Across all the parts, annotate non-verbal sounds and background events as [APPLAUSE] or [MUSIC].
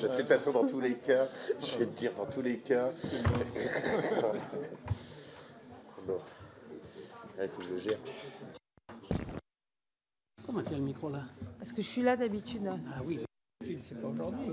Parce que de toute façon, dans tous les cas, je vais te dire, dans tous les cas. bon. Il faut que je gère. Comment tu as le micro là Parce que je suis là d'habitude. Ah oui, c'est pas aujourd'hui.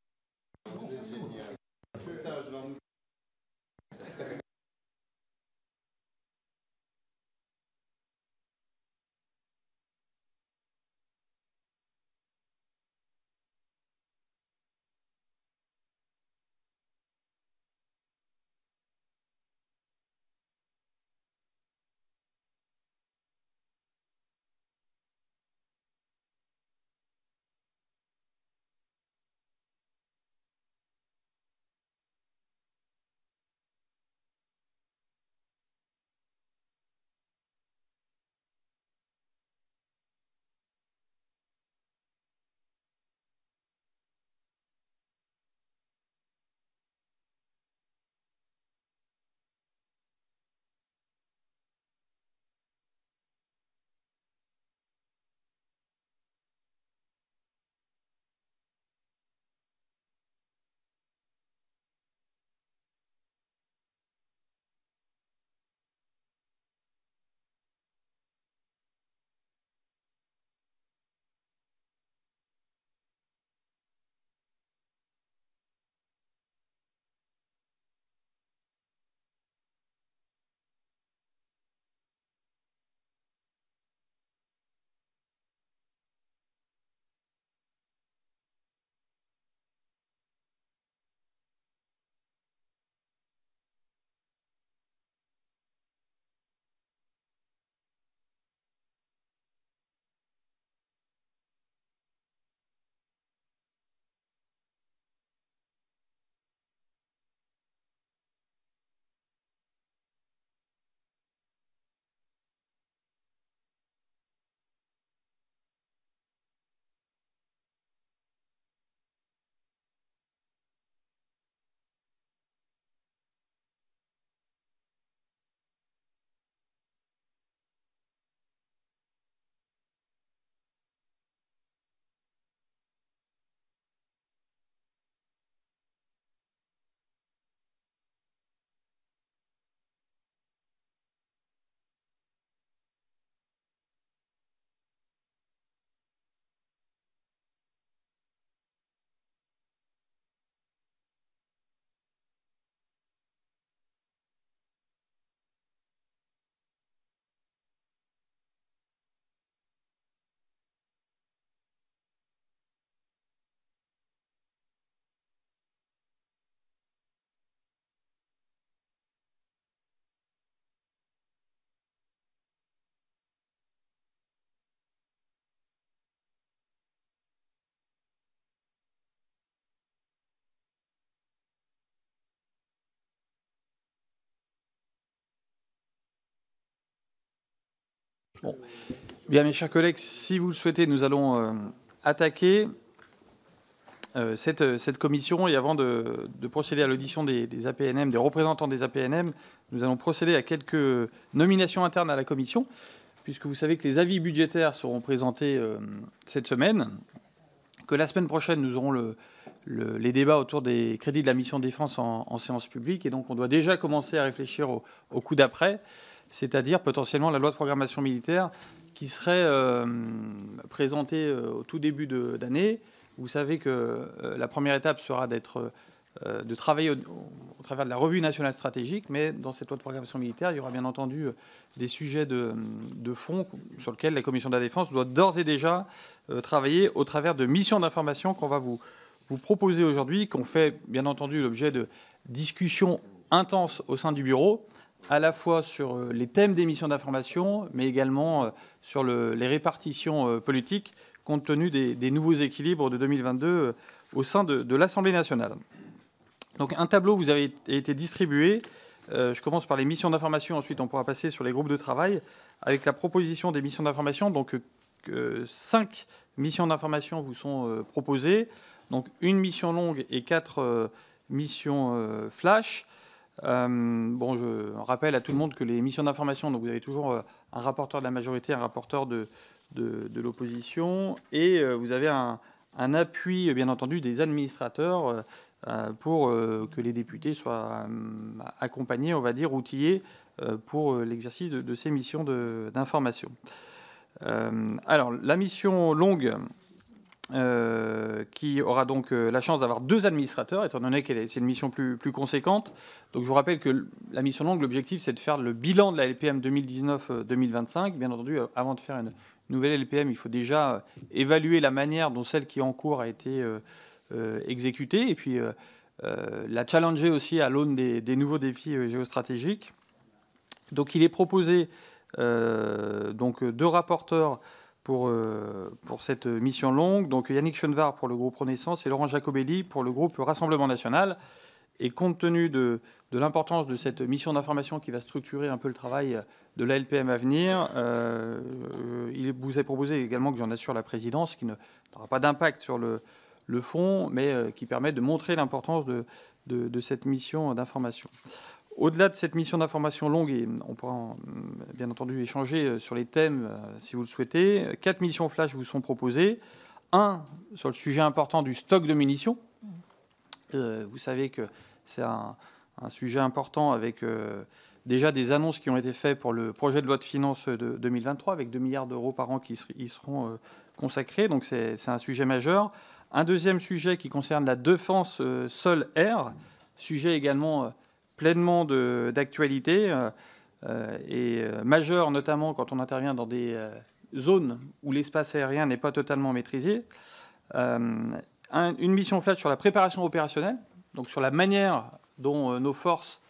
Bon. Bien, mes chers collègues, si vous le souhaitez, nous allons euh, attaquer euh, euh, cette, commission. Et avant de, procéder à l'audition des, APNM, des représentants des APNM, nous allons procéder à quelques nominations internes à la commission, puisque vous savez que les avis budgétaires seront présentés cette semaine, que la semaine prochaine, nous aurons les débats autour des crédits de la mission défense en, séance publique. Et donc, on doit déjà commencer à réfléchir au coup d'après c'est-à-dire potentiellement la loi de programmation militaire qui serait euh, présentée euh, au tout début d'année. Vous savez que euh, la première étape sera d'être de travailler au, travers de la revue nationale stratégique, mais dans cette loi de programmation militaire, il y aura bien entendu des sujets de, de fond sur lesquels la commission de la défense doit d'ores et déjà travailler au travers de missions d'information qu'on va vous, vous proposer aujourd'hui, qu'on fait bien entendu l'objet de discussions intenses au sein du bureau à la fois sur euh, les thèmes des missions d'information, mais également euh, sur les répartitions euh, politiques, compte tenu des, nouveaux équilibres de 2022 au sein de, l'Assemblée nationale. Donc un tableau vous avez été distribué. je commence par les missions d'information, ensuite on pourra passer sur les groupes de travail avec la proposition des missions d'information. Donc cinq missions d'information vous sont proposées. Donc une mission longue et quatre missions flash. Euh, bon, je rappelle à tout le monde que les missions d'information, donc vous avez toujours euh, un rapporteur de la majorité, un rapporteur de, l'opposition, et euh, vous avez un, appui, bien entendu, des administrateurs pour que les députés soient accompagnés, on va dire, outillés pour l'exercice de, ces missions d'information. alors, la mission longue, euh, qui aura donc euh, la chance d'avoir deux administrateurs, étant donné que c'est une mission plus, plus, conséquente. Donc je vous rappelle que la mission longue, l'objectif, c'est de faire le bilan de la LPM 2019-2025. Euh, Bien entendu, avant de faire une nouvelle LPM, il faut déjà évaluer la manière dont celle qui est en cours a été exécutée, et puis la challenger aussi à l'aune des, des, nouveaux défis géostratégiques. Donc il est proposé donc, deux rapporteurs euh, pour, cette mission longue. Donc Yannick Chenevard pour le groupe Renaissance et Laurent Jacobelli pour le groupe Rassemblement National. Et compte tenu de, l'importance de cette mission d'information qui va structurer un peu le travail de la LPM à venir, euh, il vous est proposé également que j'en assure la présidence, qui n'aura pas d'impact sur le, fond, mais euh, qui permet de montrer l'importance de, cette mission d'information. Au-delà de cette mission d'information longue, et on pourra euh, bien entendu échanger euh, sur les thèmes euh, si vous le souhaitez, quatre missions flash vous sont proposées. Un sur le sujet important du stock de munitions. vous savez que c'est un, sujet important avec déjà des annonces qui ont été faites pour le projet de loi de finances de 2023, avec 2 milliards d'euros par an qui y seront consacrés. Donc c'est un sujet majeur. Un deuxième sujet qui concerne la défense sol-air, sujet également pleinement d'actualité euh, euh, et euh, majeur notamment quand on intervient dans des zones où l'espace aérien n'est pas totalement maîtrisé. une mission flash sur la préparation opérationnelle, donc sur la manière dont nos forces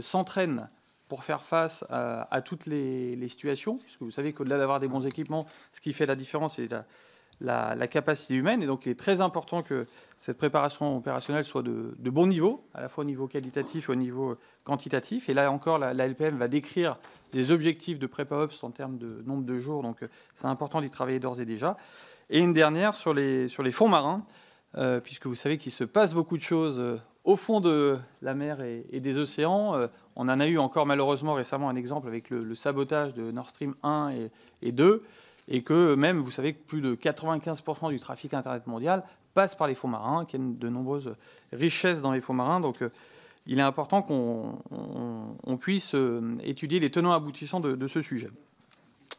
s'entraînent pour faire face à, toutes les, les, situations, puisque vous savez qu'au-delà d'avoir des bons équipements, ce qui fait la différence, c'est la, la, capacité humaine. Et donc, il est très important que cette préparation opérationnelle soit de, bon niveau, à la fois au niveau qualitatif et au niveau quantitatif. Et là encore, la, LPM va décrire des objectifs de prépa-ops en termes de nombre de jours. Donc, c'est important d'y travailler d'ores et déjà. Et une dernière sur les, sur les fonds marins, euh, puisque vous savez qu'il se passe beaucoup de choses euh, au fond de la mer et, des océans. Euh, on en a eu encore malheureusement récemment un exemple avec le, sabotage de Nord Stream 1 et 2 et que même, vous savez que plus de 95% du trafic Internet mondial passe par les fonds marins, qui a de nombreuses richesses dans les fonds marins. Donc, euh, il est important qu'on puisse euh, étudier les tenants aboutissants de, ce sujet.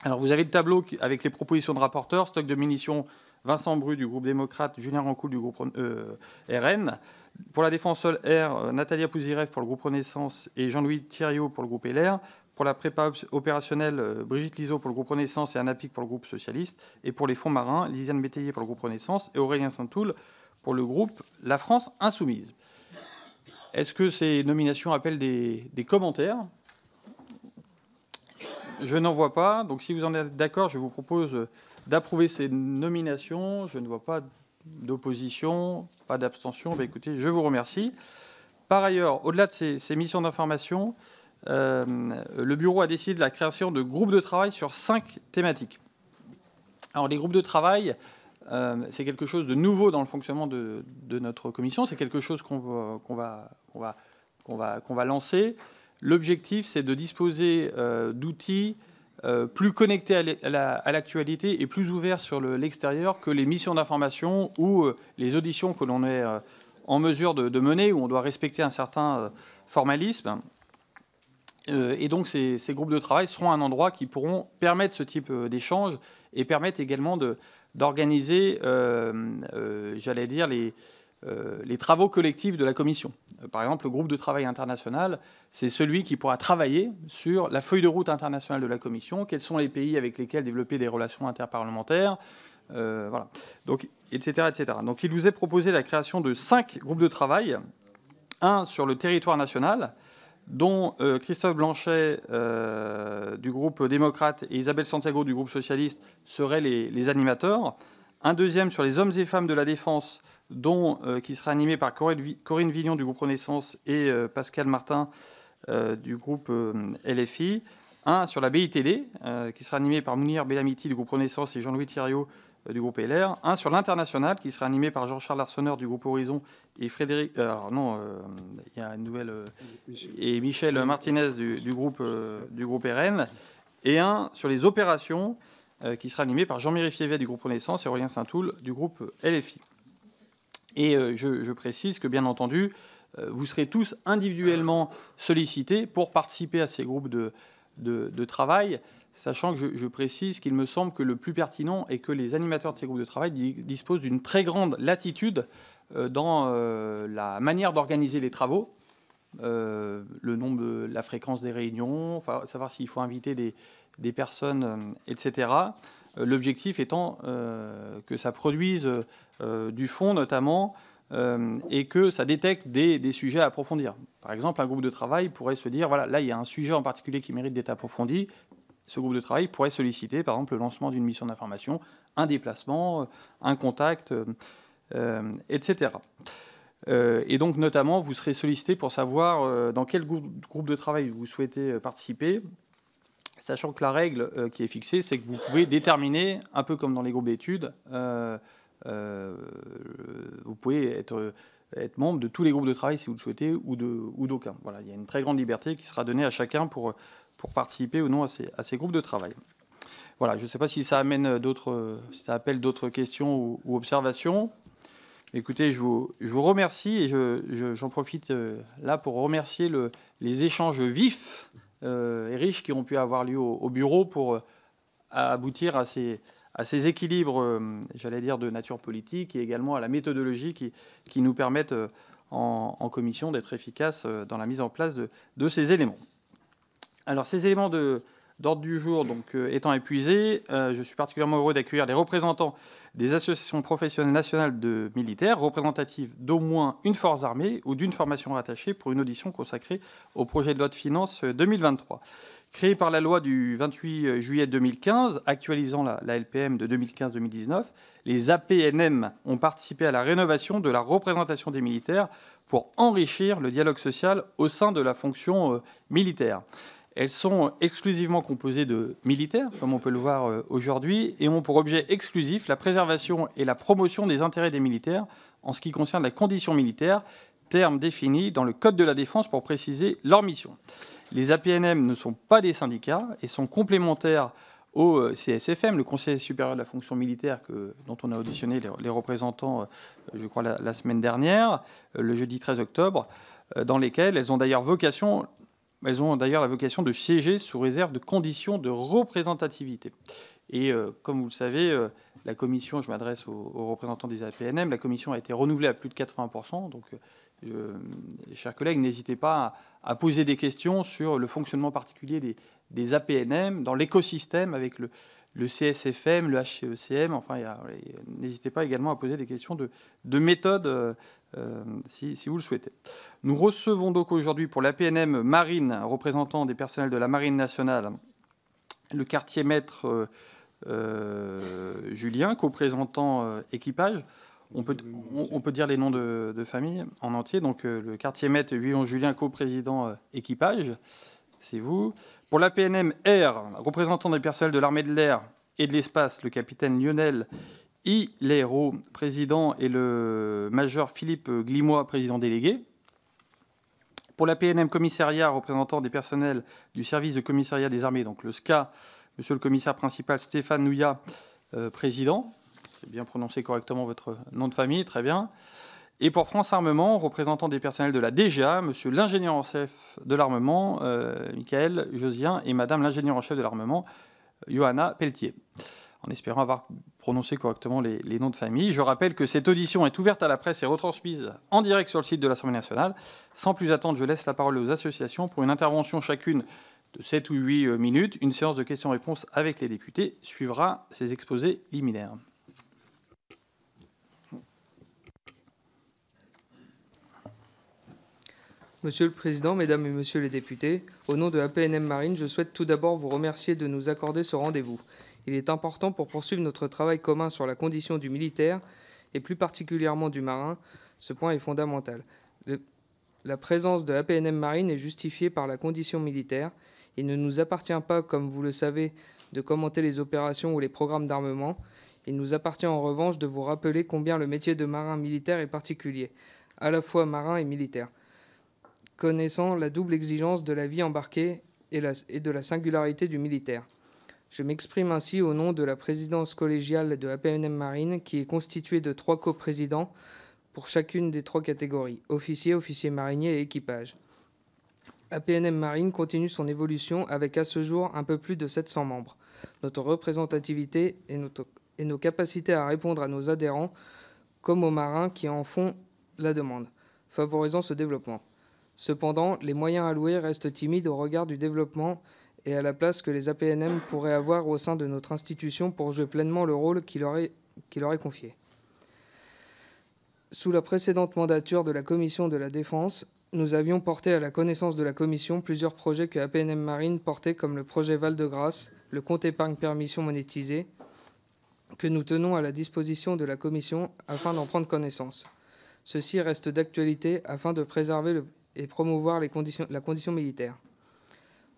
Alors, vous avez le tableau avec les propositions de rapporteurs, stock de munitions, Vincent Bru du groupe démocrate, Julien Rancoul du groupe RN. Euh, pour la défense sol R, Natalia Pouzirev pour le groupe Renaissance et Jean-Louis Thierriot pour le groupe LR pour la prépa opérationnelle, euh, Brigitte Liseau pour le groupe Renaissance et Anna Pic pour le groupe socialiste, et pour les fonds marins, Lisiane Métayer pour le groupe Renaissance et Aurélien Saint-Toul pour le groupe La France Insoumise. Est-ce que ces nominations appellent des, commentaires Je n'en vois pas. Donc si vous en êtes d'accord, je vous propose d'approuver ces nominations. Je ne vois pas d'opposition, pas d'abstention. Bah, écoutez, je vous remercie. Par ailleurs, au-delà de ces missions d'information, euh, le bureau a décidé de la création de groupes de travail sur cinq thématiques. Alors les groupes de travail, euh, c'est quelque chose de nouveau dans le fonctionnement de, notre commission, c'est quelque chose qu'on va, va, va, va, lancer. L'objectif, c'est de disposer euh, d'outils plus connectés à l'actualité et plus ouverts sur l'extérieur que les missions d'information ou les auditions que l'on est en mesure de, mener, où on doit respecter un certain formalisme. Euh, et donc ces, groupes de travail seront un endroit qui pourront permettre ce type euh, d'échange et permettre également d'organiser, euh, j'allais dire, les, travaux collectifs de la Commission. Par exemple, le groupe de travail international, c'est celui qui pourra travailler sur la feuille de route internationale de la Commission, quels sont les pays avec lesquels développer des relations interparlementaires, etc., etc. Donc, il vous est proposé la création de cinq groupes de travail, un sur le territoire national, dont euh, Christophe Blanchet euh, du groupe démocrate et Isabelle Santiago du groupe socialiste seraient les, animateurs. Un deuxième sur les hommes et femmes de la défense, dont, euh, qui sera animé par Corinne, Vignon du groupe Renaissance et Pascal Martin du groupe LFI. Un sur la BITD, qui sera animé par Mounir Bellamiti du groupe Renaissance et Jean-Louis Thiriot euh, du groupe LR, un sur l'international qui sera animé par Jean-Charles Arseneur du groupe Horizon et Frédéric. Euh, alors non, euh, il y a une nouvelle. et Michel Martinez du, groupe, du groupe RN. Et un sur les opérations qui sera animé par jean marie Fievet du groupe Renaissance et Aurélien Saint-Toul du groupe LFI. Et je, précise que bien entendu, vous serez tous individuellement sollicités pour participer à ces groupes de, de, de travail sachant que je, précise qu'il me semble que le plus pertinent est que les animateurs de ces groupes de travail disposent d'une très grande latitude euh, dans euh, la manière d'organiser les travaux, euh, le nombre, la fréquence des réunions, savoir s'il faut inviter des, personnes, etc. L'objectif étant que ça produise du fond notamment et que ça détecte des, des, sujets à approfondir. Par exemple, un groupe de travail pourrait se dire, voilà, là, il y a un sujet en particulier qui mérite d'être approfondi, ce groupe de travail pourrait solliciter, par exemple, le lancement d'une mission d'information, un déplacement, euh, un contact, euh, euh, etc. et donc, notamment, vous serez sollicité pour savoir dans quel groupe de travail vous souhaitez participer, sachant que la règle qui est fixée, c'est que vous pouvez déterminer, un peu comme dans les groupes d'études, vous pouvez être membre de tous les groupes de travail si vous le souhaitez ou d'aucuns. voilà, il y a une très grande liberté qui sera donnée à chacun pour pour participer ou non à ces, groupes de travail. Voilà, je ne sais pas si ça amène d'autres, si ça appelle d'autres questions ou, observations. Écoutez, je vous, je vous remercie et je, j'en profite euh, là pour remercier le, les échanges vifs euh, et riches qui ont pu avoir lieu au, bureau pour euh, aboutir à ces, à ces équilibres, j'allais dire, de nature politique et également à la méthodologie qui, qui nous permettent en, commission d'être efficaces dans la mise en place de ces éléments. Alors ces éléments d'ordre du jour donc, euh, étant épuisés, euh, je suis particulièrement heureux d'accueillir les représentants des associations professionnelles nationales de militaires, représentatives d'au moins une force armée ou d'une formation rattachée pour une audition consacrée au projet de loi de finances 2023. Euh, Créé par la loi du 28 juillet 2015, actualisant la, LPM de 2015-2019, les APNM ont participé à la rénovation de la représentation des militaires pour enrichir le dialogue social au sein de la fonction militaire. Elles sont exclusivement composées de militaires, comme on peut le voir euh, aujourd'hui, et ont pour objet exclusif la préservation et la promotion des intérêts des militaires en ce qui concerne la condition militaire, terme défini dans le Code de la défense pour préciser leur mission. Les APNM ne sont pas des syndicats et sont complémentaires au euh, CSFM, le Conseil supérieur de la fonction militaire, que, dont on a auditionné les, représentants, euh, je crois, la, semaine dernière, le jeudi 13 octobre, dans lesquels elles ont d'ailleurs vocation elles ont d'ailleurs la vocation de siéger sous réserve de conditions de représentativité. Et euh, comme vous le savez, euh, la commission, je m'adresse aux, représentants des APNM, la commission a été renouvelée à plus de 80%. Donc, euh, chers collègues, n'hésitez pas à, poser des questions sur le fonctionnement particulier des, des APNM dans l'écosystème avec le, le CSFM, le HCECM. Enfin, n'hésitez pas également à poser des questions de, méthode euh, euh, si, vous le souhaitez. Nous recevons donc aujourd'hui pour la PNM Marine, représentant des personnels de la Marine nationale, le quartier maître euh, Julien, co-présentant équipage. On peut, on, peut, dire les noms de, famille en entier. Donc, le quartier maître Julien, Julien, co-président équipage, c'est vous. Pour la PNM R, représentant des personnels de l'armée de l'air et de l'espace, le capitaine Lionel Iléro, président, et le major Philippe Glimois, président délégué. Pour la PNM commissariat, représentant des personnels du service de commissariat des armées, donc le SCA, monsieur le commissaire principal Stéphane Nouya, euh, président. J'ai bien prononcé correctement votre nom de famille, très bien. Et pour France Armement, représentant des personnels de la DGA, monsieur l'ingénieur en chef de l'armement, euh, Michael Josien, et madame l'ingénieur en chef de l'armement, Johanna Pelletier. En espérant avoir prononcé correctement les, les, noms de famille, je rappelle que cette audition est ouverte à la presse et retransmise en direct sur le site de l'Assemblée nationale. Sans plus attendre, je laisse la parole aux associations pour une intervention chacune de 7 ou 8 euh, minutes. Une séance de questions-réponses avec les députés suivra ces exposés liminaires. Monsieur le Président, Mesdames et Messieurs les députés, au nom de PNM Marine, je souhaite tout d'abord vous remercier de nous accorder ce rendez-vous. Il est important pour poursuivre notre travail commun sur la condition du militaire et plus particulièrement du marin. Ce point est fondamental. la présence de APNM Marine est justifiée par la condition militaire. Il ne nous appartient pas, comme vous le savez, de commenter les opérations ou les programmes d'armement. Il nous appartient en revanche de vous rappeler combien le métier de marin militaire est particulier, à la fois marin et militaire connaissant la double exigence de la vie embarquée et, de la singularité du militaire. Je m'exprime ainsi au nom de la présidence collégiale de APNM Marine, qui est constituée de trois coprésidents pour chacune des trois catégories, officiers, officiers mariniers et équipage. APNM Marine continue son évolution avec à ce jour un peu plus de 700 membres. Notre représentativité et, et nos capacités à répondre à nos adhérents, comme aux marins qui en font la demande, favorisant ce développement. Cependant, les moyens alloués restent timides au regard du développement et à la place que les APNM pourraient avoir au sein de notre institution pour jouer pleinement le rôle qui leur est, confié. Sous la précédente mandature de la Commission de la Défense, nous avions porté à la connaissance de la Commission plusieurs projets que APNM Marine portait, comme le projet Val-de-Grâce, le compte épargne permission monétisée, que nous tenons à la disposition de la Commission afin d'en prendre connaissance. Ceci reste d'actualité afin de préserver le, et promouvoir la condition militaire.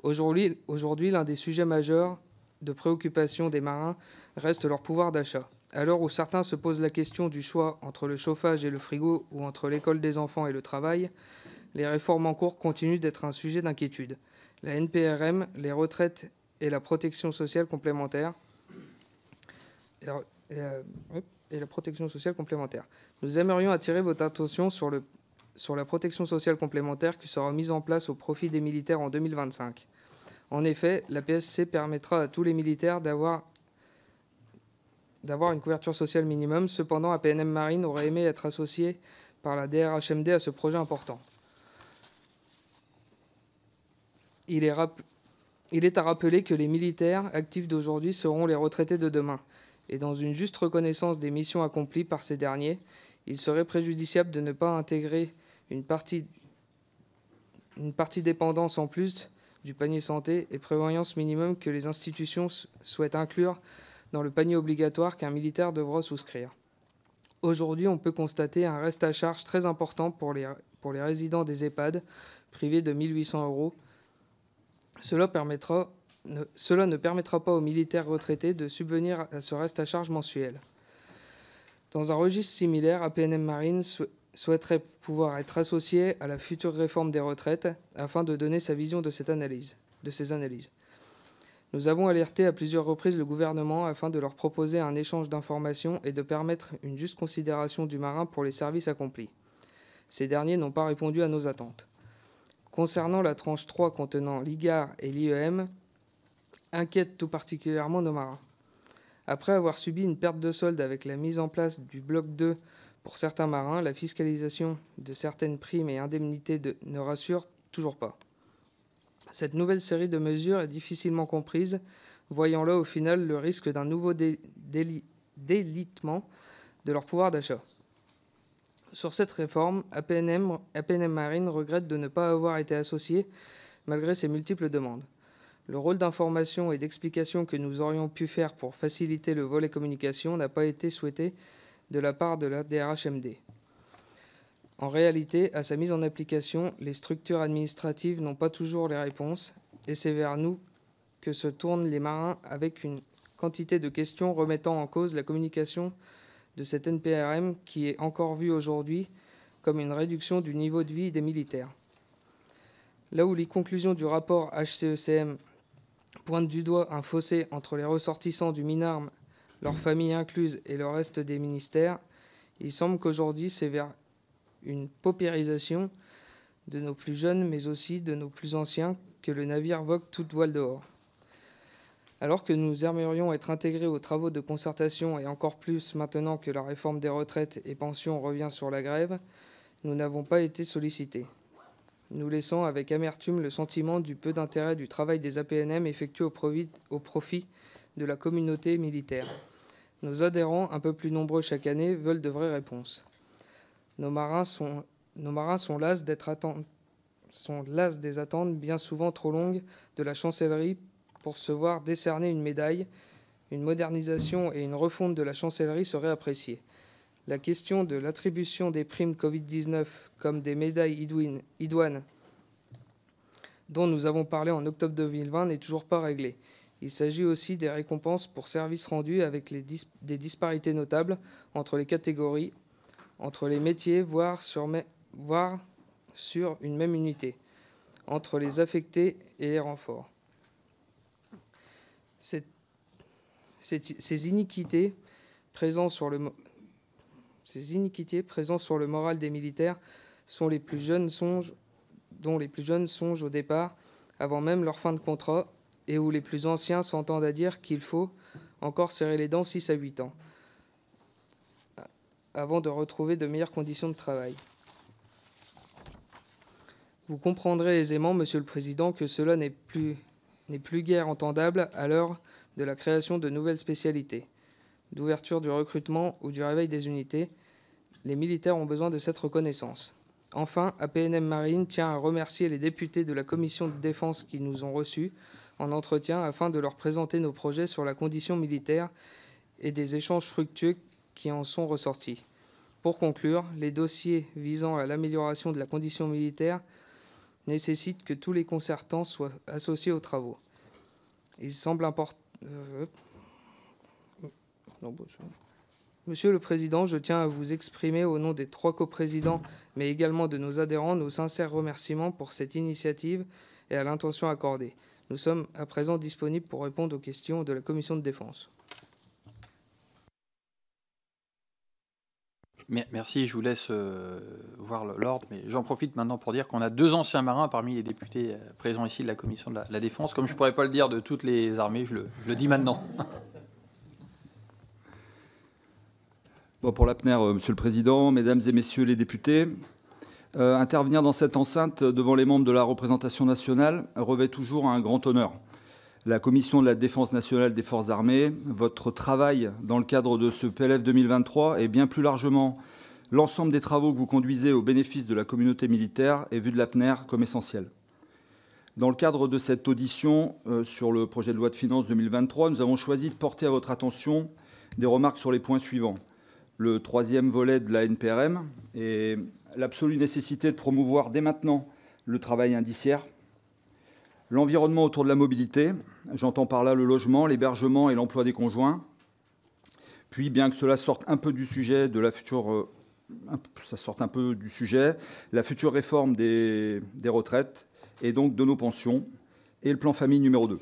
Aujourd'hui, l'un des sujets majeurs de préoccupation des marins reste leur pouvoir d'achat. À l'heure où certains se posent la question du choix entre le chauffage et le frigo ou entre l'école des enfants et le travail, les réformes en cours continuent d'être un sujet d'inquiétude. La NPRM, les retraites et la protection sociale complémentaire. Euh, euh, et la protection sociale complémentaire. Nous aimerions attirer votre attention sur le sur la protection sociale complémentaire qui sera mise en place au profit des militaires en 2025. En effet, la PSC permettra à tous les militaires d'avoir une couverture sociale minimum. Cependant, APNM Marine aurait aimé être associée par la DRHMD à ce projet important. Il est à rappeler que les militaires actifs d'aujourd'hui seront les retraités de demain. Et dans une juste reconnaissance des missions accomplies par ces derniers, il serait préjudiciable de ne pas intégrer une partie, une partie dépendance en plus du panier santé et prévoyance minimum que les institutions souhaitent inclure dans le panier obligatoire qu'un militaire devra souscrire. Aujourd'hui, on peut constater un reste à charge très important pour les, pour les résidents des EHPAD, privés de 1800 euros. Cela, permettra, ne, cela ne permettra pas aux militaires retraités de subvenir à ce reste à charge mensuel. Dans un registre similaire, APNM Marine souhaiterait pouvoir être associé à la future réforme des retraites afin de donner sa vision de, cette analyse, de ces analyses. Nous avons alerté à plusieurs reprises le gouvernement afin de leur proposer un échange d'informations et de permettre une juste considération du marin pour les services accomplis. Ces derniers n'ont pas répondu à nos attentes. Concernant la tranche 3 contenant l'IGAR et l'IEM, inquiète tout particulièrement nos marins. Après avoir subi une perte de solde avec la mise en place du bloc 2 pour certains marins, la fiscalisation de certaines primes et indemnités ne rassure toujours pas. Cette nouvelle série de mesures est difficilement comprise, voyant là au final le risque d'un nouveau délitement de leur pouvoir d'achat. Sur cette réforme, APNM, APNM Marine regrette de ne pas avoir été associée malgré ses multiples demandes. Le rôle d'information et d'explication que nous aurions pu faire pour faciliter le volet communication n'a pas été souhaité de la part de la DRHMD. En réalité, à sa mise en application, les structures administratives n'ont pas toujours les réponses, et c'est vers nous que se tournent les marins avec une quantité de questions remettant en cause la communication de cette NPRM qui est encore vue aujourd'hui comme une réduction du niveau de vie des militaires. Là où les conclusions du rapport HCECM pointent du doigt un fossé entre les ressortissants du MINARM leurs familles incluses et le reste des ministères, il semble qu'aujourd'hui c'est vers une paupérisation de nos plus jeunes, mais aussi de nos plus anciens, que le navire vogue toute voile dehors. Alors que nous aimerions être intégrés aux travaux de concertation et encore plus maintenant que la réforme des retraites et pensions revient sur la grève, nous n'avons pas été sollicités. Nous laissons avec amertume le sentiment du peu d'intérêt du travail des APNM effectué au profit de la communauté militaire. Nos adhérents, un peu plus nombreux chaque année, veulent de vraies réponses. Nos marins sont, las sont las des attentes bien souvent trop longues de la chancellerie pour se voir décerner une médaille, une modernisation et une refonte de la chancellerie seraient appréciées. La question de l'attribution des primes Covid-19 comme des médailles idoines dont nous avons parlé en octobre 2020 n'est toujours pas réglée. Il s'agit aussi des récompenses pour services rendus avec des disparités notables entre les catégories, entre les métiers, voire sur, une même unité, entre les affectés et les renforts. ces iniquités présentes sur le ces iniquités présentes sur le moral des militaires sont les plus jeunes songes, dont les plus jeunes songent au départ, avant même leur fin de contrat, et où les plus anciens s'entendent à dire qu'il faut encore serrer les dents 6 à 8 ans avant de retrouver de meilleures conditions de travail. Vous comprendrez aisément, Monsieur le Président, que cela n'est plus, n'est plus guère entendable à l'heure de la création de nouvelles spécialités, d'ouverture du recrutement ou du réveil des unités. Les militaires ont besoin de cette reconnaissance. Enfin, APNM Marine tient à remercier les députés de la commission de défense qui nous ont reçus en entretien afin de leur présenter nos projets sur la condition militaire et des échanges fructueux qui en sont ressortis. Pour conclure, les dossiers visant à l'amélioration de la condition militaire nécessitent que tous les concertants soient associés aux travaux. Il semble important. Euh, Monsieur le Président, je tiens à vous exprimer au nom des trois coprésidents, mais également de nos adhérents, nos sincères remerciements pour cette initiative et à l'intention accordée. Nous sommes à présent disponibles pour répondre aux questions de la commission de défense. Merci, je vous laisse euh, voir l'ordre, mais j'en profite maintenant pour dire qu'on a deux anciens marins parmi les députés euh, présents ici de la commission de la, défense. Comme je ne pourrais pas le dire de toutes les armées, je le, dis maintenant. [LAUGHS] Bon, pour l'APNER, euh, Monsieur le Président, Mesdames et Messieurs les députés, euh, intervenir dans cette enceinte devant les membres de la représentation nationale revêt toujours un grand honneur. La Commission de la Défense nationale des forces armées, votre travail dans le cadre de ce PLF 2023 et bien plus largement l'ensemble des travaux que vous conduisez au bénéfice de la communauté militaire est vu de l'APNER comme essentiel. Dans le cadre de cette audition euh, sur le projet de loi de finances 2023, nous avons choisi de porter à votre attention des remarques sur les points suivants. Le troisième volet de la NPRM et l'absolue nécessité de promouvoir dès maintenant le travail indiciaire, l'environnement autour de la mobilité, j'entends par là le logement, l'hébergement et l'emploi des conjoints. Puis, bien que cela sorte un peu du sujet de la future, euh, ça sorte un peu du sujet, la future réforme des, des retraites et donc de nos pensions et le plan famille numéro 2.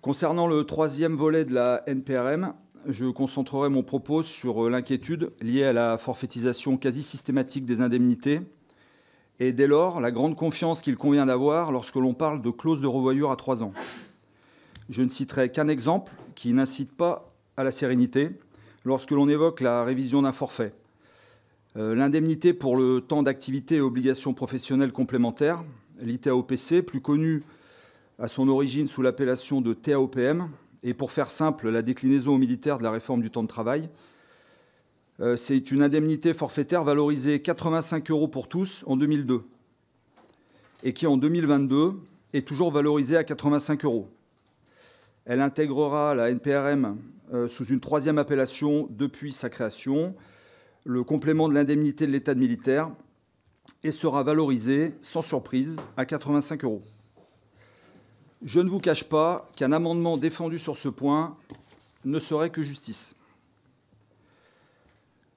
Concernant le troisième volet de la NPRM, je concentrerai mon propos sur euh, l'inquiétude liée à la forfaitisation quasi systématique des indemnités et dès lors la grande confiance qu'il convient d'avoir lorsque l'on parle de clause de revoyure à trois ans. Je ne citerai qu'un exemple qui n'incite pas à la sérénité lorsque l'on évoque la révision d'un forfait. Euh, l'indemnité pour le temps d'activité et obligations professionnelles complémentaires, l'ITAOPC, plus connue à son origine sous l'appellation de TAOPM, et pour faire simple, la déclinaison militaire de la réforme du temps de travail. Euh, c'est une indemnité forfaitaire valorisée 85 euros pour tous en 2002 et qui, en 2022, est toujours valorisée à 85 euros. Elle intégrera la NPRM euh, sous une troisième appellation depuis sa création, le complément de l'indemnité de l'état de militaire, et sera valorisée, sans surprise, à 85 euros. Je ne vous cache pas qu'un amendement défendu sur ce point ne serait que justice.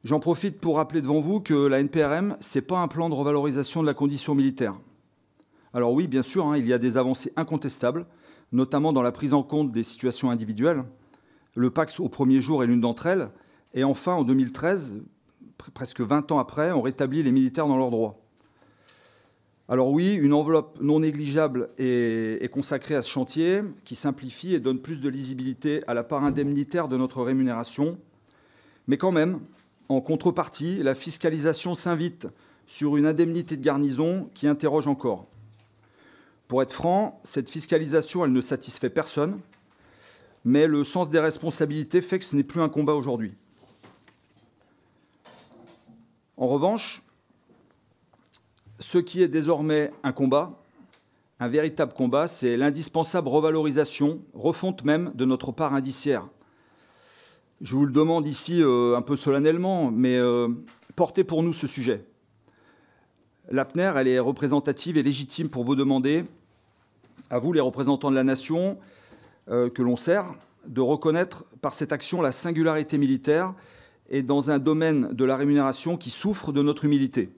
J'en profite pour rappeler devant vous que la NPRM, ce n'est pas un plan de revalorisation de la condition militaire. Alors oui, bien sûr, hein, il y a des avancées incontestables, notamment dans la prise en compte des situations individuelles. Le Pax au premier jour est l'une d'entre elles. Et enfin, en 2013, presque 20 ans après, on rétablit les militaires dans leurs droits. Alors oui, une enveloppe non négligeable est, consacrée à ce chantier qui simplifie et donne plus de lisibilité à la part indemnitaire de notre rémunération. Mais quand même, en contrepartie, la fiscalisation s'invite sur une indemnité de garnison qui interroge encore. Pour être franc, cette fiscalisation, elle ne satisfait personne, mais le sens des responsabilités fait que ce n'est plus un combat aujourd'hui. En revanche, ce qui est désormais un combat, un véritable combat, c'est l'indispensable revalorisation, refonte même de notre part indiciaire. Je vous le demande ici euh, un peu solennellement, mais euh, portez pour nous ce sujet. L'APNER, elle est représentative et légitime pour vous demander, à vous les représentants de la nation euh, que l'on sert, de reconnaître par cette action la singularité militaire et dans un domaine de la rémunération qui souffre de notre humilité.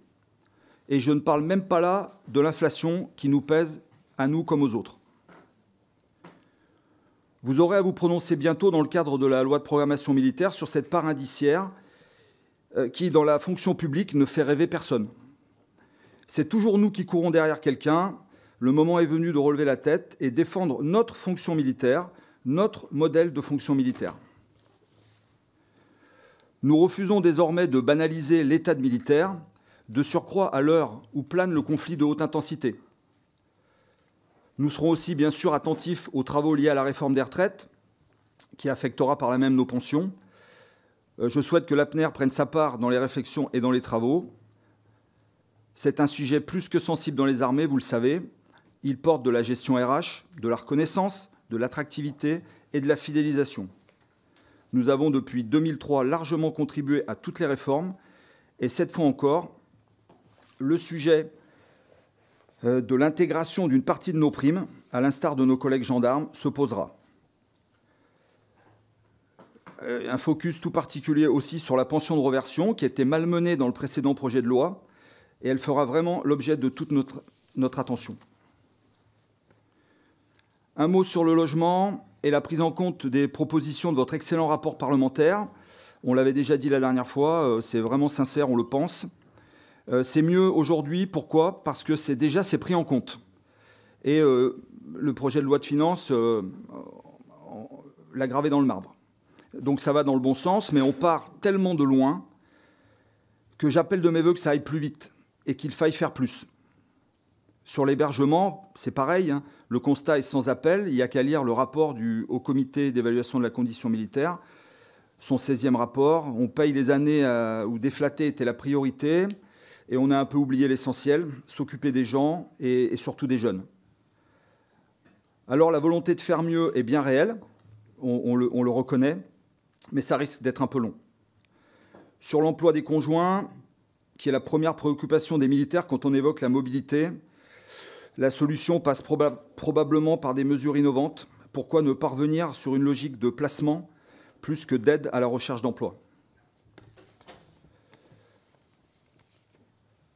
Et je ne parle même pas là de l'inflation qui nous pèse à nous comme aux autres. Vous aurez à vous prononcer bientôt dans le cadre de la loi de programmation militaire sur cette part indiciaire euh, qui, dans la fonction publique, ne fait rêver personne. C'est toujours nous qui courons derrière quelqu'un. Le moment est venu de relever la tête et défendre notre fonction militaire, notre modèle de fonction militaire. Nous refusons désormais de banaliser l'état de militaire de surcroît à l'heure où plane le conflit de haute intensité. Nous serons aussi bien sûr attentifs aux travaux liés à la réforme des retraites, qui affectera par la même nos pensions. Euh, je souhaite que l'APNER prenne sa part dans les réflexions et dans les travaux. C'est un sujet plus que sensible dans les armées, vous le savez. Il porte de la gestion RH, de la reconnaissance, de l'attractivité et de la fidélisation. Nous avons depuis 2003 largement contribué à toutes les réformes et cette fois encore, le sujet euh, de l'intégration d'une partie de nos primes, à l'instar de nos collègues gendarmes, se posera. Euh, un focus tout particulier aussi sur la pension de reversion, qui a été malmenée dans le précédent projet de loi, et elle fera vraiment l'objet de toute notre, notre attention. Un mot sur le logement et la prise en compte des propositions de votre excellent rapport parlementaire. On l'avait déjà dit la dernière fois, euh, c'est vraiment sincère, on le pense. Euh, c'est mieux aujourd'hui. Pourquoi Parce que c'est déjà c'est pris en compte. Et euh, le projet de loi de finances euh, l'a gravé dans le marbre. Donc ça va dans le bon sens, mais on part tellement de loin que j'appelle de mes voeux que ça aille plus vite et qu'il faille faire plus. Sur l'hébergement, c'est pareil. Hein. le constat est sans appel. Il n'y a qu'à lire le rapport du Comité d'évaluation de la condition militaire, son 16e rapport. On paye les années où déflater était la priorité et on a un peu oublié l'essentiel, s'occuper des gens et, surtout des jeunes. Alors la volonté de faire mieux est bien réelle, on, le, reconnaît, mais ça risque d'être un peu long. Sur l'emploi des conjoints, qui est la première préoccupation des militaires quand on évoque la mobilité, la solution passe probablement par des mesures innovantes. Pourquoi ne pas revenir sur une logique de placement plus que d'aide à la recherche d'emploi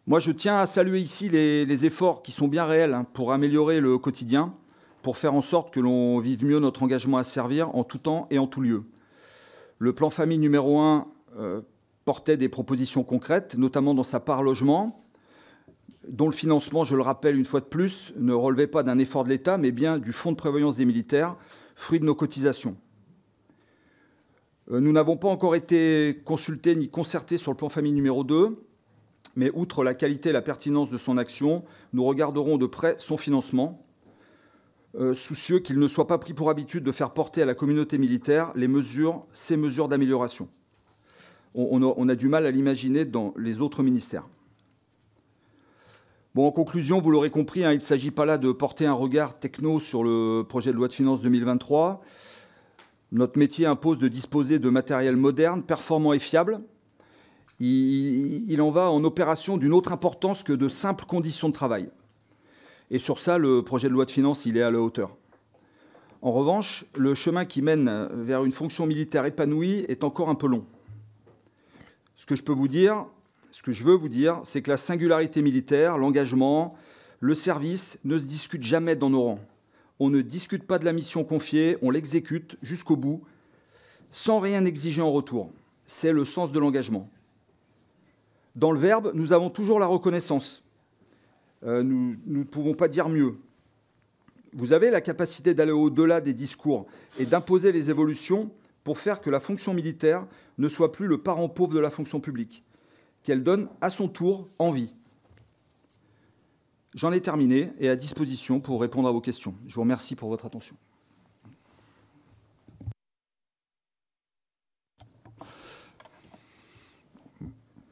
Moi, je tiens à saluer ici les, efforts qui sont bien réels hein, pour améliorer le quotidien, pour faire en sorte que l'on vive mieux notre engagement à servir en tout temps et en tout lieu. Le plan famille numéro 1 euh, portait des propositions concrètes, notamment dans sa part logement, dont le financement, je le rappelle une fois de plus, ne relevait pas d'un effort de l'État, mais bien du Fonds de prévoyance des militaires, fruit de nos cotisations. Euh, nous n'avons pas encore été consultés ni concertés sur le plan famille numéro 2, mais outre la qualité et la pertinence de son action, nous regarderons de près son financement, euh, soucieux qu'il ne soit pas pris pour habitude de faire porter à la communauté militaire les mesures, ces mesures d'amélioration. On, a du mal à l'imaginer dans les autres ministères. Bon, en conclusion, vous l'aurez compris, hein, il ne s'agit pas là de porter un regard techno sur le projet de loi de finances 2023. Notre métier impose de disposer de matériel moderne, performant et fiable, il, en va en opération d'une autre importance que de simples conditions de travail. Et sur ça, le projet de loi de finances, il est à la hauteur. En revanche, le chemin qui mène vers une fonction militaire épanouie est encore un peu long. Ce que je peux vous dire, ce que je veux vous dire, c'est que la singularité militaire, l'engagement, le service ne se discute jamais dans nos rangs. On ne discute pas de la mission confiée, on l'exécute jusqu'au bout, sans rien exiger en retour. C'est le sens de l'engagement. Dans le verbe, nous avons toujours la reconnaissance. Euh, nous ne pouvons pas dire mieux. Vous avez la capacité d'aller au-delà des discours et d'imposer les évolutions pour faire que la fonction militaire ne soit plus le parent pauvre de la fonction publique, qu'elle donne à son tour envie. J'en ai terminé et à disposition pour répondre à vos questions. Je vous remercie pour votre attention.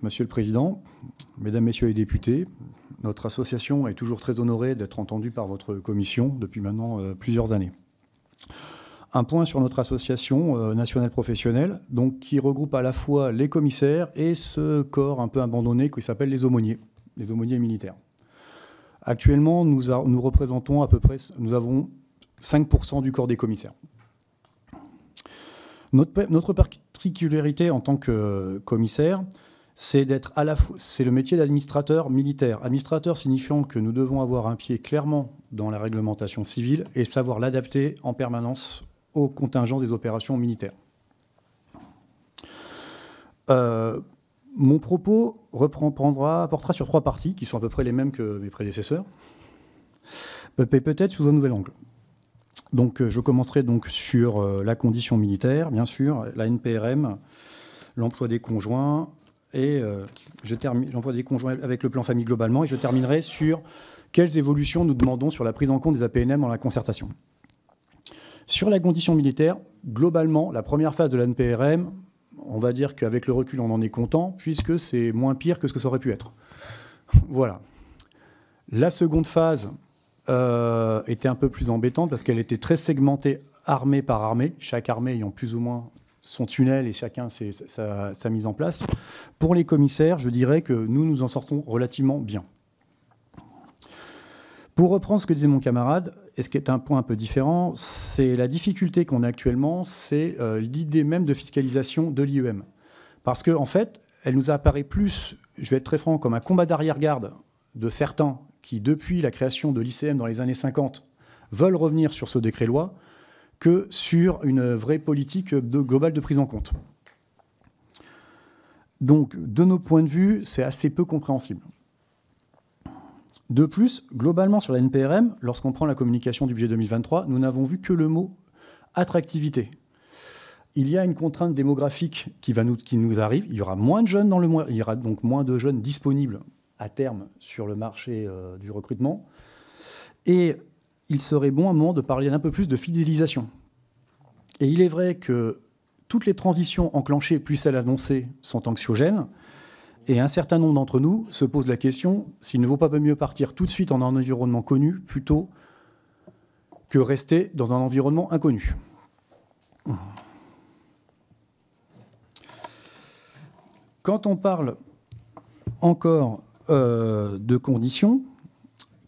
Monsieur le Président, Mesdames, Messieurs les députés, notre association est toujours très honorée d'être entendue par votre commission depuis maintenant euh, plusieurs années. Un point sur notre association euh, nationale professionnelle, donc, qui regroupe à la fois les commissaires et ce corps un peu abandonné qui s'appelle les aumôniers, les aumôniers militaires. Actuellement, nous, représentons à peu près, nous avons 5% du corps des commissaires. Notre, notre particularité en tant que euh, commissaire, c'est d'être à la fois, c'est le métier d'administrateur militaire. Administrateur signifiant que nous devons avoir un pied clairement dans la réglementation civile et savoir l'adapter en permanence aux contingences des opérations militaires. Euh, mon propos reprendra portera sur trois parties qui sont à peu près les mêmes que mes prédécesseurs, peut-être sous un nouvel angle. Donc, euh, je commencerai donc sur euh, la condition militaire, bien sûr, la NPRM, l'emploi des conjoints, et euh, j'envoie des conjoints avec le plan famille globalement. Et je terminerai sur quelles évolutions nous demandons sur la prise en compte des APNM dans la concertation. Sur la condition militaire, globalement, la première phase de l'ANPRM, on va dire qu'avec le recul, on en est content, puisque c'est moins pire que ce que ça aurait pu être. [LAUGHS] voilà. La seconde phase euh, était un peu plus embêtante parce qu'elle était très segmentée armée par armée, chaque armée ayant plus ou moins son tunnel et chacun sa, mise en place. Pour les commissaires, je dirais que nous nous en sortons relativement bien. Pour reprendre ce que disait mon camarade, et ce qui est un point un peu différent, c'est la difficulté qu'on a actuellement, c'est euh, l'idée même de fiscalisation de l'IEM. Parce qu'en en fait, elle nous apparaît plus, je vais être très franc, comme un combat d'arrière-garde de certains qui, depuis la création de l'ICM dans les années 50, veulent revenir sur ce décret-loi, que sur une vraie politique globale de prise en compte. Donc, de nos points de vue, c'est assez peu compréhensible. De plus, globalement sur la NPRM, lorsqu'on prend la communication du budget 2023, nous n'avons vu que le mot attractivité. Il y a une contrainte démographique qui, va nous, qui nous arrive. Il y aura moins de jeunes dans le il y aura donc moins de jeunes disponibles à terme sur le marché euh, du recrutement. Et il serait bon à un moment de parler un peu plus de fidélisation. Et il est vrai que toutes les transitions enclenchées plus celles annoncées sont anxiogènes. Et un certain nombre d'entre nous se posent la question s'il ne vaut pas mieux partir tout de suite en un environnement connu plutôt que rester dans un environnement inconnu. Quand on parle encore euh, de conditions,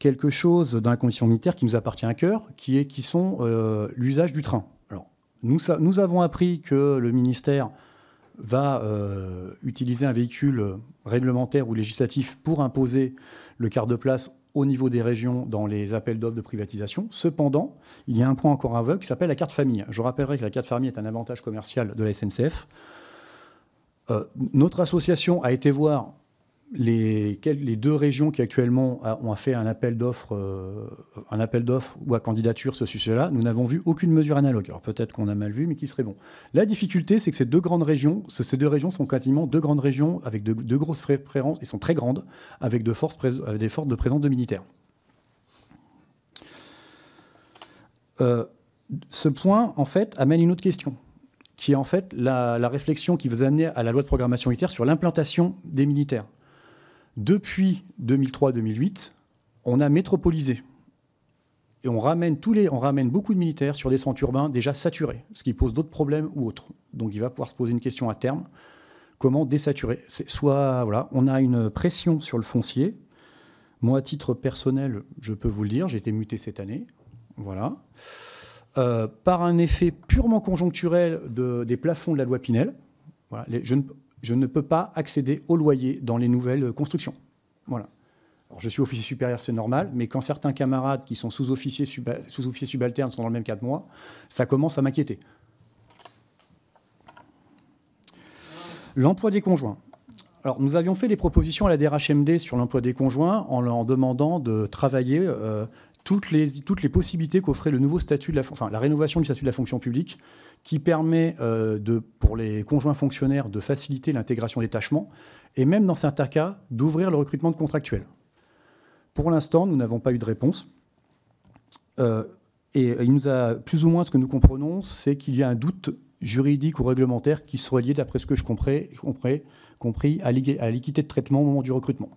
quelque chose dans la condition militaire qui nous appartient à cœur, qui, est, qui sont euh, l'usage du train. Alors, nous, nous, avons appris que le ministère va euh, utiliser un véhicule réglementaire ou législatif pour imposer le quart de place au niveau des régions dans les appels d'offres de privatisation. Cependant, il y a un point encore aveugle qui s'appelle la carte famille. Je rappellerai que la carte famille est un avantage commercial de la SNCF. Euh, notre association a été voir les, deux régions qui actuellement ont fait un appel d'offres, euh, un appel ou à candidature ce sujet-là, nous n'avons vu aucune mesure analogue. Alors peut-être qu'on a mal vu, mais qui serait bon. La difficulté, c'est que ces deux grandes régions, ces deux régions sont quasiment deux grandes régions avec de, grosses préférences, et sont très grandes, avec des forces de présence de militaires. Euh, ce point, en fait, amène une autre question qui est en fait la, réflexion qui vous a à la loi de programmation militaire sur l'implantation des militaires. Depuis 2003-2008, on a métropolisé. Et on ramène, tous les, on ramène beaucoup de militaires sur des centres urbains déjà saturés, ce qui pose d'autres problèmes ou autres. Donc il va pouvoir se poser une question à terme comment désaturer Soit voilà, on a une pression sur le foncier. Moi, à titre personnel, je peux vous le dire, j'ai été muté cette année. Voilà. Euh, par un effet purement conjoncturel des plafonds de la loi Pinel. Voilà, je ne, je ne peux pas accéder au loyer dans les nouvelles euh, constructions. Voilà. Alors, je suis officier supérieur, c'est normal, mais quand certains camarades qui sont sous-officiers subalternes sont dans le même cas de moi, ça commence à m'inquiéter. L'emploi des conjoints. Alors, nous avions fait des propositions à la DRHMD sur l'emploi des conjoints en leur demandant de travailler euh, toutes, les, possibilités qu'offrait le nouveau statut de la, la rénovation du statut de la fonction publique qui permet euh, de, pour les conjoints fonctionnaires de faciliter l'intégration des tâchements et même dans certains cas d'ouvrir le recrutement de contractuels. Pour l'instant, nous n'avons pas eu de réponse. Euh, et euh, il nous a plus ou moins ce que nous comprenons, c'est qu'il y a un doute juridique ou réglementaire qui serait lié, d'après ce que je comprends, compris, compris à l'équité de traitement au moment du recrutement.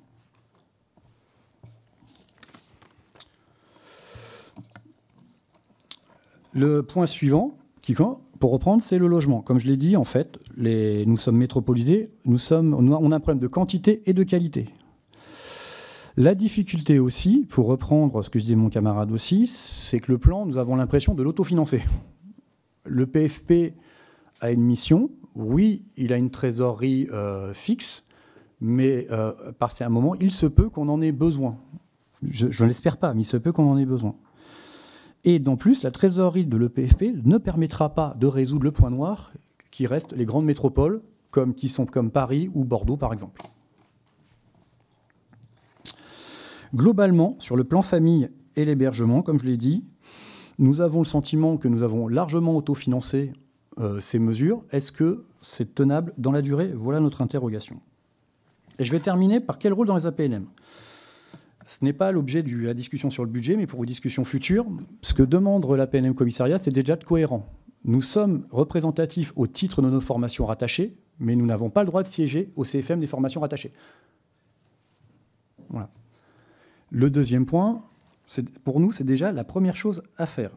Le point suivant, qui, quand pour reprendre, c'est le logement. Comme je l'ai dit, en fait, nous sommes métropolisés, nous sommes, on a un problème de quantité et de qualité. La difficulté aussi, pour reprendre ce que je disait mon camarade aussi, c'est que le plan, nous avons l'impression de l'autofinancer. Le PFP a une mission, oui, il a une trésorerie euh, fixe, mais euh, par un moment, il se peut qu'on en ait besoin. je ne l'espère pas, mais il se peut qu'on en ait besoin. Et en plus, la trésorerie de l'EPFP ne permettra pas de résoudre le point noir qui reste les grandes métropoles, comme, qui sont comme Paris ou Bordeaux par exemple. Globalement, sur le plan famille et l'hébergement, comme je l'ai dit, nous avons le sentiment que nous avons largement autofinancé euh, ces mesures. Est-ce que c'est tenable dans la durée Voilà notre interrogation. Et je vais terminer par quel rôle dans les APNM ce n'est pas l'objet de la discussion sur le budget, mais pour une discussion future, ce que demande la PNM commissariat, c'est déjà de cohérent. Nous sommes représentatifs au titre de nos formations rattachées, mais nous n'avons pas le droit de siéger au CFM des formations rattachées. Voilà. Le deuxième point, pour nous, c'est déjà la première chose à faire.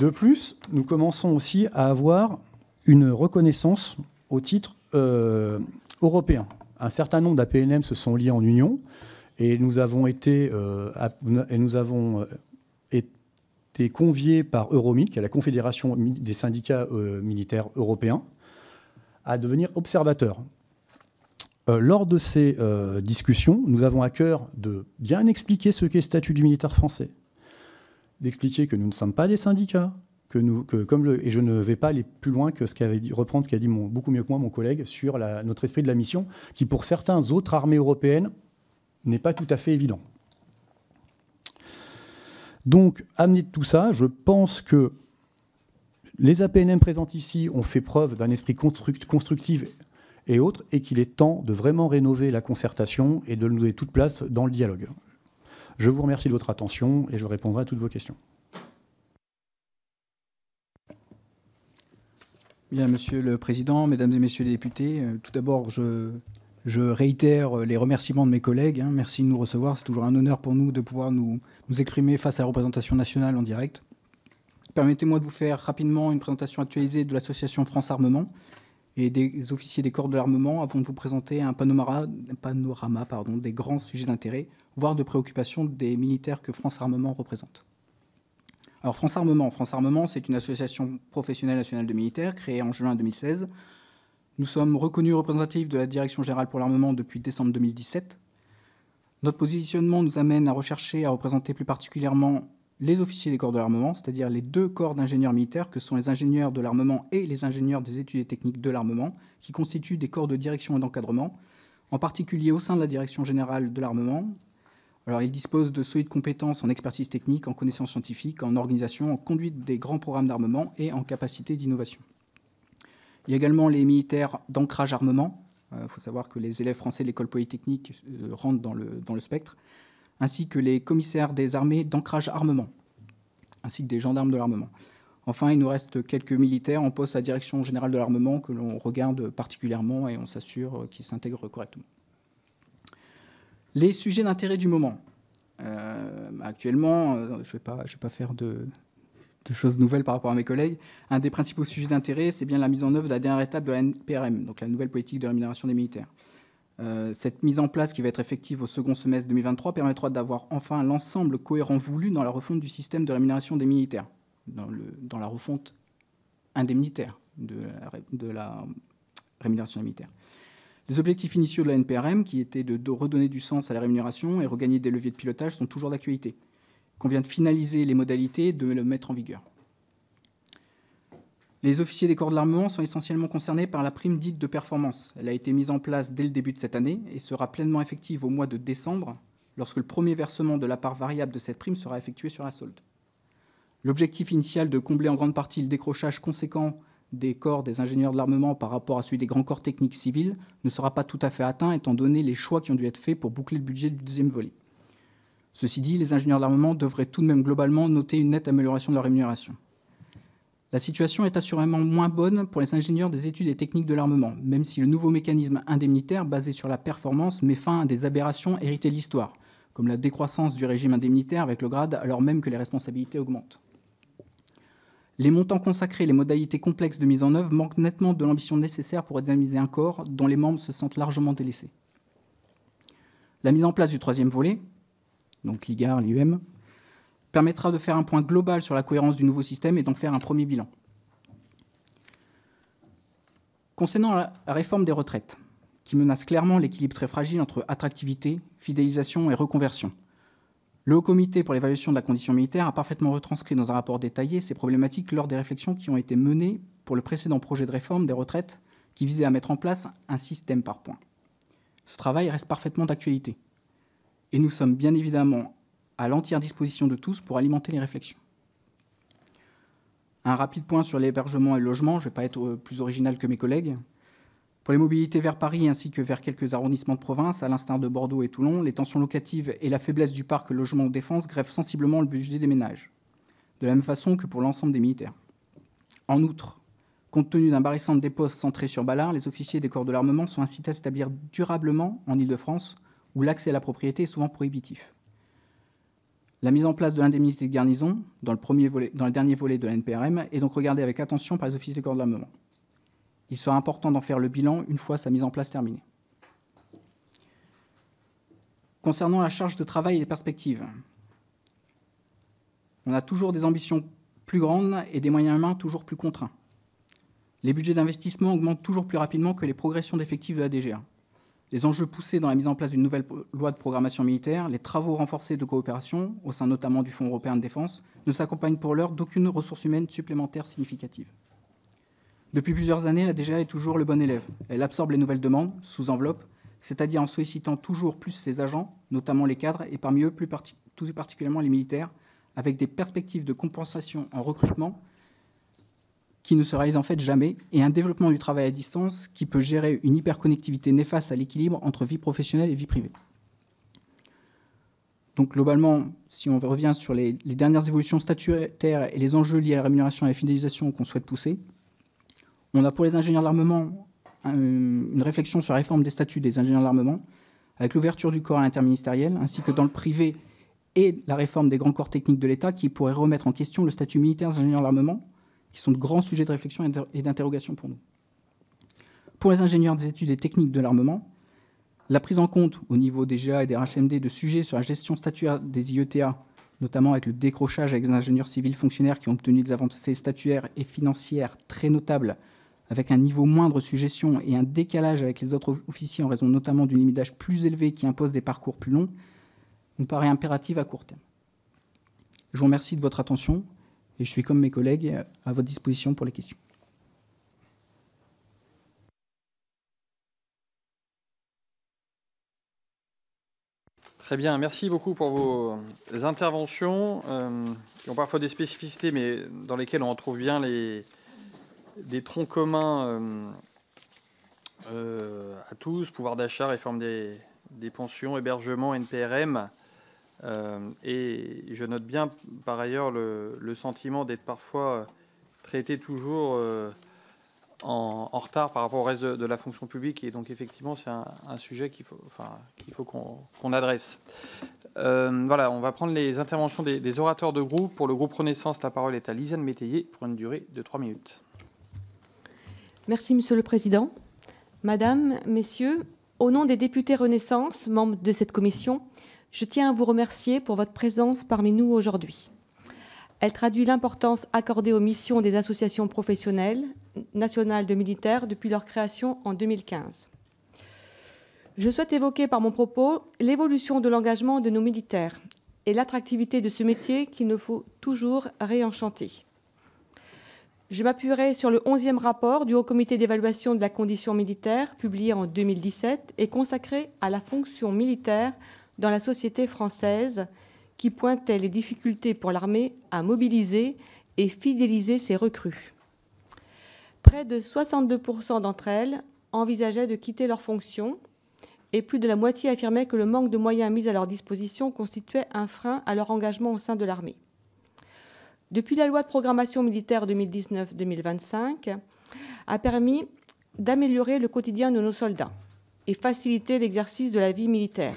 De plus, nous commençons aussi à avoir une reconnaissance au titre euh, européen un certain nombre d'APNM se sont liés en union et nous avons été, euh, et nous avons euh, été conviés par Euromil, qui est la Confédération des syndicats euh, militaires européens, à devenir observateurs. lors de ces discussions, nous avons à cœur de bien expliquer ce qu'est le statut du militaire français, d'expliquer que nous ne sommes pas des syndicats, comme le, et je ne vais pas aller plus loin que ce qu'avait reprendre ce qu'a dit mon, beaucoup mieux que moi mon collègue sur notre esprit de la mission, qui pour certains autres armées européennes n'est pas tout à fait évident. Donc, amené de tout ça, je pense que les APNM présentes ici ont fait preuve d'un esprit constructif et autre, et qu'il est temps de vraiment rénover la concertation et de nous donner toute place dans le dialogue. Je vous remercie de votre attention et je répondrai à toutes vos questions. Monsieur le Président, Mesdames et Messieurs les députés, euh, tout d'abord, je, réitère euh, les remerciements de mes collègues. Hein. merci de nous recevoir. C'est toujours un honneur pour nous de pouvoir nous, exprimer face à la représentation nationale en direct. Permettez-moi de vous faire rapidement une présentation actualisée de l'association France Armement et des officiers des corps de l'armement avant de vous présenter un panorama, des grands sujets d'intérêt, voire de préoccupation des militaires que France Armement représente. Alors France Armement, France Armement, c'est une association professionnelle nationale de militaires créée en juin 2016. Nous sommes reconnus représentatifs de la Direction générale pour l'armement depuis décembre 2017. Notre positionnement nous amène à rechercher à représenter plus particulièrement les officiers des corps de l'armement, c'est-à-dire les deux corps d'ingénieurs militaires que sont les ingénieurs de l'armement et les ingénieurs des études et techniques de l'armement, qui constituent des corps de direction et d'encadrement, en particulier au sein de la Direction générale de l'armement, alors, il dispose de solides compétences en expertise technique, en connaissances scientifiques, en organisation, en conduite des grands programmes d'armement et en capacité d'innovation. Il y a également les militaires d'ancrage armement. Il euh, faut savoir que les élèves français de l'école polytechnique euh, rentrent dans le, dans le spectre, ainsi que les commissaires des armées d'ancrage armement, ainsi que des gendarmes de l'armement. Enfin, il nous reste quelques militaires en poste à la direction générale de l'armement que l'on regarde particulièrement et on s'assure euh, qu'ils s'intègrent correctement. Les sujets d'intérêt du moment. Euh, actuellement, euh, je ne vais, pas, pas faire de, choses nouvelles par rapport à mes collègues. Un des principaux sujets d'intérêt, c'est bien la mise en œuvre de la dernière étape de la NPRM, donc la nouvelle politique de rémunération des militaires. Euh, cette mise en place qui va être effective au second semestre 2023 permettra d'avoir enfin l'ensemble cohérent voulu dans la refonte du système de rémunération des militaires, dans, le, dans la refonte indemnitaire de de la rémunération des militaires. Les objectifs initiaux de la NPRM, qui étaient de, redonner du sens à la rémunération et regagner des leviers de pilotage, sont toujours d'actualité. Qu'on vient de finaliser les modalités et de le mettre en vigueur. Les officiers des corps de l'armement sont essentiellement concernés par la prime dite de performance. Elle a été mise en place dès le début de cette année et sera pleinement effective au mois de décembre, lorsque le premier versement de la part variable de cette prime sera effectué sur la solde. L'objectif initial de combler en grande partie le décrochage conséquent des corps des ingénieurs de l'armement par rapport à celui des grands corps techniques civils ne sera pas tout à fait atteint étant donné les choix qui ont dû être faits pour boucler le budget du deuxième volet. Ceci dit, les ingénieurs de l'armement devraient tout de même globalement noter une nette amélioration de leur rémunération. La situation est assurément moins bonne pour les ingénieurs des études et techniques de l'armement, même si le nouveau mécanisme indemnitaire basé sur la performance met fin à des aberrations héritées de l'histoire, comme la décroissance du régime indemnitaire avec le grade alors même que les responsabilités augmentent. Les montants consacrés les modalités complexes de mise en œuvre manquent nettement de l'ambition nécessaire pour dynamiser un corps dont les membres se sentent largement délaissés. La mise en place du troisième volet, donc l'IGAR, l'IUM, permettra de faire un point global sur la cohérence du nouveau système et d'en faire un premier bilan. Concernant la réforme des retraites, qui menace clairement l'équilibre très fragile entre attractivité, fidélisation et reconversion, le Haut Comité pour l'évaluation de la condition militaire a parfaitement retranscrit dans un rapport détaillé ces problématiques lors des réflexions qui ont été menées pour le précédent projet de réforme des retraites qui visait à mettre en place un système par points. Ce travail reste parfaitement d'actualité et nous sommes bien évidemment à l'entière disposition de tous pour alimenter les réflexions. Un rapide point sur l'hébergement et le logement, je ne vais pas être euh, plus original que mes collègues. Pour les mobilités vers Paris ainsi que vers quelques arrondissements de province, à l'instar de Bordeaux et Toulon, les tensions locatives et la faiblesse du parc logement défense grèvent sensiblement le budget des ménages, de la même façon que pour l'ensemble des militaires. En outre, compte tenu d'un barrissant de postes centré sur Ballard, les officiers des corps de l'armement sont incités à s'établir durablement en Île-de-France, où l'accès à la propriété est souvent prohibitif. La mise en place de l'indemnité de garnison, dans le, dans le dernier volet de la NPRM, est donc regardée avec attention par les officiers des corps de l'armement il sera important d'en faire le bilan une fois sa mise en place terminée. Concernant la charge de travail et les perspectives, on a toujours des ambitions plus grandes et des moyens humains toujours plus contraints. Les budgets d'investissement augmentent toujours plus rapidement que les progressions d'effectifs de la DGA. Les enjeux poussés dans la mise en place d'une nouvelle loi de programmation militaire, les travaux renforcés de coopération, au sein notamment du Fonds européen de défense, ne s'accompagnent pour l'heure d'aucune ressource humaine supplémentaire significative. Depuis plusieurs années, la DGA est toujours le bon élève. Elle absorbe les nouvelles demandes, sous enveloppe, c'est-à-dire en sollicitant toujours plus ses agents, notamment les cadres, et parmi eux plus tout particulièrement les militaires, avec des perspectives de compensation en recrutement qui ne se réalisent en fait jamais, et un développement du travail à distance qui peut gérer une hyperconnectivité néfaste à l'équilibre entre vie professionnelle et vie privée. Donc globalement, si on revient sur les, les dernières évolutions statutaires et les enjeux liés à la rémunération et à la fidélisation qu'on souhaite pousser, on a pour les ingénieurs de l'armement une réflexion sur la réforme des statuts des ingénieurs de l'armement, avec l'ouverture du corps interministériel ainsi que dans le privé et la réforme des grands corps techniques de l'État qui pourrait remettre en question le statut militaire des ingénieurs de l'armement, qui sont de grands sujets de réflexion et d'interrogation pour nous. Pour les ingénieurs des études et techniques de l'armement, la prise en compte au niveau des GA et des RHMD de sujets sur la gestion statuaire des IETA, notamment avec le décrochage avec des ingénieurs civils fonctionnaires qui ont obtenu des avancées statuaires et financières très notables avec un niveau moindre suggestion et un décalage avec les autres officiers en raison notamment d'une limite d'âge plus élevée qui impose des parcours plus longs, nous paraît impérative à court terme. Je vous remercie de votre attention et je suis comme mes collègues à votre disposition pour les questions. Très bien, merci beaucoup pour vos interventions euh, qui ont parfois des spécificités mais dans lesquelles on retrouve bien les, des troncs communs euh, euh, à tous, pouvoir d'achat, réforme des, pensions, hébergement, NPRM. Euh, et je note bien par ailleurs le, sentiment d'être parfois traité toujours en, retard par rapport au reste de, la fonction publique. Et donc, effectivement, c'est un, sujet qu'il faut, qu'on, adresse. voilà, on va prendre les interventions des, orateurs de groupe. Pour le groupe Renaissance, la parole est à Lisanne Métayer pour une durée de 3 minutes. Merci, Monsieur le Président. Madame, Messieurs, au nom des députés Renaissance, membres de cette commission, je tiens à vous remercier pour votre présence parmi nous aujourd'hui. Elle traduit l'importance accordée aux missions des associations professionnelles nationales de militaires depuis leur création en 2015. Je souhaite évoquer par mon propos l'évolution de l'engagement de nos militaires et l'attractivité de ce métier qu'il nous faut toujours réenchanter je m'appuierai sur le 11e rapport du Haut Comité d'évaluation de la condition militaire, publié en 2017 et consacré à la fonction militaire dans la société française, qui pointait les difficultés pour l'armée à mobiliser et fidéliser ses recrues. Près de 62% d'entre elles envisageaient de quitter leur fonction et plus de la moitié affirmait que le manque de moyens mis à leur disposition constituait un frein à leur engagement au sein de l'armée depuis la loi de programmation militaire 2019-2025, a permis d'améliorer le quotidien de nos soldats et faciliter l'exercice de la vie militaire.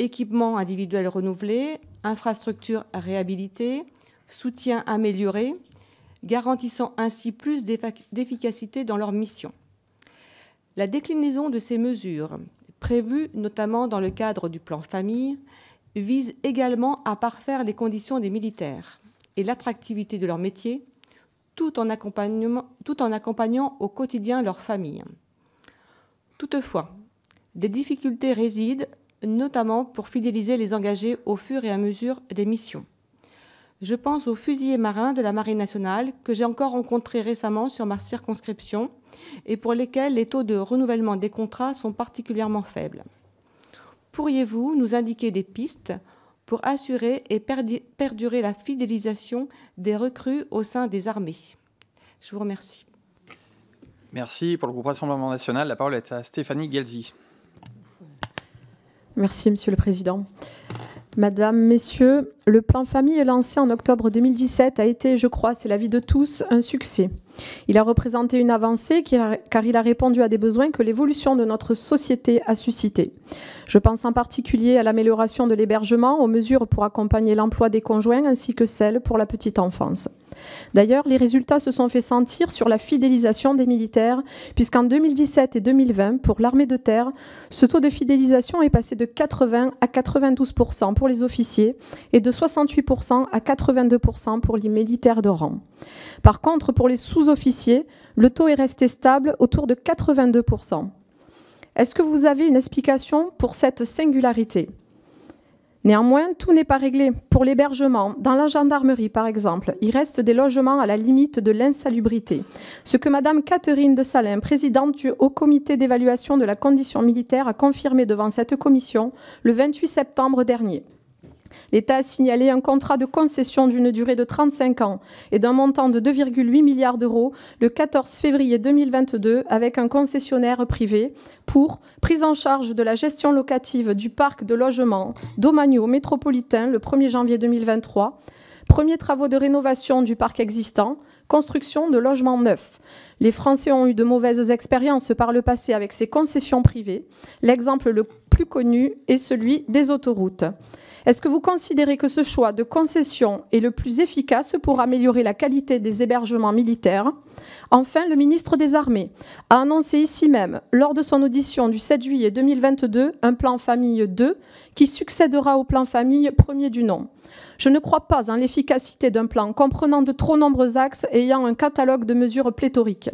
Équipements individuels renouvelés, infrastructures réhabilitées, soutien amélioré, garantissant ainsi plus d'efficacité dans leur mission. La déclinaison de ces mesures, prévues notamment dans le cadre du plan famille, vise également à parfaire les conditions des militaires et l'attractivité de leur métier, tout en, tout en accompagnant au quotidien leur famille. Toutefois, des difficultés résident notamment pour fidéliser les engagés au fur et à mesure des missions. Je pense aux fusillés marins de la Marine nationale que j'ai encore rencontrés récemment sur ma circonscription et pour lesquels les taux de renouvellement des contrats sont particulièrement faibles. Pourriez-vous nous indiquer des pistes pour assurer et perdurer la fidélisation des recrues au sein des armées. Je vous remercie. Merci pour le groupe Rassemblement national. La parole est à Stéphanie gelzi Merci, Monsieur le Président. Madame, Messieurs, le plan famille lancé en octobre 2017 a été, je crois, c'est l'avis de tous, un succès. Il a représenté une avancée car il a répondu à des besoins que l'évolution de notre société a suscités. Je pense en particulier à l'amélioration de l'hébergement, aux mesures pour accompagner l'emploi des conjoints ainsi que celles pour la petite enfance. D'ailleurs, les résultats se sont fait sentir sur la fidélisation des militaires, puisqu'en 2017 et 2020, pour l'armée de terre, ce taux de fidélisation est passé de 80 à 92 pour les officiers et de 68 à 82 pour les militaires de rang. Par contre, pour les sous-officiers, le taux est resté stable autour de 82 est-ce que vous avez une explication pour cette singularité Néanmoins, tout n'est pas réglé. Pour l'hébergement, dans la gendarmerie par exemple, il reste des logements à la limite de l'insalubrité. Ce que Mme Catherine de Salin, présidente du Haut Comité d'évaluation de la condition militaire, a confirmé devant cette commission le 28 septembre dernier. L'État a signalé un contrat de concession d'une durée de 35 ans et d'un montant de 2,8 milliards d'euros le 14 février 2022 avec un concessionnaire privé pour prise en charge de la gestion locative du parc de logements domaniaux Métropolitain le 1er janvier 2023, premiers travaux de rénovation du parc existant, construction de logements neufs. Les Français ont eu de mauvaises expériences par le passé avec ces concessions privées. L'exemple le plus connu est celui des autoroutes. Est-ce que vous considérez que ce choix de concession est le plus efficace pour améliorer la qualité des hébergements militaires Enfin, le ministre des Armées a annoncé ici même, lors de son audition du 7 juillet 2022, un plan famille 2 qui succédera au plan famille premier du nom. Je ne crois pas en l'efficacité d'un plan comprenant de trop nombreux axes et ayant un catalogue de mesures pléthoriques.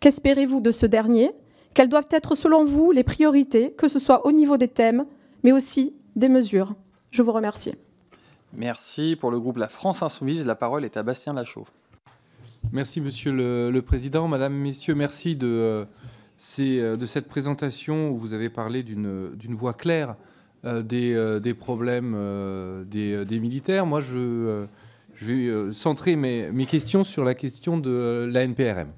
Qu'espérez-vous de ce dernier Quelles doivent être selon vous les priorités, que ce soit au niveau des thèmes, mais aussi des mesures je vous remercie. Merci. Pour le groupe La France Insoumise, la parole est à Bastien Lachaud. Merci, Monsieur le, Président. Madame, Messieurs, merci de, euh, euh, de, cette présentation où vous avez parlé d'une voix claire euh, des, problèmes des, militaires. Moi, je, vais centrer mes, mes, questions sur la question de la NPRM.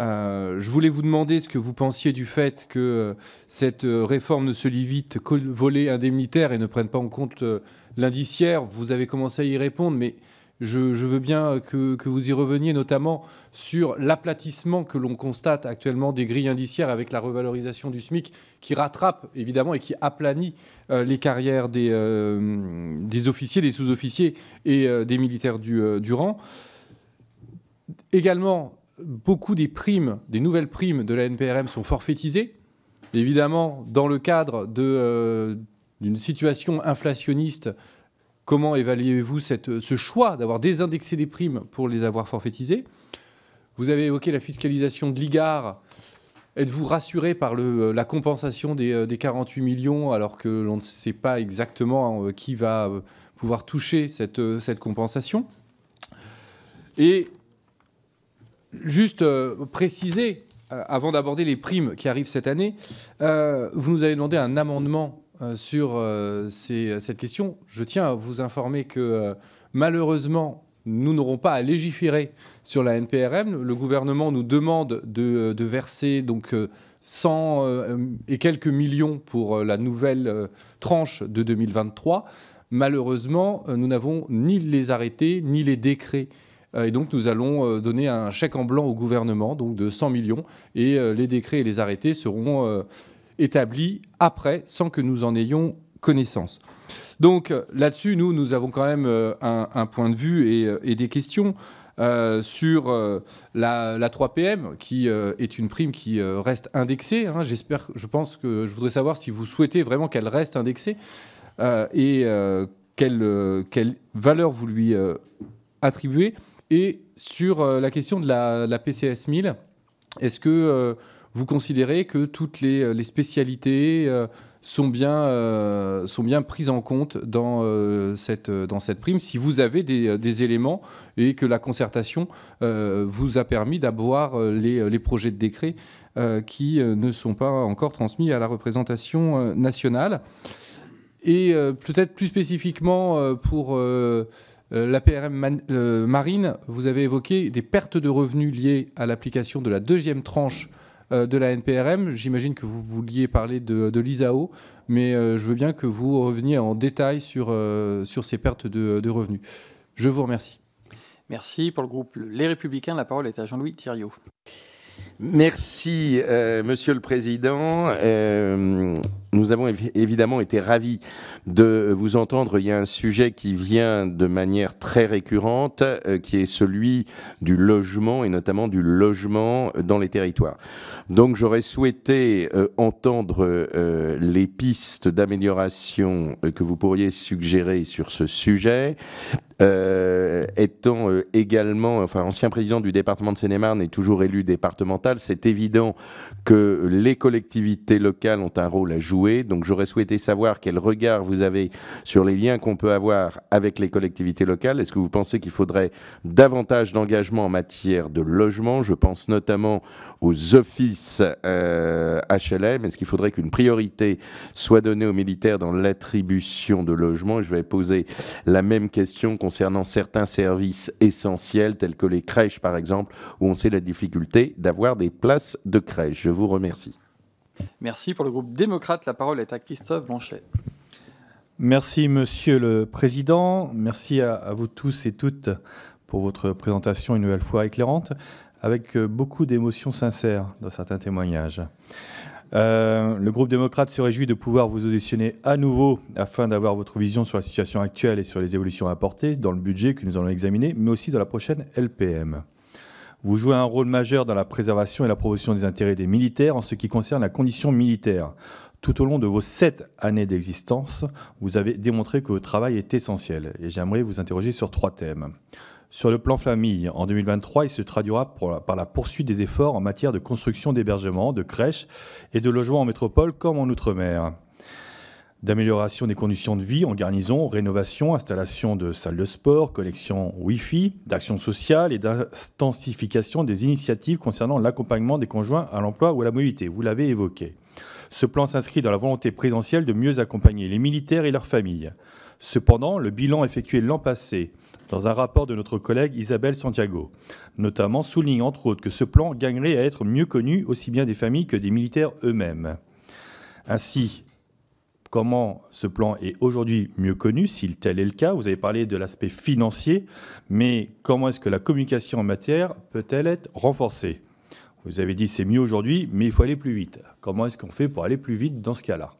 Euh, je voulais vous demander ce que vous pensiez du fait que euh, cette euh, réforme ne se limite vite qu'au volet indemnitaire et ne prenne pas en compte l'indiciaire. Vous avez commencé à y répondre, mais je, veux bien que, vous y reveniez, notamment sur l'aplatissement que l'on constate actuellement des grilles indiciaires avec la revalorisation du SMIC qui rattrape évidemment et qui aplanit les carrières des, des officiers, des sous-officiers et des militaires du, du rang. Également, beaucoup des primes, des nouvelles primes de la NPRM sont forfaitisées. Évidemment, dans le cadre euh, d'une situation inflationniste, comment évaluez-vous ce choix d'avoir désindexé des primes pour les avoir forfaitisées Vous avez évoqué la fiscalisation de l'IGAR. Êtes-vous rassuré par euh, la compensation des, 48 euh, millions alors que l'on ne sait pas exactement qui va pouvoir toucher cette, cette compensation Et juste euh, préciser, euh, avant d'aborder les primes qui arrivent cette année, euh, vous nous avez demandé un amendement sur cette question. Je tiens à vous informer que malheureusement, nous n'aurons pas à légiférer sur la NPRM. Le gouvernement nous demande de, verser donc 100 et quelques millions pour la nouvelle tranche de 2023. Malheureusement, nous n'avons ni les arrêtés ni les décrets euh, et donc nous allons euh, donner un chèque en blanc au gouvernement, donc de 100 millions, et euh, les décrets et les arrêtés seront établis après, sans que nous en ayons connaissance. Donc là-dessus, nous, nous avons quand même un, point de vue et, des questions. sur la, 3PM, qui est une prime qui reste indexée. Hein. J'espère, je pense que je voudrais savoir si vous souhaitez vraiment qu'elle reste indexée et quelle, valeur vous lui attribuez. Et sur euh, la question de la, PCS 1000, est-ce que euh, vous considérez que toutes les, euh, spécialités sont bien, sont bien prises en compte dans, cette, dans cette prime si vous avez des, éléments et que la concertation vous a permis d'avoir les, les, projets de décret qui ne sont pas encore transmis à la représentation nationale. Et peut-être plus spécifiquement pour euh, la PRM marine, vous avez évoqué des pertes de revenus liées à l'application de la deuxième tranche euh, de la NPRM. J'imagine que vous vouliez parler de, l'ISAO, mais euh, je veux bien que vous reveniez en détail sur, sur ces pertes de, revenus. Je vous remercie. Merci. Pour le groupe Les Républicains, la parole est à Jean-Louis Thiriot. Merci, Monsieur le Président nous avons évidemment été ravis de vous entendre. Il y a un sujet qui vient de manière très récurrente, euh, qui est celui du logement et notamment du logement dans les territoires. Donc j'aurais souhaité euh, entendre euh, les pistes d'amélioration que vous pourriez suggérer sur ce sujet. étant également, enfin, ancien président du département de Seine-et-Marne et toujours élu départemental, c'est évident que les collectivités locales ont un rôle à jouer. Donc j'aurais souhaité savoir quel regard vous avez sur les liens qu'on peut avoir avec les collectivités locales. Est-ce que vous pensez qu'il faudrait davantage d'engagement en matière de logement Je pense notamment aux offices HLM. Euh, Est-ce qu'il faudrait qu'une priorité soit donnée aux militaires dans l'attribution de logements Je vais poser la même question concernant certains services essentiels tels que les crèches par exemple, où on sait la difficulté d'avoir des places de crèche vous remercie. Merci pour le groupe démocrate. La parole est à Christophe Blanchet. Merci, Monsieur le Président. Merci à, vous tous et toutes pour votre présentation une nouvelle fois éclairante, avec euh, beaucoup d'émotions sincères dans certains témoignages. Euh, le groupe démocrate se réjouit de pouvoir vous auditionner à nouveau afin d'avoir votre vision sur la situation actuelle et sur les évolutions apportées dans le budget que nous allons examiner, mais aussi dans la prochaine LPM. Vous jouez un rôle majeur dans la préservation et la promotion des intérêts des militaires en ce qui concerne la condition militaire. Tout au long de vos sept années d'existence, vous avez démontré que votre travail est essentiel et j'aimerais vous interroger sur trois thèmes. Sur le plan famille, en 2023, il se traduira par la poursuite des efforts en matière de construction d'hébergements, de crèches et de logements en métropole comme en Outre-mer d'amélioration des conditions de vie en garnison, rénovation, installation de salles de sport, collection Wi-Fi, d'action sociale et d'intensification des initiatives concernant l'accompagnement des conjoints à l'emploi ou à la mobilité. Vous l'avez évoqué. Ce plan s'inscrit dans la volonté présidentielle de mieux accompagner les militaires et leurs familles. Cependant, le bilan effectué l'an passé dans un rapport de notre collègue Isabelle Santiago, notamment souligne entre autres que ce plan gagnerait à être mieux connu aussi bien des familles que des militaires eux-mêmes. Ainsi, comment ce plan est aujourd'hui mieux connu, si tel est le cas. Vous avez parlé de l'aspect financier, mais comment est-ce que la communication en matière peut-elle être renforcée Vous avez dit c'est mieux aujourd'hui, mais il faut aller plus vite. Comment est-ce qu'on fait pour aller plus vite dans ce cas-là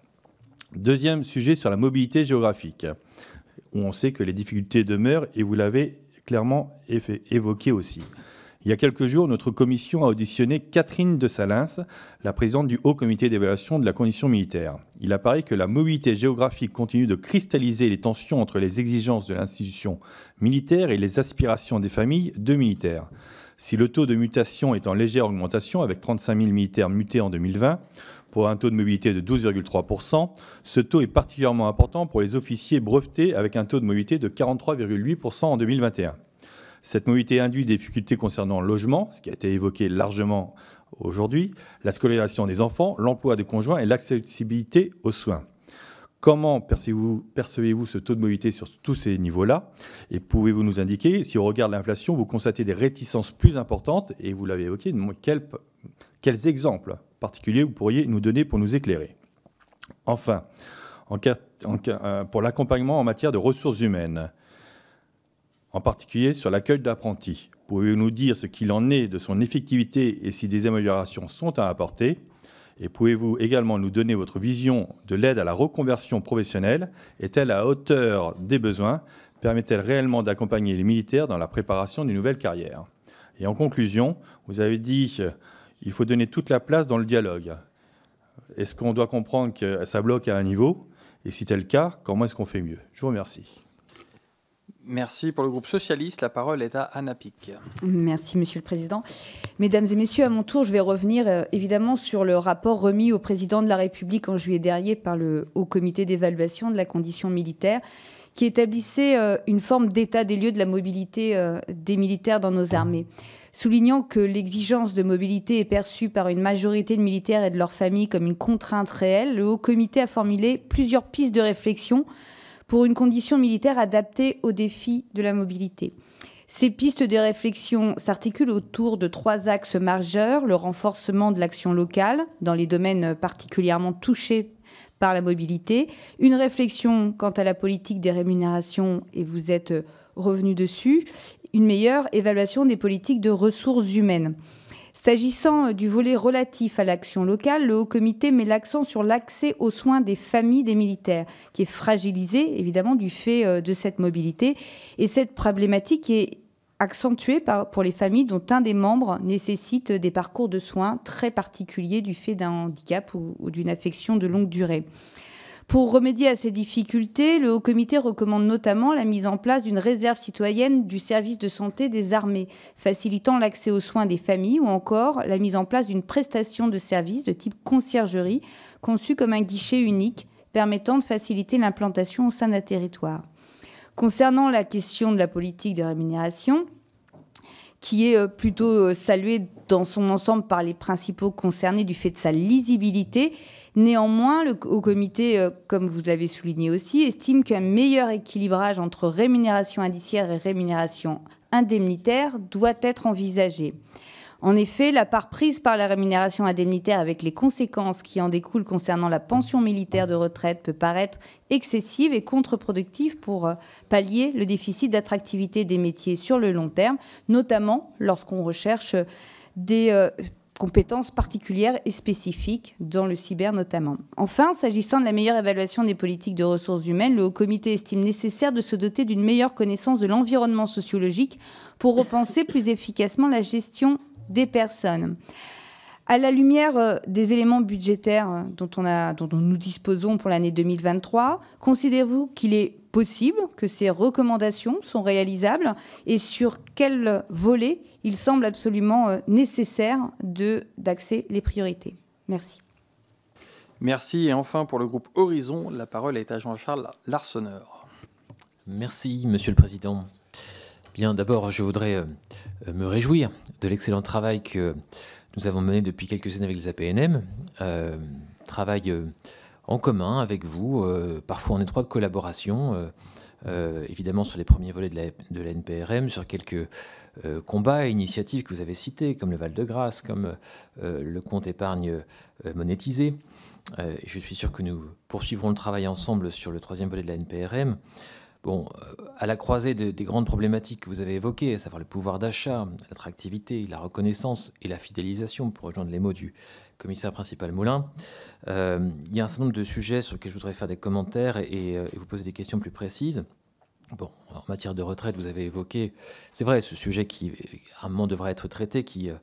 Deuxième sujet sur la mobilité géographique, où on sait que les difficultés demeurent et vous l'avez clairement évoqué aussi. Il y a quelques jours, notre commission a auditionné Catherine de Salins, la présidente du Haut Comité d'évaluation de la condition militaire. Il apparaît que la mobilité géographique continue de cristalliser les tensions entre les exigences de l'institution militaire et les aspirations des familles de militaires. Si le taux de mutation est en légère augmentation, avec 35 000 militaires mutés en 2020, pour un taux de mobilité de 12,3%. Ce taux est particulièrement important pour les officiers brevetés avec un taux de mobilité de 43,8% en 2021. Cette mobilité induit des difficultés concernant le logement, ce qui a été évoqué largement aujourd'hui, la scolarisation des enfants, l'emploi des conjoints et l'accessibilité aux soins. Comment percevez-vous ce taux de mobilité sur tous ces niveaux-là Et pouvez-vous nous indiquer, si on regarde l'inflation, vous constatez des réticences plus importantes Et vous l'avez évoqué, quels, exemples particuliers vous pourriez nous donner pour nous éclairer Enfin, en, euh, pour l'accompagnement en matière de ressources humaines, en particulier sur l'accueil d'apprentis. Pouvez-vous nous dire ce qu'il en est de son effectivité et si des améliorations sont à apporter Et pouvez-vous également nous donner votre vision de l'aide à la reconversion professionnelle Est-elle à hauteur des besoins Permet-elle réellement d'accompagner les militaires dans la préparation d'une nouvelle carrière Et en conclusion, vous avez dit qu'il euh, faut donner toute la place dans le dialogue. Est-ce qu'on doit comprendre que ça bloque à un niveau Et si tel cas, comment est-ce qu'on fait mieux Je vous remercie. Merci pour le groupe socialiste. La parole est à Anna Pic. Merci, Monsieur le Président. Mesdames et Messieurs, à mon tour, je vais revenir euh, évidemment sur le rapport remis au Président de la République en juillet dernier par le Haut Comité d'évaluation de la condition militaire, qui établissait euh, une forme d'état des lieux de la mobilité euh, des militaires dans nos armées, soulignant que l'exigence de mobilité est perçue par une majorité de militaires et de leurs familles comme une contrainte réelle. Le Haut Comité a formulé plusieurs pistes de réflexion pour une condition militaire adaptée aux défis de la mobilité. Ces pistes de réflexion s'articulent autour de trois axes majeurs, le renforcement de l'action locale dans les domaines particulièrement touchés par la mobilité, une réflexion quant à la politique des rémunérations, et vous êtes revenu dessus, une meilleure évaluation des politiques de ressources humaines. S'agissant euh, du volet relatif à l'action locale, le Haut Comité met l'accent sur l'accès aux soins des familles des militaires, qui est fragilisé évidemment du fait euh, de cette mobilité. Et cette problématique est accentuée pour les familles dont un des membres nécessite euh, des parcours de soins très particuliers du fait d'un handicap ou d'une affection de longue durée. Pour remédier à ces difficultés, le Haut Comité recommande notamment la mise en place d'une réserve citoyenne du service de santé des armées, facilitant l'accès aux soins des familles ou encore la mise en place d'une prestation de service de type conciergerie conçue comme un guichet unique permettant de faciliter l'implantation au sein d'un territoire. Concernant la question de la politique de rémunération, qui est euh, plutôt euh, salué dans son ensemble par les principaux concernés du fait de sa lisibilité. Néanmoins, le Haut comité, euh, comme vous l'avez souligné aussi, estime qu'un meilleur équilibrage entre rémunération indiciaire et rémunération indemnitaire doit être envisagé. En effet, la part prise par la rémunération indemnitaire avec les conséquences qui en découlent concernant la pension militaire de retraite peut paraître excessive et contre-productive pour euh, pallier le déficit d'attractivité des métiers sur le long terme, notamment lorsqu'on recherche euh, des euh, compétences particulières et spécifiques, dans le cyber notamment. Enfin, s'agissant de la meilleure évaluation des politiques de ressources humaines, le Haut Comité estime nécessaire de se doter d'une meilleure connaissance de l'environnement sociologique pour repenser plus efficacement la gestion des personnes. À la lumière euh, des éléments budgétaires euh, dont, on a, dont nous disposons pour l'année 2023, considérez-vous qu'il est possible que ces recommandations sont réalisables et sur quel volet il semble absolument euh, nécessaire d'axer les priorités Merci. Merci. Et enfin, pour le groupe Horizon, la parole est à Jean-Charles Larsonneur. Merci, Monsieur le Président. Bien, d'abord, je voudrais euh, euh, me réjouir de l'excellent travail que nous avons mené depuis quelques années avec les APNM. Euh, travail en commun avec vous, parfois en étroite collaboration, évidemment sur les premiers volets de la, de la NPRM, sur quelques combats et initiatives que vous avez citées, comme le Val-de-Grâce, comme le compte épargne monétisé. je suis sûr que nous poursuivrons le travail ensemble sur le troisième volet de la NPRM. Bon, euh, à la croisée des grandes problématiques que vous avez évoquées, à savoir le pouvoir d'achat, l'attractivité, la reconnaissance et la fidélisation, pour rejoindre les mots du commissaire principal Moulin, euh, il y a un certain nombre de sujets sur lesquels je voudrais faire des commentaires euh, et, vous poser des questions plus précises. Bon, en matière de retraite, vous avez évoqué, c'est vrai, ce sujet qui, à un moment, devrait être traité, qui est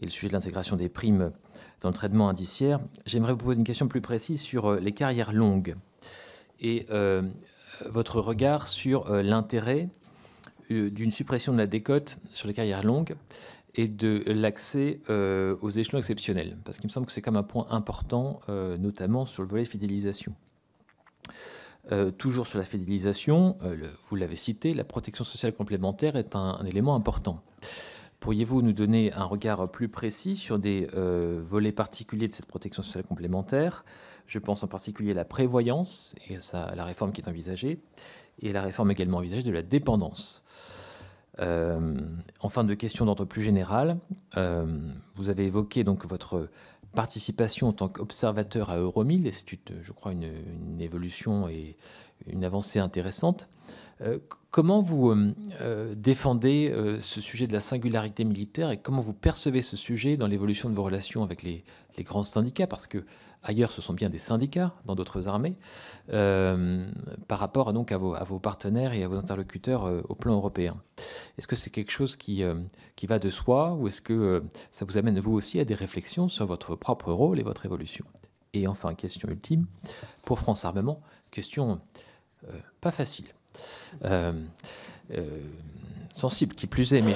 le sujet de l'intégration des primes dans le traitement indiciaire. J'aimerais vous poser une question plus précise sur les carrières longues. Et votre regard sur euh, l'intérêt euh, d'une suppression de la décote sur les carrières longues et de l'accès euh, aux échelons exceptionnels. Parce qu'il me semble que c'est quand même un point important, notamment sur le volet fidélisation. toujours sur la fidélisation, vous l'avez cité, la protection sociale complémentaire est un élément important. Pourriez-vous nous donner un regard plus précis sur des volets particuliers de cette protection sociale complémentaire je pense en particulier à la prévoyance et à, la réforme qui est envisagée, et la réforme également envisagée de la dépendance. Euh, enfin, de questions d'ordre plus général, euh, vous avez évoqué donc votre participation en tant qu'observateur à Euromil. et c'est, je crois, une, évolution et une avancée intéressante. Euh, comment vous défendez ce sujet de la singularité militaire et comment vous percevez ce sujet dans l'évolution de vos relations avec les, les grands syndicats, parce que ailleurs ce sont bien des syndicats dans d'autres armées, euh, par rapport à, donc à vos, partenaires et à vos interlocuteurs euh, au plan européen. Est-ce que c'est quelque chose qui, euh, qui va de soi ou est-ce que ça vous amène vous aussi à des réflexions sur votre propre rôle et votre évolution Et enfin, question ultime, pour France Armement, question pas facile sensible, qui plus est, mais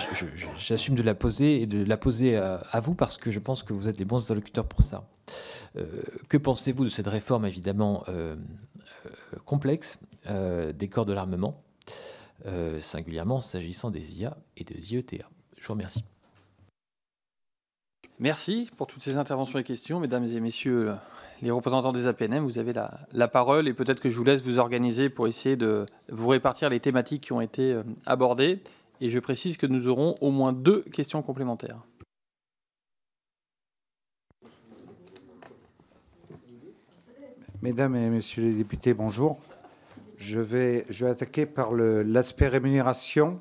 j'assume de la poser et de la poser à, vous parce que je pense que vous êtes les bons interlocuteurs pour ça. Euh, que pensez-vous de cette réforme évidemment euh, euh, complexe des corps de l'armement, singulièrement s'agissant des IA et des IETA Je vous remercie. Merci pour toutes ces interventions et questions, mesdames et messieurs les représentants des APNM, vous avez la parole et peut-être que je vous laisse vous organiser pour essayer de vous répartir les thématiques qui ont été abordées. Et je précise que nous aurons au moins deux questions complémentaires. Mesdames et Messieurs les députés, bonjour. Je vais, je vais attaquer par l'aspect rémunération.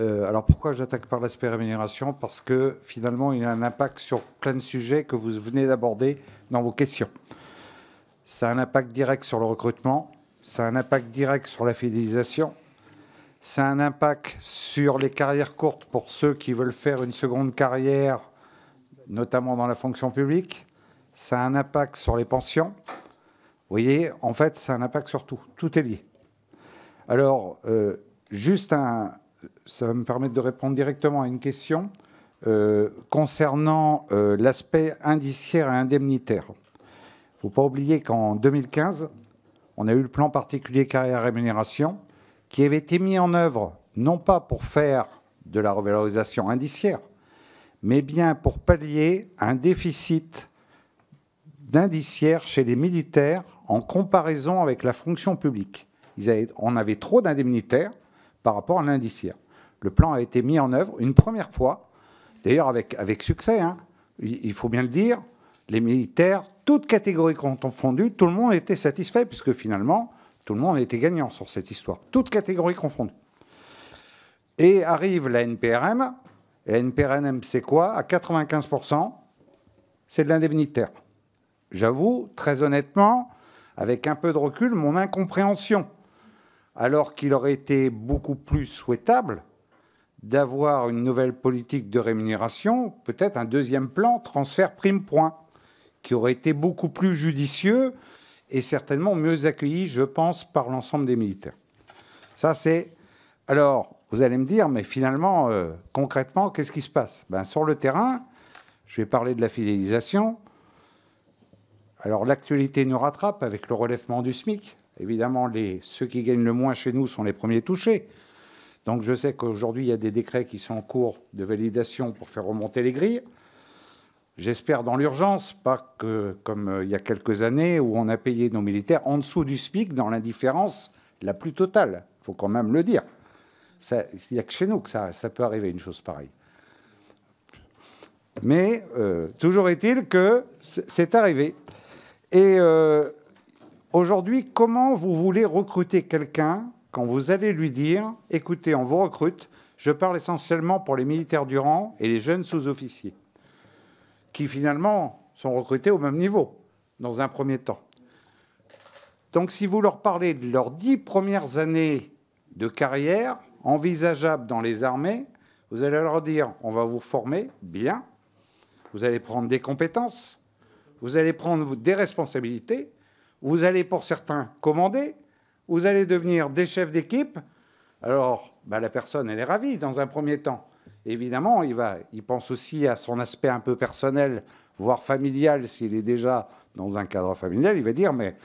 Euh, alors pourquoi j'attaque par l'aspect rémunération Parce que finalement, il a un impact sur plein de sujets que vous venez d'aborder dans vos questions. Ça a un impact direct sur le recrutement, ça a un impact direct sur la fidélisation, ça a un impact sur les carrières courtes pour ceux qui veulent faire une seconde carrière, notamment dans la fonction publique. Ça a un impact sur les pensions. Vous voyez, en fait, ça a un impact sur tout. Tout est lié. Alors, euh, juste un, ça va me permettre de répondre directement à une question euh, concernant euh, l'aspect indiciaire et indemnitaire. Il ne faut pas oublier qu'en 2015, on a eu le plan particulier carrière-rémunération qui avait été mis en œuvre non pas pour faire de la revalorisation indiciaire, mais bien pour pallier un déficit d'indiciaire chez les militaires en comparaison avec la fonction publique. on avait trop d'indemnitaires par rapport à l'indiciaire. Le plan a été mis en œuvre une première fois, d'ailleurs avec, avec succès. Hein. Il faut bien le dire, les militaires, toutes catégories confondues, tout le monde était satisfait, puisque finalement, tout le monde était gagnant sur cette histoire, toutes catégories confondues. Et arrive la NPRM. La NPRM, c'est quoi À 95%, c'est de l'indemnitaire. J'avoue, très honnêtement, avec un peu de recul, mon incompréhension. Alors qu'il aurait été beaucoup plus souhaitable d'avoir une nouvelle politique de rémunération, peut-être un deuxième plan, transfert prime point, qui aurait été beaucoup plus judicieux et certainement mieux accueillis, je pense, par l'ensemble des militaires. Ça, c'est. Alors, vous allez me dire, mais finalement, euh, concrètement, qu'est-ce qui se passe ben, Sur le terrain, je vais parler de la fidélisation. Alors, l'actualité nous rattrape avec le relèvement du SMIC. Évidemment, ceux qui gagnent le moins chez nous sont les premiers touchés. Donc, je sais qu'aujourd'hui, il y a des décrets qui sont en cours de validation pour faire remonter les grilles. J'espère dans l'urgence, pas que comme euh, il y a quelques années où on a payé nos militaires en dessous du spic, dans l'indifférence la plus totale. Il faut quand même le dire. Il n'y a que chez nous que ça, peut arriver une chose pareille. Mais euh, toujours est-il que c'est arrivé. Et euh, aujourd'hui, comment vous voulez recruter quelqu'un quand vous allez lui dire, écoutez, on vous recrute, je parle essentiellement pour les militaires du rang et les jeunes sous-officiers qui finalement sont recrutés au même niveau, dans un premier temps. Donc si vous leur parlez de leurs dix premières années de carrière envisageables dans les armées, vous allez leur dire, on va vous former, bien, vous allez prendre des compétences, vous allez prendre des responsabilités, vous allez pour certains commander, vous allez devenir des chefs d'équipe. Alors, ben, la personne, elle est ravie dans un premier temps évidemment, il, va, il pense aussi à son aspect un peu personnel, voire familial, s'il est déjà dans un cadre familial, il va dire, mais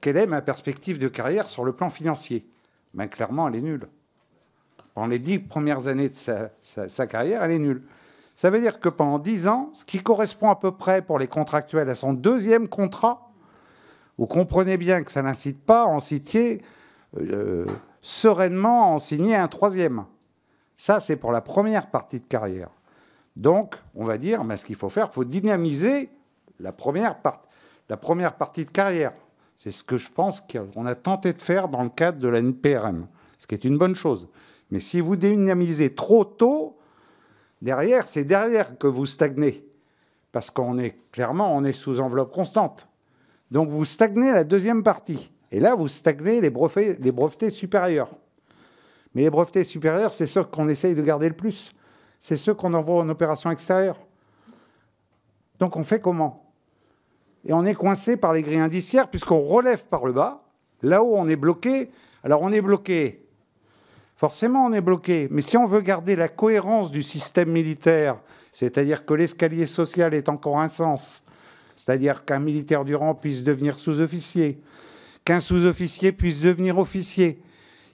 quelle est ma perspective de carrière sur le plan financier ben, Clairement, elle est nulle. Pendant les dix premières années de sa, carrière, elle est nulle. Ça veut dire que pendant dix ans, ce qui correspond à peu près pour les contractuels à son deuxième contrat, vous comprenez bien que ça n'incite pas à en euh, sereinement à en signer un troisième. Ça, c'est pour la première partie de carrière. Donc, on va dire, mais ce qu'il faut faire, il faut dynamiser la première, partie de carrière. C'est ce que je pense qu'on a tenté de faire dans le cadre de la NPRM, ce qui est une bonne chose. Mais si vous dynamisez trop tôt, derrière, c'est derrière que vous stagnez. Parce qu'on est clairement, on est sous enveloppe constante. Donc vous stagnez la deuxième partie. Et là, vous stagnez les brevetés, les brevetés supérieurs. Mais les brevetés supérieurs, c'est ceux qu'on essaye de garder le plus. C'est ceux qu'on envoie en opération extérieure. Donc on fait comment Et on est coincé par les grilles indiciaires puisqu'on relève par le bas. Là-haut, on est bloqué. Alors on est bloqué. Forcément, on est bloqué. Mais si on veut garder la cohérence du système militaire, c'est-à-dire que l'escalier social est encore un sens, c'est-à-dire qu'un militaire du rang puisse devenir sous-officier, qu'un sous-officier puisse devenir officier,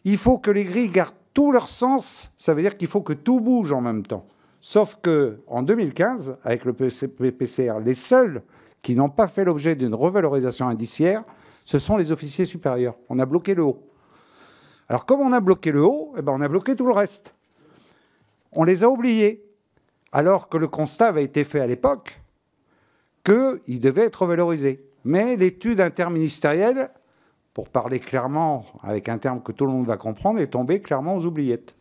il faut que les grilles gardent tout leur sens, ça veut dire qu'il faut que tout bouge en même temps. Sauf que en 2015, avec le PPCR, les seuls qui n'ont pas fait l'objet d'une revalorisation indiciaire, ce sont les officiers supérieurs. On a bloqué le haut. Alors comme on a bloqué le haut, eh ben, on a bloqué tout le reste. On les a oubliés. Alors que le constat avait été fait à l'époque qu'ils devaient être valorisés. Mais l'étude interministérielle pour parler clairement, avec un terme que tout le monde va comprendre, est tombé clairement aux oubliettes.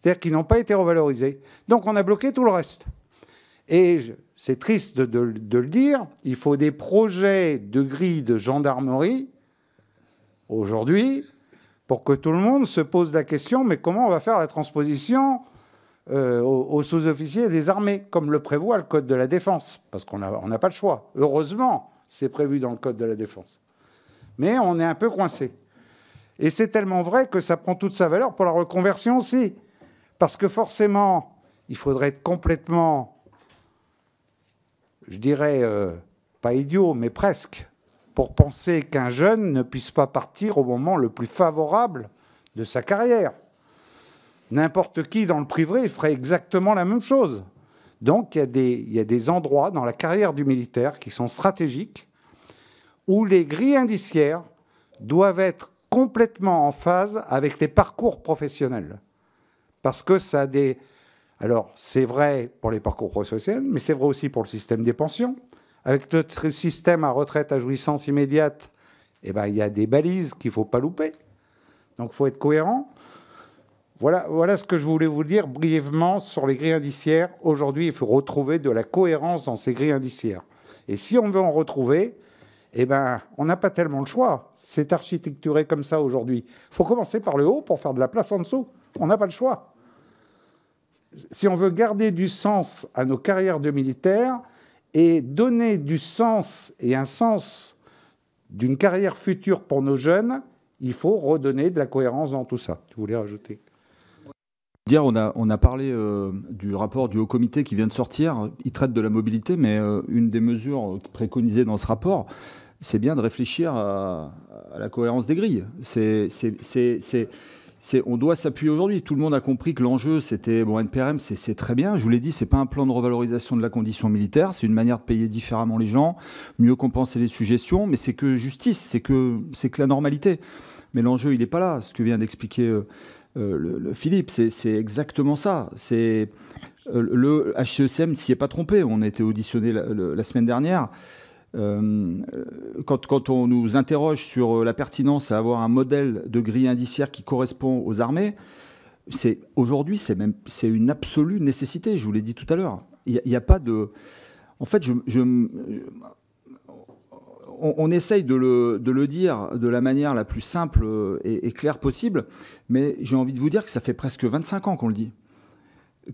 C'est-à-dire qu'ils n'ont pas été revalorisés. Donc on a bloqué tout le reste. Et c'est triste de, le dire, il faut des projets de grille de gendarmerie aujourd'hui pour que tout le monde se pose la question, mais comment on va faire la transposition euh, aux, sous-officiers des armées, comme le prévoit le Code de la Défense Parce qu'on n'a pas le choix. Heureusement, c'est prévu dans le Code de la Défense mais on est un peu coincé. Et c'est tellement vrai que ça prend toute sa valeur pour la reconversion aussi. Parce que forcément, il faudrait être complètement, je dirais, euh, pas idiot, mais presque, pour penser qu'un jeune ne puisse pas partir au moment le plus favorable de sa carrière. N'importe qui dans le privé ferait exactement la même chose. Donc il y a des endroits dans la carrière du militaire qui sont stratégiques où les grilles indiciaires doivent être complètement en phase avec les parcours professionnels. Parce que ça a des... Alors, c'est vrai pour les parcours professionnels, mais c'est vrai aussi pour le système des pensions. Avec notre système à retraite à jouissance immédiate, eh ben, il y a des balises qu'il ne faut pas louper. Donc, il faut être cohérent. Voilà, voilà ce que je voulais vous dire brièvement sur les grilles indiciaires. Aujourd'hui, il faut retrouver de la cohérence dans ces grilles indiciaires. Et si on veut en retrouver, eh ben, on n'a pas tellement le choix. C'est architecturé comme ça aujourd'hui. Il faut commencer par le haut pour faire de la place en dessous. On n'a pas le choix. Si on veut garder du sens à nos carrières de militaires et donner du sens et un sens d'une carrière future pour nos jeunes, il faut redonner de la cohérence dans tout ça. Tu voulais rajouter Dire, on a, on a parlé euh, du rapport du Haut Comité qui vient de sortir. Il traite de la mobilité, mais euh, une des mesures euh, préconisées dans ce rapport, c'est bien de réfléchir à, la cohérence des grilles. C'est, on doit s'appuyer aujourd'hui. Tout le monde a compris que l'enjeu, c'était bon, NPRM, c'est très bien. Je vous l'ai dit, c'est pas un plan de revalorisation de la condition militaire, c'est une manière de payer différemment les gens, mieux compenser les suggestions, mais c'est que justice, c'est que c'est que la normalité. Mais l'enjeu, il n'est pas là. Ce que vient d'expliquer euh, euh, le, Philippe, c'est exactement ça. C'est euh, le HCECM s'y est pas trompé. On a été auditionné la, semaine dernière. Euh, quand, quand, on nous interroge sur euh, la pertinence à avoir un modèle de grille indiciaire qui correspond aux armées, c'est aujourd'hui c'est même c'est une absolue nécessité. Je vous l'ai dit tout à l'heure. Il n'y a, pas de. En fait, je, on, essaye de le, dire de la manière la plus simple et, et claire possible, mais j'ai envie de vous dire que ça fait presque 25 ans qu'on le dit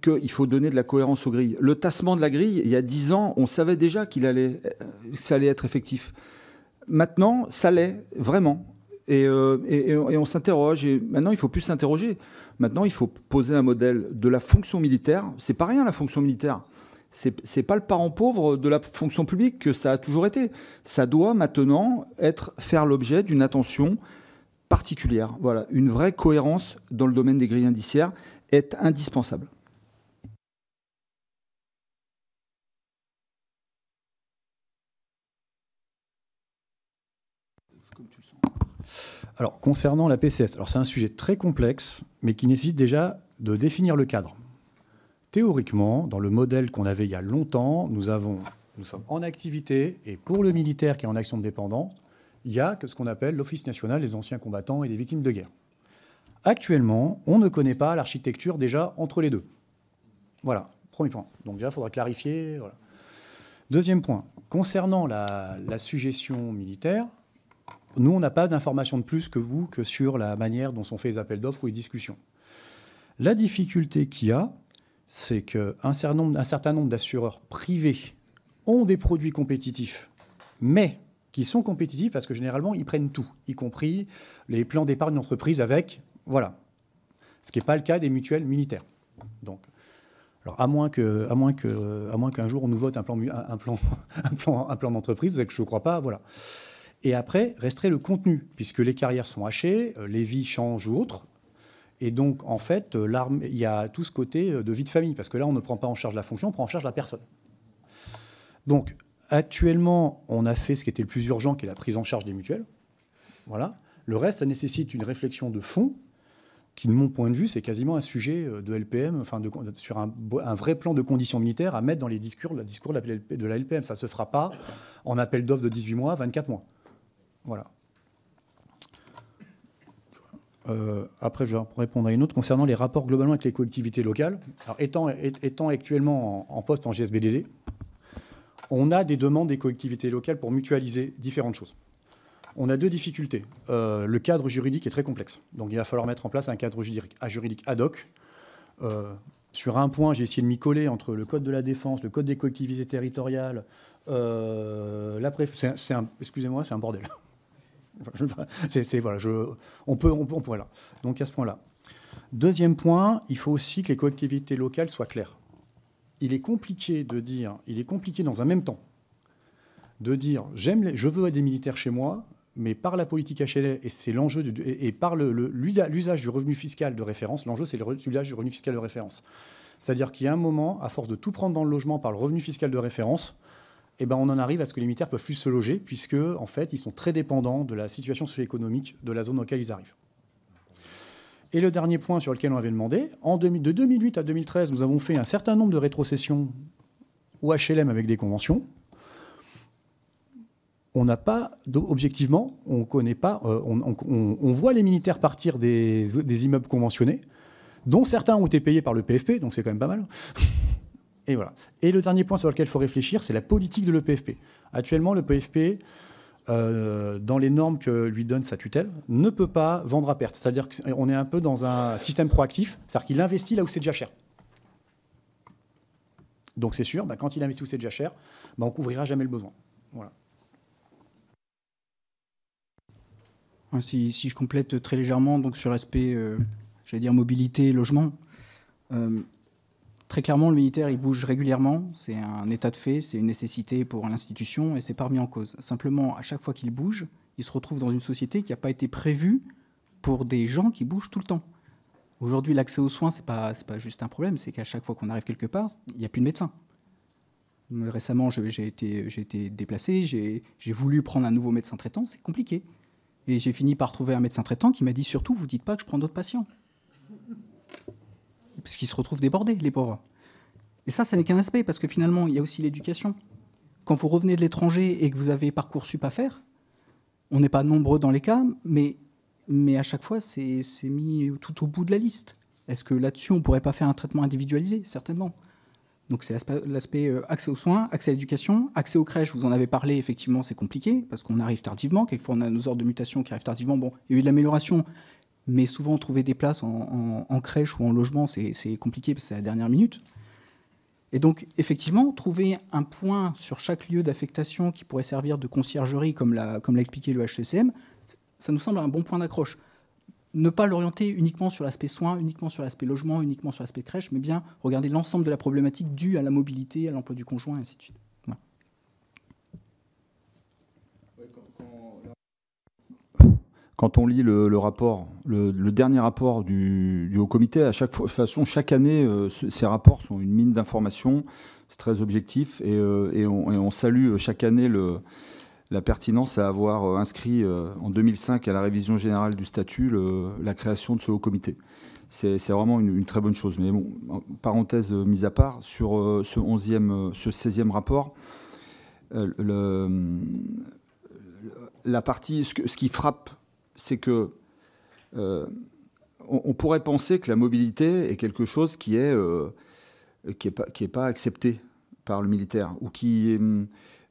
qu'il faut donner de la cohérence aux grilles. Le tassement de la grille, il y a dix ans, on savait déjà qu'il allait, euh, ça allait être effectif. Maintenant, ça l'est, vraiment. Et, euh, on s'interroge. Et maintenant, il ne faut plus s'interroger. Maintenant, il faut poser un modèle de la fonction militaire. C'est pas rien, la fonction militaire. C'est pas le parent pauvre de la fonction publique que ça a toujours été. Ça doit maintenant être faire l'objet d'une attention particulière. Voilà, une vraie cohérence dans le domaine des grilles indiciaires est indispensable. Alors, concernant la PCS, c'est un sujet très complexe, mais qui nécessite déjà de définir le cadre. Théoriquement, dans le modèle qu'on avait il y a longtemps, nous, avons, nous sommes en activité, et pour le militaire qui est en action de dépendance, il n'y a que ce qu'on appelle l'Office national des anciens combattants et des victimes de guerre. Actuellement, on ne connaît pas l'architecture déjà entre les deux. Voilà, premier point. Donc déjà, il faudra clarifier. Deuxième point, concernant la suggestion militaire, nous, on n'a pas d'informations de plus que vous que sur la manière dont sont faits les appels d'offres ou les discussions. La difficulté qu'il y a, c'est qu'un certain nombre, d'assureurs privés ont des produits compétitifs, mais qui sont compétitifs parce que généralement, ils prennent tout, y compris les plans d'épargne d'entreprise avec, voilà. Ce qui n'est pas le cas des mutuelles militaires. Donc, alors, à moins que, à qu'un jour on nous vote un plan, un plan, [LAUGHS] un plan, un plan d'entreprise, que je ne crois pas, voilà. Et après, resterait le contenu, puisque les carrières sont hachées, euh, les vies changent ou autres. Et donc, en fait, euh, il y a tout ce côté euh, de vie de famille, parce que là, on ne prend pas en charge la fonction, on prend en charge la personne. Donc, actuellement, on a fait ce qui était le plus urgent, qui est la prise en charge des mutuelles. Voilà. Le reste, ça nécessite une réflexion de fond, qui, de mon point de vue, c'est quasiment un sujet de LPM, enfin, de, sur un, vrai plan de conditions militaires à mettre dans les discours, discours de la LPM. Ça ne se fera pas en appel d'offres de 18 mois, 24 mois. Voilà. Euh, après, je vais répondre à une autre concernant les rapports globalement avec les collectivités locales. Alors, étant, actuellement en, poste en GSBDD, on a des demandes des collectivités locales pour mutualiser différentes choses. On a deux difficultés. Euh, le cadre juridique est très complexe. Donc, il va falloir mettre en place un cadre juridique ad hoc. Euh, sur un point, j'ai essayé de m'y coller entre le code de la défense, le code des collectivités territoriales, la pré... excusez-moi, c'est un bordel. [LAUGHS] c'est, voilà, on peut, on, on Donc à ce point-là. Deuxième point, il faut aussi que les collectivités locales soient claires. Il est compliqué de dire, il est compliqué dans un même temps, de dire j'aime, je veux des militaires chez moi, mais par la politique HLA et c'est l'enjeu, et, et, par l'usage du revenu fiscal de référence, l'enjeu c'est l'usage du revenu fiscal de référence. C'est-à-dire qu'il y a un moment, à force de tout prendre dans le logement par le revenu fiscal de référence, eh ben on en arrive à ce que les militaires peuvent plus se loger, puisque en fait, ils sont très dépendants de la situation socio-économique de la zone dans laquelle ils arrivent. Et le dernier point sur lequel on avait demandé, de 2008 à 2013, nous avons fait un certain nombre de rétrocessions au HLM avec des conventions. On n'a pas, objectivement, on connaît pas, euh, on, voit les militaires partir des immeubles conventionnés, dont certains ont été payés par le PFP, donc c'est quand même pas mal. Et voilà. Et le dernier point sur lequel il faut réfléchir, c'est la politique de l'EPFP. Actuellement, l'EPFP, euh, dans les normes que lui donne sa tutelle, ne peut pas vendre à perte. C'est-à-dire qu'on est un peu dans un système proactif, c'est-à-dire qu'il investit là où c'est déjà cher. Donc c'est sûr, bah, quand il investit où c'est déjà cher, bah, on ne couvrira jamais le besoin. Voilà. Ah, si, je complète très légèrement donc sur l'aspect, mobilité euh, j'allais dire mobilité, logement, euh, Très clairement, le militaire, il bouge régulièrement. C'est un état de fait, c'est une nécessité pour l'institution et c'est pas remis en cause. Simplement, à chaque fois qu'il bouge, il se retrouve dans une société qui n'a pas été prévue pour des gens qui bougent tout le temps. Aujourd'hui, l'accès aux soins, ce n'est pas, pas juste un problème, c'est qu'à chaque fois qu'on arrive quelque part, il n'y a plus de médecin. Récemment, j'ai été, été, déplacé, j'ai voulu prendre un nouveau médecin traitant, c'est compliqué. Et j'ai fini par trouver un médecin traitant qui m'a dit surtout, vous dites pas que je prends d'autres patients parce qu'ils se retrouvent débordés, les pauvres. Et ça, ce n'est qu'un aspect, parce que finalement, il y a aussi l'éducation. Quand vous revenez de l'étranger et que vous avez Parcoursup à faire, on n'est pas nombreux dans les cas, mais, mais à chaque fois, c'est mis tout au bout de la liste. Est-ce que là-dessus, on ne pourrait pas faire un traitement individualisé Certainement. Donc c'est l'aspect euh, accès aux soins, accès à l'éducation, accès aux crèches, vous en avez parlé, effectivement c'est compliqué, parce qu'on arrive tardivement, quelquefois on a nos ordres de mutation qui arrivent tardivement, bon, il y a eu de l'amélioration, mais souvent trouver des places en, crèche ou en logement, c'est compliqué parce que c'est la dernière minute. Et donc, effectivement, trouver un point sur chaque lieu d'affectation qui pourrait servir de conciergerie, comme l'a expliqué le HCCM, ça nous semble un bon point d'accroche. Ne pas l'orienter uniquement sur l'aspect soins, uniquement sur l'aspect logement, uniquement sur l'aspect crèche, mais bien regarder l'ensemble de la problématique due à la mobilité, à l'emploi du conjoint, et ainsi de suite. quand on lit le, rapport, le, dernier rapport du, Haut Comité, à chaque façon, chaque année, euh, ces rapports sont une mine d'informations. C'est très objectif et, euh, on, salue euh, chaque année la pertinence à avoir inscrit en 2005 à la révision générale du statut la création de ce Haut Comité. C'est vraiment une, très bonne chose. Mais bon, parenthèse mise à part, sur ce, 11 ce 16e rapport, la partie, ce qui frappe c'est que euh, on, pourrait penser que la mobilité est quelque chose qui est, euh, qui est, pas, accepté par le militaire ou qui,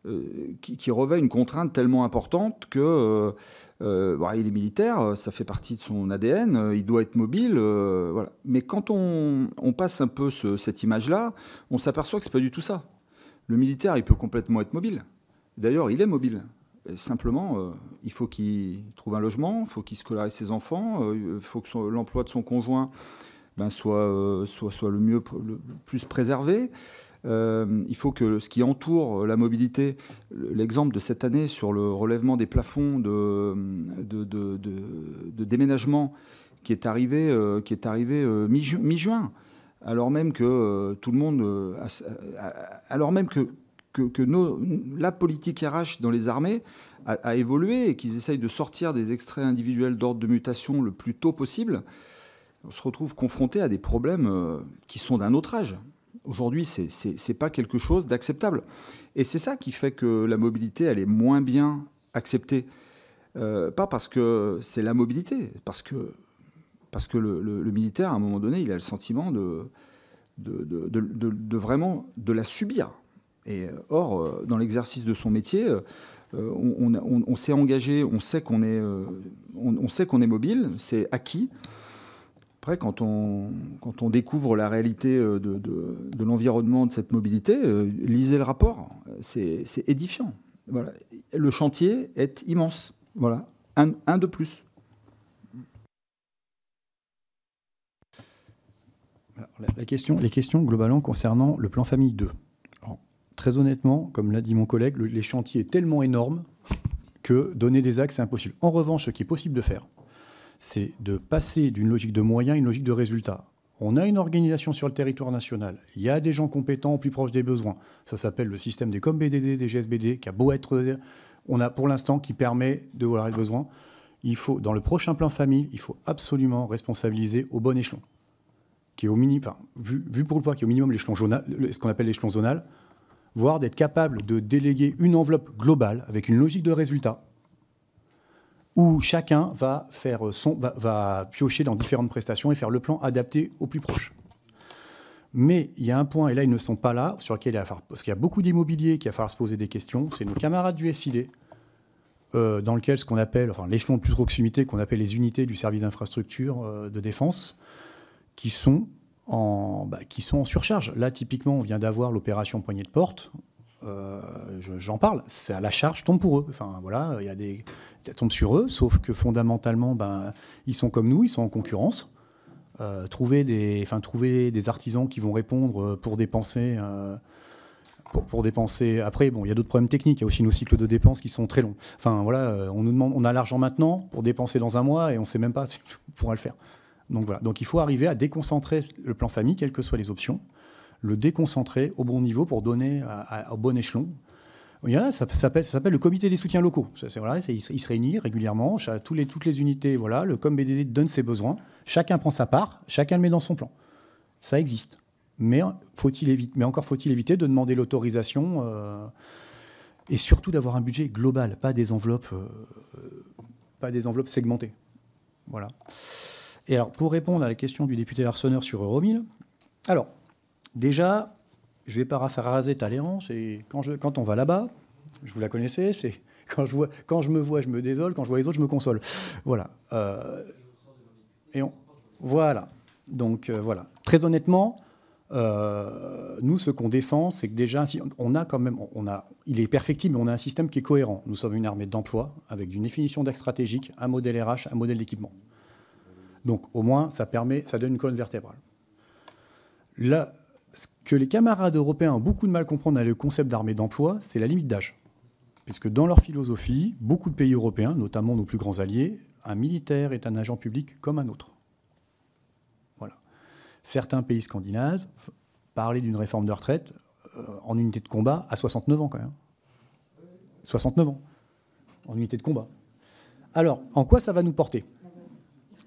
euh, qui, revêt une contrainte tellement importante que bah, il est militaire, ça fait partie de son ADN, il doit être mobile. Mais quand on, passe un peu cette image-là, on s'aperçoit que ce n'est pas du tout ça. Le militaire, il peut complètement être mobile. D'ailleurs, il est mobile. Euh, simplement, euh, il faut qu'il trouve un logement, il faut qu'il scolarise ses enfants, euh, il faut que l'emploi de son conjoint ben, soit, soit, le mieux, le plus préservé. il faut que ce qui entoure la mobilité, l'exemple de cette année sur le relèvement des plafonds de, déménagement qui est arrivé, mi-juin, alors même que tout le monde, alors même que que, la politique RH dans les armées a, évolué et qu'ils essayent de sortir des extraits individuels d'ordre de mutation le plus tôt possible, on se retrouve confronté à des problèmes euh, qui sont d'un autre âge. Aujourd'hui, ce n'est pas quelque chose d'acceptable. Et c'est ça qui fait que la mobilité, elle est moins bien acceptée. Euh, pas parce que c'est la mobilité, parce que, parce que le, militaire, à un moment donné, il a le sentiment de, de, de vraiment de la subir. Euh, or, euh, dans l'exercice de son métier, euh, on, s'est engagé, on sait qu'on est, on, sait qu'on est mobile, c'est acquis. Après, quand on, découvre la réalité de, l'environnement de cette mobilité, lisez le rapport, c'est édifiant. Voilà. Le chantier est immense. Voilà, un, de plus. question, les questions globalement concernant le plan famille 2. Très honnêtement, comme l'a dit mon collègue, le, les est tellement énorme que donner des axes, c'est impossible. En revanche, ce qui est possible de faire, c'est de passer d'une logique de moyens à une logique de résultats. On a une organisation sur le territoire national. Il y a des gens compétents, au plus proches des besoins. Ça s'appelle le système des com-BDD, des GSBD, qui a beau être, on a pour l'instant qui permet de voir les besoins. Il faut, dans le prochain plan famille, il faut absolument responsabiliser au bon échelon, qui est au enfin, vu, pour le poids, qui est au minimum l'échelon zonal, ce qu'on appelle l'échelon zonal, voire d'être capable de déléguer une enveloppe globale avec une logique de résultat où chacun va, faire son, va, piocher dans différentes prestations et faire le plan adapté au plus proche. Mais il y a un point, et là ils ne sont pas là, sur lequel il va parce qu'il y a beaucoup d'immobiliers qui va falloir se poser des questions, c'est nos camarades du SID, euh, dans lequel ce qu'on appelle, enfin l'échelon de plus proximité qu'on appelle les unités du service d'infrastructure euh, de défense, qui sont en, bah, qui sont en surcharge. Là, typiquement, on vient d'avoir l'opération poignée de porte. Euh, j'en parle, c'est à la charge tombe pour eux. Enfin voilà, il y a des ça tombe sur eux, sauf que fondamentalement, ben, ils sont comme nous, ils sont en concurrence. Euh, trouver des, enfin trouver des artisans qui vont répondre euh, pour dépenser, pour, pour, dépenser. Après, bon, il y a d'autres problèmes techniques. Il y a aussi nos cycles de dépenses qui sont très longs. Enfin voilà, on nous demande, on a l'argent maintenant pour dépenser dans un mois et on ne sait même pas [LAUGHS] si on pourra le faire. Donc voilà. Donc il faut arriver à déconcentrer le plan famille, quelles que soient les options, le déconcentrer au bon niveau pour donner au bon échelon. Il y en a, ça, s'appelle le comité des soutiens locaux. il se réunit régulièrement, toutes les unités, voilà, le BDD donne ses besoins, chacun prend sa part, chacun le met dans son plan. Ça existe. Mais, faut-il éviter, mais encore faut-il éviter de demander l'autorisation euh, et surtout d'avoir un budget global, pas des enveloppes, euh, pas des enveloppes segmentées. Voilà. Et alors, pour répondre à la question du député Larsonneur sur Euromille, alors, déjà, je vais pas Talleyrand, et quand, quand on va là-bas, je vous la connaissais, c'est [LAUGHS] quand je, me vois, je me désole, quand je vois les autres, je me console. Voilà. Euh, et on, voilà. Donc, euh, voilà. Très honnêtement, euh, nous, ce qu'on défend, c'est que déjà, on a quand même, on a, il est perfectible, mais on a un système qui est cohérent. Nous sommes une armée d'emploi avec une définition d'axe stratégique, un modèle RH, un modèle d'équipement. Donc au moins, ça, permet, ça donne une colonne vertébrale. Là, ce que les camarades européens ont beaucoup de mal à comprendre avec le concept d'armée d'emploi, c'est la limite d'âge. Puisque dans leur philosophie, beaucoup de pays européens, notamment nos plus grands alliés, un militaire est un agent public comme un autre. Voilà. Certains pays scandinaves parlaient d'une réforme de retraite euh, en unité de combat à 69 ans quand même. 69 ans en unité de combat. Alors, en quoi ça va nous porter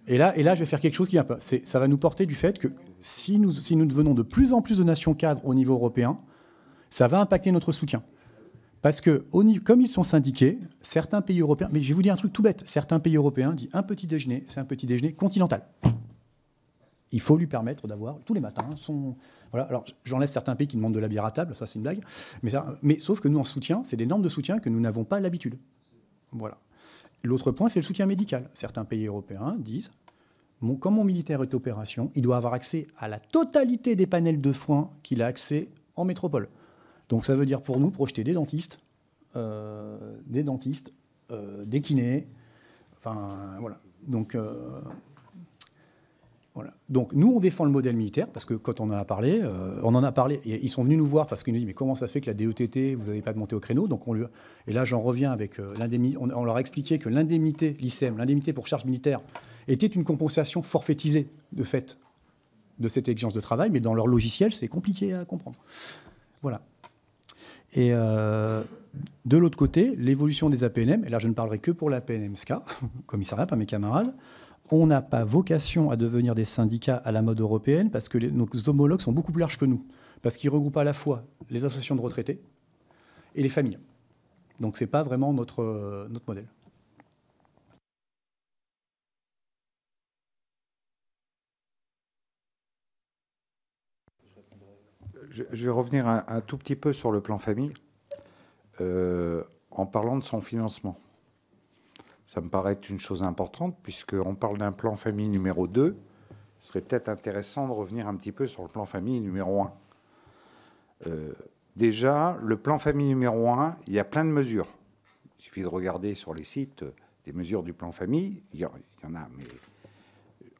et là, je vais faire quelque chose qui va pas. Ça va nous porter du fait que si nous, si nous devenons de plus en plus de nations cadres au niveau européen, ça va impacter notre soutien. Parce que, comme ils sont syndiqués, certains pays européens, mais je vais vous dire un truc tout bête, certains pays européens disent un petit déjeuner, c'est un petit déjeuner continental. Il faut lui permettre d'avoir tous les matins son. Voilà. Alors, j'enlève certains pays qui demandent de la bière à table, ça c'est une blague. Mais, ça, mais sauf que nous, en soutien, c'est des normes de soutien que nous n'avons pas l'habitude. Voilà. L'autre point, c'est le soutien médical. Certains pays européens disent mon, quand mon militaire est opération, il doit avoir accès à la totalité des panels de soins qu'il a accès en métropole. Donc ça veut dire pour nous projeter des dentistes, euh, des dentistes, euh, des kinés, enfin voilà. Donc euh, donc nous, on défend le modèle militaire parce que quand on en a parlé, euh, on en a parlé. ils sont venus nous voir parce qu'ils nous disent mais comment ça se fait que la DETT vous n'avez pas de montée au créneau Donc on et là j'en reviens avec euh, l'indemnité. On, leur a expliqué que l'indemnité, l'ICM, l'indemnité pour charge militaire, était une compensation forfaitisée de fait de cette exigence de travail, mais dans leur logiciel, c'est compliqué à comprendre. Voilà. Et euh, de l'autre côté, l'évolution des APNM. Et là, je ne parlerai que pour la PNMSK, [LAUGHS] commissariat hein, pas mes camarades on n'a pas vocation à devenir des syndicats à la mode européenne parce que nos homologues sont beaucoup plus larges que nous, parce qu'ils regroupent à la fois les associations de retraités et les familles. Donc ce n'est pas vraiment notre, euh, notre modèle. Je, vais revenir un, tout petit peu sur le plan famille euh, en parlant de son financement. Ça me paraît une chose importante, puisqu'on parle d'un plan famille numéro 2. Ce serait peut-être intéressant de revenir un petit peu sur le plan famille numéro 1. Euh, déjà, le plan famille numéro 1, il y a plein de mesures. Il suffit de regarder sur les sites euh, des mesures du plan famille. Il y en a, mais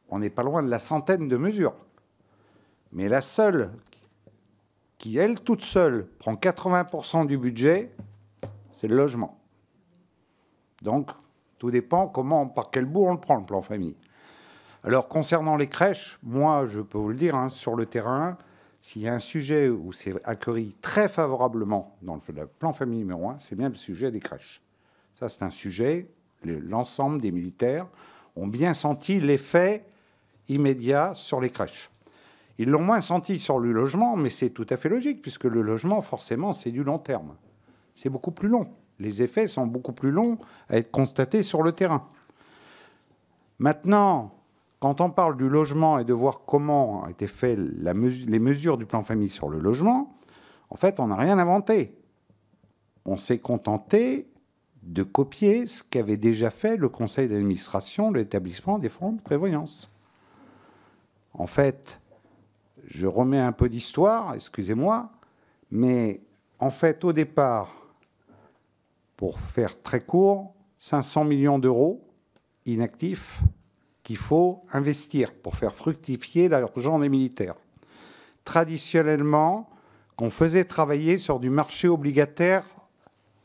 on n'est pas loin de la centaine de mesures. Mais la seule qui, elle, toute seule, prend 80% du budget, c'est le logement. Donc, tout dépend comment, par quel bout on le prend, le plan famille. Alors, concernant les crèches, moi, je peux vous le dire, hein, sur le terrain, s'il y a un sujet où c'est accueilli très favorablement dans le plan famille numéro un, c'est bien le sujet des crèches. Ça, c'est un sujet, l'ensemble des militaires ont bien senti l'effet immédiat sur les crèches. Ils l'ont moins senti sur le logement, mais c'est tout à fait logique, puisque le logement, forcément, c'est du long terme. C'est beaucoup plus long. Les effets sont beaucoup plus longs à être constatés sur le terrain. Maintenant, quand on parle du logement et de voir comment ont été faites les mesures du plan famille sur le logement, en fait, on n'a rien inventé. On s'est contenté de copier ce qu'avait déjà fait le conseil d'administration de l'établissement des fonds de prévoyance. En fait, je remets un peu d'histoire, excusez-moi, mais en fait, au départ, pour faire très court, 500 millions d'euros inactifs qu'il faut investir pour faire fructifier l'argent des militaires. Traditionnellement, qu'on faisait travailler sur du marché obligataire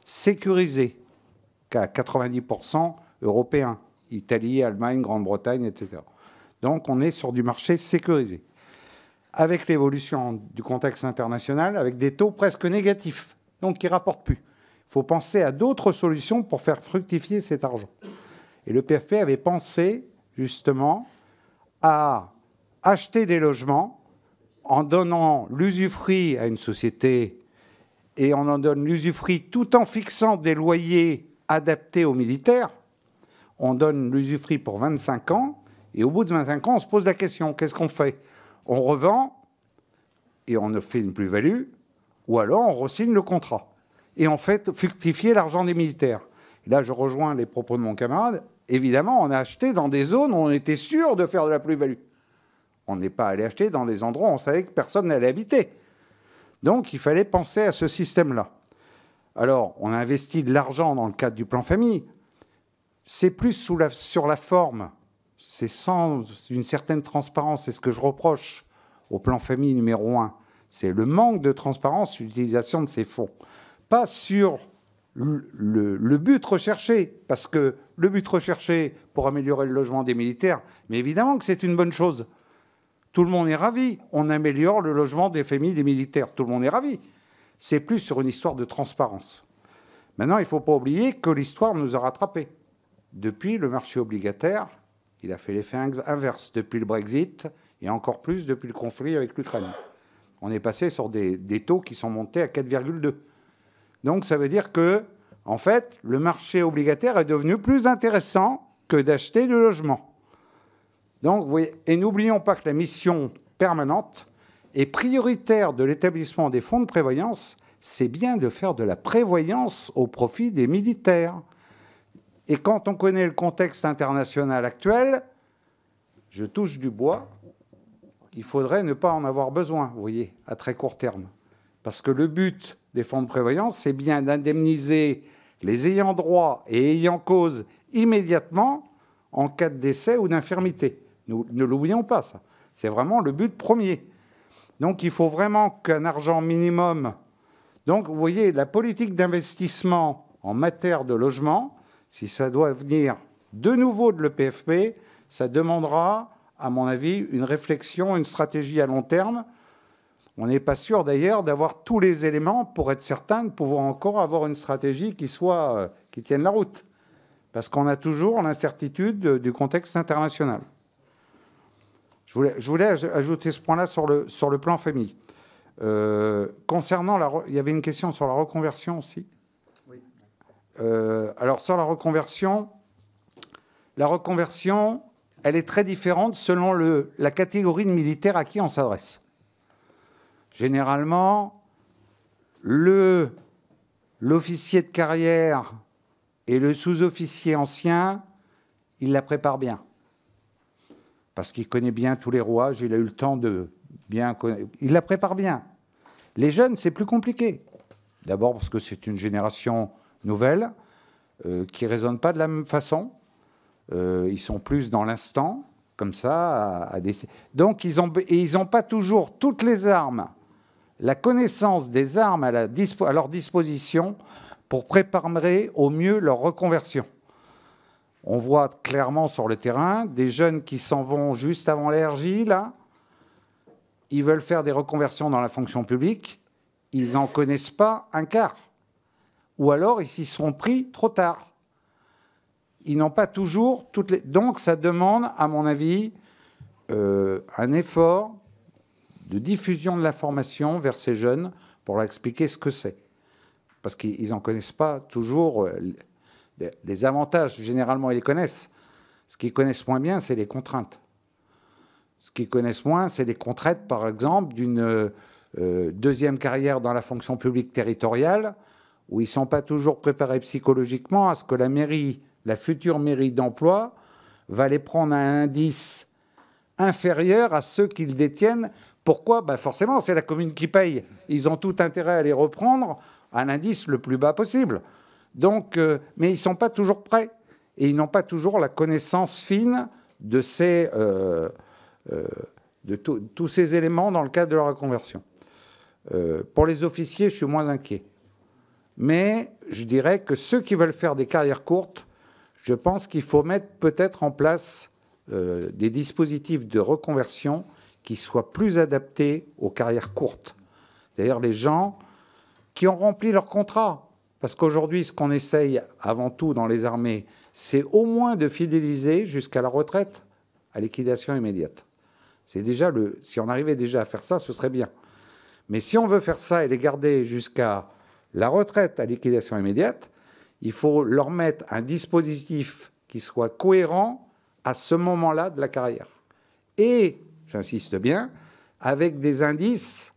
sécurisé, qu'à 90% européens. Italie, Allemagne, Grande-Bretagne, etc. Donc on est sur du marché sécurisé. Avec l'évolution du contexte international, avec des taux presque négatifs, donc qui ne rapportent plus. Il faut penser à d'autres solutions pour faire fructifier cet argent. Et le PFP avait pensé justement à acheter des logements en donnant l'usufruit à une société et on en donne l'usufruit tout en fixant des loyers adaptés aux militaires. On donne l'usufruit pour 25 ans et au bout de 25 ans, on se pose la question qu'est-ce qu'on fait On revend et on ne fait une plus-value ou alors on re-signe le contrat et en fait fructifier l'argent des militaires. là, je rejoins les propos de mon camarade. Évidemment, on a acheté dans des zones où on était sûr de faire de la plus-value. On n'est pas allé acheter dans des endroits où on savait que personne n'allait habiter. Donc, il fallait penser à ce système-là. Alors, on a investi de l'argent dans le cadre du plan famille. C'est plus sur la forme. C'est sans une certaine transparence. C'est ce que je reproche au plan famille numéro 1. C'est le manque de transparence, sur l'utilisation de ces fonds pas sur le, but recherché, parce que le but recherché pour améliorer le logement des militaires, mais évidemment que c'est une bonne chose. Tout le monde est ravi. On améliore le logement des familles des militaires. Tout le monde est ravi. C'est plus sur une histoire de transparence. Maintenant, il ne faut pas oublier que l'histoire nous a rattrapés. Depuis le marché obligataire, il a fait l'effet inverse depuis le Brexit et encore plus depuis le conflit avec l'Ukraine. On est passé sur des, des taux qui sont montés à 4,2. Donc ça veut dire que, en fait, le marché obligataire est devenu plus intéressant que d'acheter du logement. Donc, et n'oublions pas que la mission permanente et prioritaire de l'établissement des fonds de prévoyance, c'est bien de faire de la prévoyance au profit des militaires. Et quand on connaît le contexte international actuel, je touche du bois, il faudrait ne pas en avoir besoin, vous voyez, à très court terme. Parce que le but des fonds de prévoyance, c'est bien d'indemniser les ayants droit et ayant cause immédiatement en cas de décès ou d'infirmité. Nous ne l'oublions pas, ça. C'est vraiment le but premier. Donc il faut vraiment qu'un argent minimum. Donc vous voyez, la politique d'investissement en matière de logement, si ça doit venir de nouveau de l'EPFP, ça demandera, à mon avis, une réflexion, une stratégie à long terme on n'est pas sûr d'ailleurs d'avoir tous les éléments pour être certain de pouvoir encore avoir une stratégie qui soit euh, qui tienne la route, parce qu'on a toujours l'incertitude euh, du contexte international. Je voulais, ajouter ce point-là sur le, sur le plan famille. Euh, concernant la, il y avait une question sur la reconversion aussi. alors sur la reconversion, la reconversion, elle est très différente selon le, la catégorie de militaires à qui on s'adresse. Généralement, l'officier de carrière et le sous-officier ancien, il la prépare bien. Parce qu'il connaît bien tous les rouages, il a eu le temps de bien connaître. Il la prépare bien. Les jeunes, c'est plus compliqué. D'abord parce que c'est une génération nouvelle euh, qui ne raisonne pas de la même façon. Euh, ils sont plus dans l'instant, comme ça. À, Donc, ils n'ont pas toujours toutes les armes la connaissance des armes à, leur disposition pour préparer au mieux leur reconversion. On voit clairement sur le terrain des jeunes qui s'en vont juste avant l'ERJ, là. Ils veulent faire des reconversions dans la fonction publique. Ils n'en connaissent pas un quart. Ou alors, ils s'y sont pris trop tard. Ils n'ont pas toujours toutes les... Donc, ça demande, à mon avis, euh, un effort de diffusion de l'information vers ces jeunes pour leur expliquer ce que c'est. Parce qu'ils n'en connaissent pas toujours euh, les avantages, généralement ils les connaissent. Ce qu'ils connaissent moins bien, c'est les contraintes. Ce qu'ils connaissent moins, c'est les contraintes, par exemple, d'une euh, deuxième carrière dans la fonction publique territoriale, où ils ne sont pas toujours préparés psychologiquement à ce que la mairie, la future mairie d'emploi, va les prendre à un indice inférieur à ceux qu'ils détiennent pourquoi ben, Forcément, c'est la commune qui paye. Ils ont tout intérêt à les reprendre à l'indice le plus bas possible. Donc, euh, mais ils ne sont pas toujours prêts et ils n'ont pas toujours la connaissance fine de, euh, euh, de tous ces éléments dans le cadre de la reconversion. pour les officiers, je suis moins inquiet. Mais je dirais que ceux qui veulent faire des carrières courtes, je pense qu'il faut mettre peut-être en place des dispositifs de reconversion qui soit plus adapté aux carrières courtes. D'ailleurs, les gens qui ont rempli leur contrat. Parce qu'aujourd'hui, ce qu'on essaye avant tout dans les armées, c'est au moins de fidéliser jusqu'à la retraite, à liquidation immédiate. C'est déjà le. Si on arrivait déjà à faire ça, ce serait bien. Mais si on veut faire ça et les garder jusqu'à la retraite à liquidation immédiate, il faut leur mettre un dispositif qui soit cohérent à ce moment-là de la carrière. Et j'insiste bien, avec des indices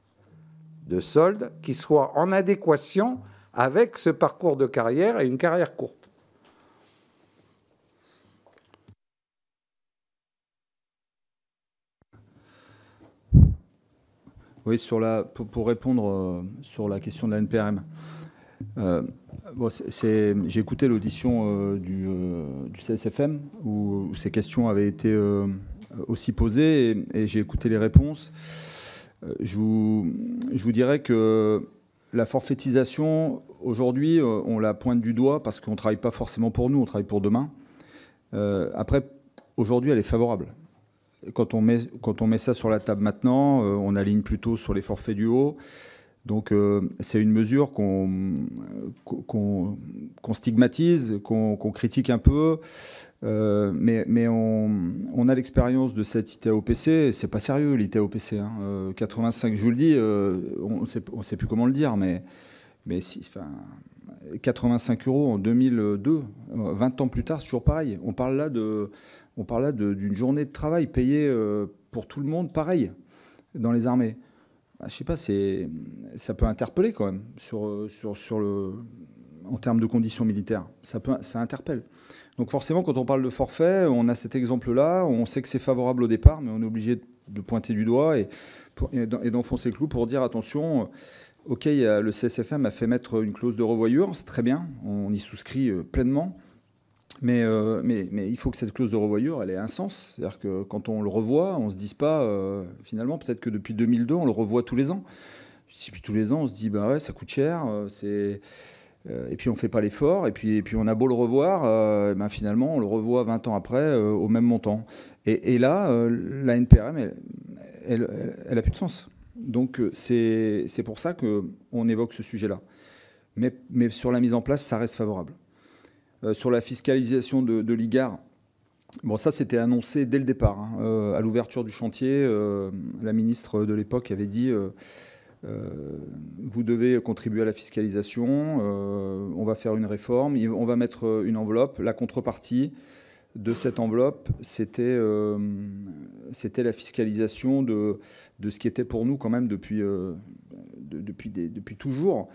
de solde qui soient en adéquation avec ce parcours de carrière et une carrière courte. Oui, sur la, pour, répondre euh, sur la question de la NPRM. Euh, j'ai écouté l'audition euh, du, CSFM où, ces questions avaient été euh, aussi posé et, j'ai écouté les réponses. Euh, je vous, je vous, dirais que la forfaitisation, aujourd'hui, euh, on la pointe du doigt parce qu'on ne travaille pas forcément pour nous, on travaille pour demain. après, aujourd'hui, elle est favorable. Quand on, met, quand on met ça sur la table maintenant, on aligne plutôt sur les forfaits du haut. Donc euh, c'est une mesure qu'on stigmatise, qu'on critique un peu, euh, mais, on, a l'expérience de cette ITAOPC. C'est pas sérieux l'ITAOPC. 85, hein. euh, je vous le dis, on sait, ne sait plus comment le dire, mais, si, enfin, 85 euros en 2002, 20 ans plus tard, c'est toujours pareil. On parle là de, on parle là d'une journée de travail payée pour tout le monde, pareil, dans les armées. Ah, je ne sais pas, c'est ça peut interpeller quand même euh, sur, sur, le, en termes de conditions militaires. Ça, peut, ça interpelle. Donc forcément, quand on parle de forfait, on a cet exemple-là, on sait que c'est favorable au départ, mais on est obligé de pointer du doigt et, et d'enfoncer le clou pour dire attention, euh, ok, le CSFM a fait mettre une clause de revoyure, c'est très bien, on y souscrit euh, pleinement, mais, euh, mais, mais, il faut que cette clause de revoyure, elle ait un sens. C'est-à-dire que quand on le revoit, on ne se dise pas, euh, finalement, peut-être que depuis 2002, on le revoit tous les ans. Et puis tous les ans, on se dit, bah ouais, ça coûte cher, euh, c'est... Et puis on ne fait pas l'effort, et puis, puis on a beau le revoir, ben finalement on le revoit 20 ans après au même montant. Et, là, la NPRM, elle, elle, a plus de sens. Donc c'est pour ça qu'on évoque ce sujet-là. Mais, mais sur la mise en place, ça reste favorable. Euh, sur la fiscalisation de, l'IGAR, Bon, ça, c'était annoncé dès le départ. Hein, euh, à l'ouverture du chantier, euh, la ministre de l'époque avait dit Vous devez contribuer à la fiscalisation, on va faire une réforme, on va mettre une enveloppe. La contrepartie de cette enveloppe, c'était la fiscalisation de, ce qui était pour nous, quand même, depuis, depuis, depuis toujours,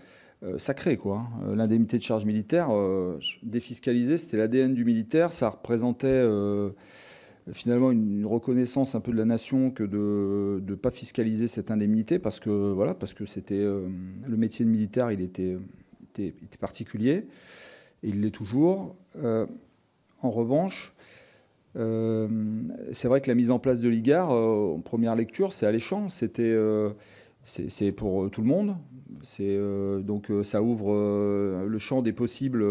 sacré. Euh, quoi. Hein. Euh, l'indemnité de charge militaire, euh, défiscalisée, c'était l'ADN du militaire. Ça représentait finalement une reconnaissance un peu de la nation que de ne pas fiscaliser cette indemnité parce que voilà parce que c'était le métier de militaire il était, particulier et il l'est toujours en revanche c'est vrai que la mise en place de l'IGAR en première lecture c'est alléchant c'était c'est pour tout le monde euh, donc euh, ça ouvre euh, le champ des possibles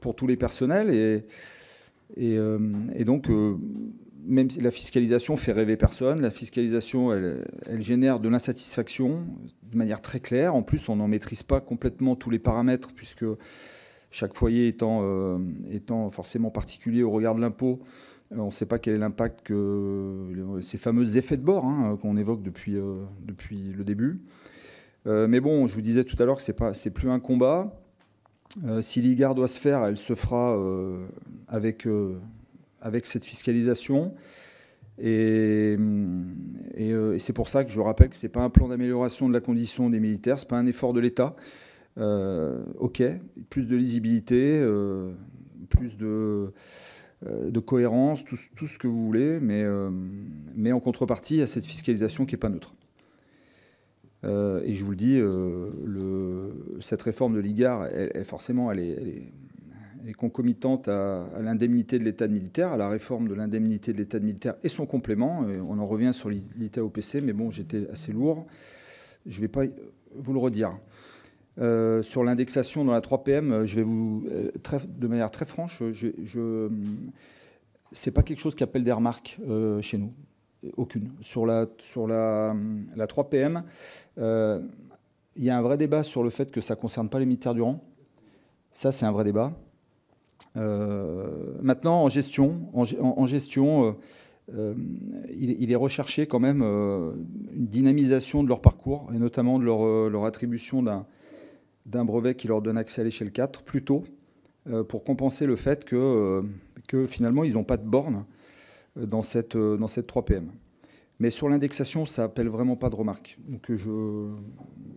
pour tous les personnels et, donc même si la fiscalisation fait rêver personne, la fiscalisation, elle, génère de l'insatisfaction de manière très claire. En plus, on n'en maîtrise pas complètement tous les paramètres, puisque chaque foyer étant forcément particulier au regard de l'impôt, on ne sait pas quel est l'impact que ces fameux effets de bord hein, qu'on évoque depuis, euh, depuis le début. Euh, mais bon, je vous disais tout à l'heure que ce n'est plus un combat. Euh, si l'IGAR doit se faire, elle se fera avec, avec cette fiscalisation. Et, et c'est pour ça que je rappelle que ce n'est pas un plan d'amélioration de la condition des militaires, ce n'est pas un effort de l'État. ok, plus de lisibilité, plus de euh, de cohérence, tout, ce que vous voulez, mais, euh, mais en contrepartie, à cette fiscalisation qui n'est pas neutre. Euh, et je vous le dis, cette réforme de l'IGAR, elle, forcément, elle est, concomitante à, l'indemnité de l'État militaire, à la réforme de l'indemnité de l'État militaire et son complément. on en revient sur l'état OPC, mais bon, j'étais assez lourd. Je ne vais pas vous le redire. Euh, sur l'indexation dans la 3PM, euh, je vais vous, euh, de manière très franche, je, je c'est pas quelque chose qui appelle des remarques chez nous, aucune. Sur la, sur la, la 3PM, il y a un vrai débat sur le fait que ça concerne pas les militaires du rang. Ça, c'est un vrai débat. maintenant, en gestion, en, gestion. il, est recherché quand même une dynamisation de leur parcours et notamment de leur, leur attribution d'un d'un brevet qui leur donne accès à l'échelle 4 plus tôt euh, pour compenser le fait euh, que, finalement, ils n'ont pas de borne euh, dans cette, dans cette 3PM. Mais sur l'indexation, ça n'appelle vraiment pas de remarques. Donc je,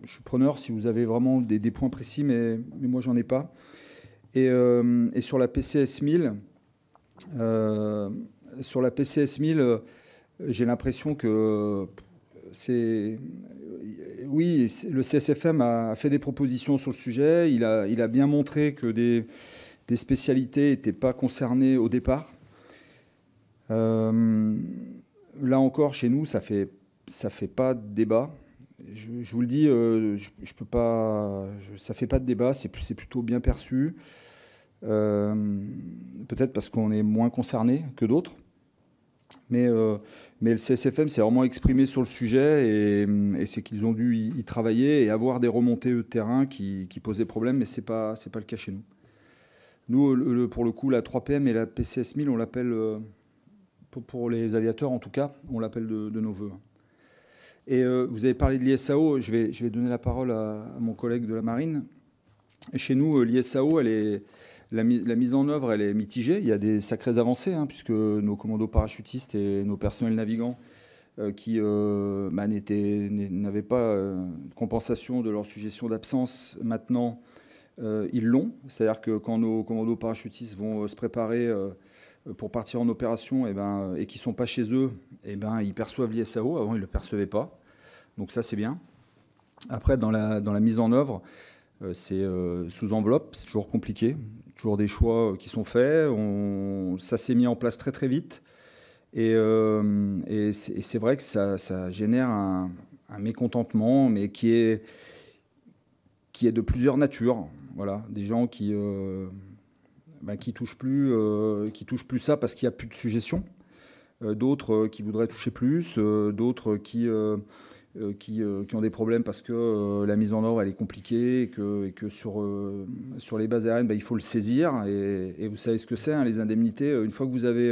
je, suis preneur si vous avez vraiment des, points précis, mais, mais moi, j'en ai pas. Et, sur la PCS 1000, sur la PCS 1000, j'ai l'impression que c'est oui, le CSFM a fait des propositions sur le sujet. Il a, il a bien montré que des, spécialités n'étaient pas concernées au départ. Euh, là encore, chez nous, ça ne fait, ça fait pas de débat. Je, vous le dis, euh, je, peux pas, ça ne fait pas de débat, c'est plutôt bien perçu. Euh, peut-être parce qu'on est moins concerné que d'autres. Mais mais le CSFM s'est vraiment exprimé sur le sujet et, c'est qu'ils ont dû y, travailler et avoir des remontées de terrain qui, posaient problème, mais ce n'est pas, pas le cas chez nous. Nous, pour le coup, la 3PM et la PCS 1000, on l'appelle, euh, pour, les aviateurs en tout cas, on l'appelle de, nos voeux. Et euh, vous avez parlé de l'ISAO, je vais, je vais donner la parole à, à, mon collègue de la Marine. Chez nous, euh, l'ISAO, elle est la, mise en œuvre, elle est mitigée. Il y a des sacrées avancées, hein, puisque nos commandos parachutistes et nos personnels navigants euh, qui euh, bah, n'avaient pas euh, de compensation de leur suggestion d'absence, maintenant, ils l'ont. C'est-à-dire que quand nos commandos parachutistes vont se préparer pour partir en opération eh ben, et, ben, qu'ils ne sont pas chez eux, eh ben, ils perçoivent l'ISAO. Avant, ils ne le percevaient pas. Donc ça, c'est bien. Après, dans la, dans la mise en œuvre, c'est sous enveloppe, c'est toujours compliqué toujours des choix euh, qui sont faits. On, ça s'est mis en place très très vite. Et, euh, c'est vrai que ça, génère un, mécontentement, mais qui est, qui est de plusieurs natures. Voilà, des gens qui euh, ne ben, touchent, plus, qui touchent plus ça parce qu'il n'y a plus de suggestions, d'autres qui voudraient toucher plus, d'autres qui euh, euh, qui, ont des problèmes parce que euh, la mise en œuvre elle est compliquée et que, sur, sur les bases aériennes, bah, il faut le saisir. Et, vous savez ce que c'est, hein, les indemnités. Une fois que vous avez,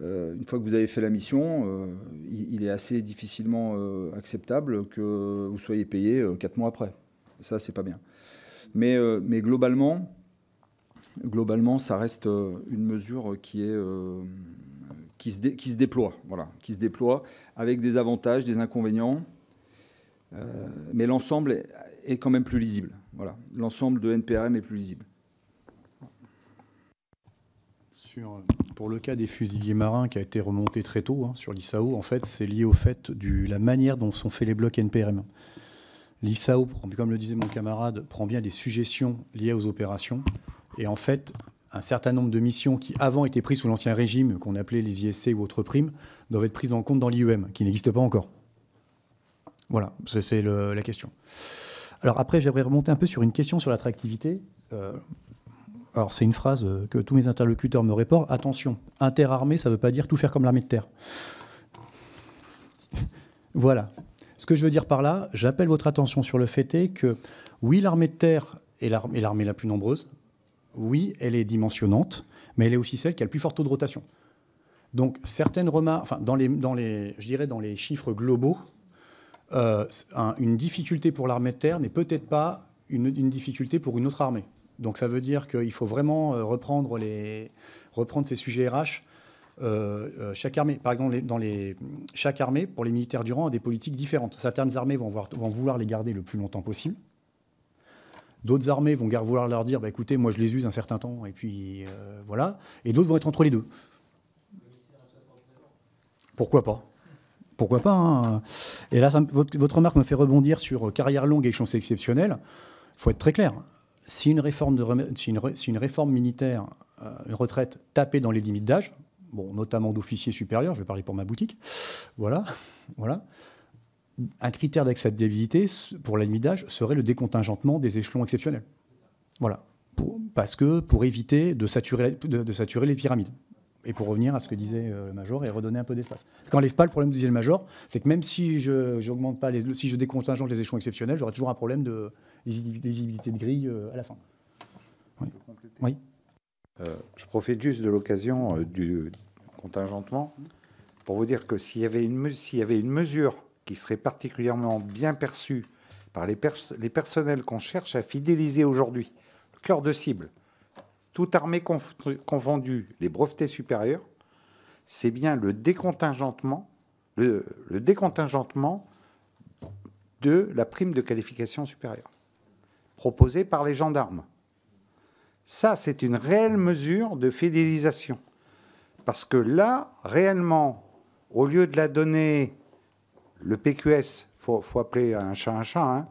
une fois que vous avez fait la mission, il, est assez difficilement acceptable que vous soyez payé quatre mois après. Ça, c'est pas bien. Mais, mais globalement, globalement, ça reste une mesure qui, est, qui, se, qui se déploie. Voilà, qui se déploie avec des avantages, des inconvénients. Euh, mais l'ensemble est quand même plus lisible. Voilà, l'ensemble de NPRM est plus lisible. pour le cas des fusiliers marins qui a été remonté très tôt hein, sur l'ISAO, en fait, c'est lié au fait de la manière dont sont faits les blocs NPRM. L'ISAO, comme le disait mon camarade, prend bien des suggestions liées aux opérations. Et en fait, un certain nombre de missions qui avant étaient prises sous l'ancien régime, qu'on appelait les ISC ou autres primes, doivent être prises en compte dans l'IUM, e qui n'existe pas encore. Voilà, c'est la question. Alors après, j'aimerais remonter un peu sur une question sur l'attractivité. Euh, alors c'est une phrase euh, que tous mes interlocuteurs me répondent. Attention, interarmée, ça ne veut pas dire tout faire comme l'armée de terre. Voilà. Ce que je veux dire par là, j'appelle votre attention sur le fait est que oui, l'armée de terre est l'armée la plus nombreuse, oui, elle est dimensionnante, mais elle est aussi celle qui a le plus fort taux de rotation. Donc certaines remarques, dans les, dans les, je dirais dans les chiffres globaux, euh, une difficulté pour l'armée de terre n'est peut-être pas une, difficulté pour une autre armée. Donc ça veut dire qu'il faut vraiment euh, reprendre, les, reprendre ces sujets RH. Euh, chaque armée, par exemple, dans les, chaque armée, pour les militaires du rang, a des politiques différentes. Certaines armées vont vouloir les garder le plus longtemps possible. D'autres armées vont vouloir leur dire, bah, écoutez, moi je les use un certain temps, et puis euh, voilà. Et d'autres vont être entre les deux. Pourquoi pas Pourquoi pas hein? Et là, votre, remarque me fait rebondir sur euh, carrière longue et chance exceptionnelle. Il faut être très clair. Si une réforme, militaire, euh, une retraite tapée dans les limites d'âge, bon, notamment d'officiers supérieurs, je vais parler pour ma boutique, voilà, [LAUGHS] voilà, un critère d'acceptabilité pour la d'âge serait le décontingentement des échelons exceptionnels. Voilà. parce que pour éviter de saturer, de, saturer les pyramides et pour revenir à ce que disait euh, le major et redonner un peu d'espace. Ce qui n'enlève pas le problème disait le major, c'est que même si je pas, les, si je décontingente les échelons exceptionnels, j'aurai toujours un problème de lisibilité de grille euh, à la fin. Oui. Euh, je profite juste de l'occasion du contingentement pour vous dire que s'il y avait une s'il y avait une mesure qui serait particulièrement bien perçu par les, personnels qu'on cherche à fidéliser aujourd'hui. Le cœur de cible, toute armée confondue, les brevetés supérieurs, c'est bien le décontingentement, le, le décontingentement de la prime de qualification supérieure proposée par les gendarmes. Ça, c'est une réelle mesure de fidélisation. Parce que là, réellement, au lieu de la donner le PQS, il faut, appeler un chat un chat, hein.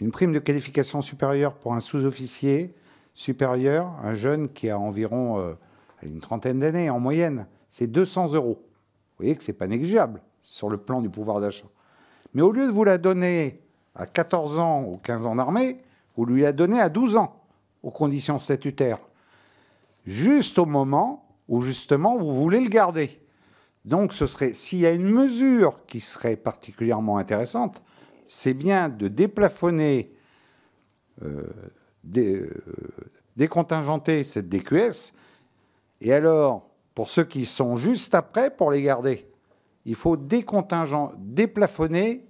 une prime de qualification supérieure pour un sous-officier supérieur, un jeune qui a environ euh, une trentaine d'années en moyenne, c'est 200 euros. Vous voyez que ce n'est pas négligeable sur le plan du pouvoir d'achat. Mais au lieu de vous la donner à 14 ans ou 15 ans d'armée, vous lui la donnez à 12 ans aux conditions statutaires, juste au moment où justement vous voulez le garder. Donc, ce serait, s'il y a une mesure qui serait particulièrement intéressante, c'est bien de déplafonner, euh, euh, décontingenter cette DQS. Et alors, pour ceux qui sont juste après, pour les garder, il faut déplafonner,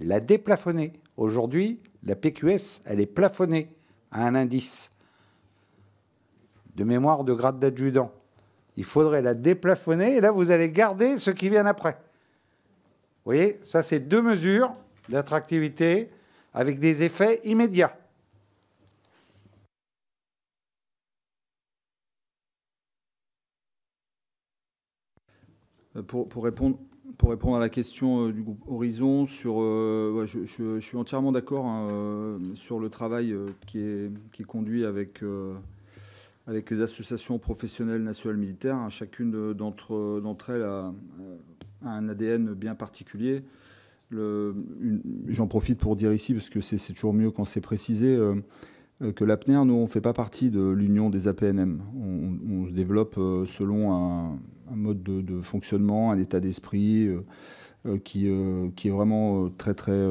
la déplafonner. Aujourd'hui, la PQS, elle est plafonnée à un indice de mémoire de grade d'adjudant il faudrait la déplafonner et là, vous allez garder ce qui vient après. Vous voyez, ça, c'est deux mesures d'attractivité avec des effets immédiats. Euh, pour, répondre, pour, répondre, à la question euh, du groupe Horizon, sur, euh, je, suis entièrement d'accord hein, sur le travail qui est, qui conduit avec avec les associations professionnelles nationales militaires. Hein, chacune d'entre elles a, euh, un ADN bien particulier. J'en profite pour dire ici, parce que c'est toujours mieux quand c'est précisé, euh, euh, que l'APNER, nous, on ne fait pas partie de l'union des APNM. On, se développe selon un, mode de, fonctionnement, un état d'esprit qui, est vraiment très, très,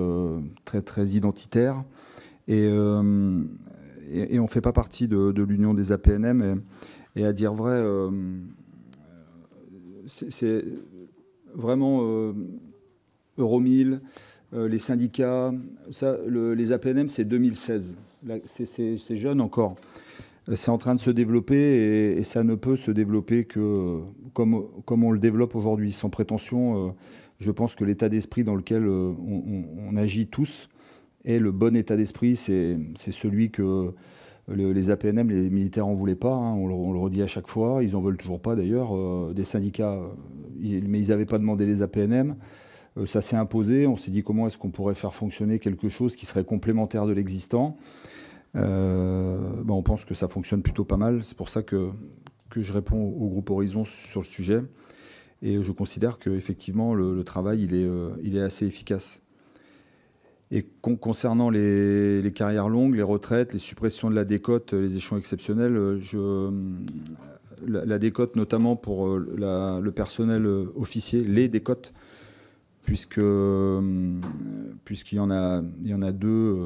très, très identitaire. Et et, on ne fait pas partie de, l'union des APNM. Et, à dire vrai, euh, c'est vraiment euh, euh les syndicats, les APNM, c'est 2016. C'est jeune encore. C'est en train de se développer et, ça ne peut se développer que comme, on le développe aujourd'hui. Sans prétention, euh, je pense que l'état d'esprit dans lequel on, agit tous et le bon état d'esprit, c'est celui que les APNM, les militaires n'en voulaient pas, hein. on, le, redit à chaque fois, ils n'en veulent toujours pas d'ailleurs, euh, des syndicats, mais ils n'avaient pas demandé les APNM. Euh, ça s'est imposé, on s'est dit comment est-ce qu'on pourrait faire fonctionner quelque chose qui serait complémentaire de l'existant. Euh, ben, on pense que ça fonctionne plutôt pas mal, c'est pour ça que, je réponds au groupe Horizon sur le sujet. Et je considère qu'effectivement, le, le travail, il est, il est assez efficace. Et concernant les, carrières longues, les retraites, les suppressions de la décote, euh, les échelons exceptionnels, euh, je, euh, la, décote notamment pour le personnel officier, les décotes, puisque puisqu'il y en a y en a deux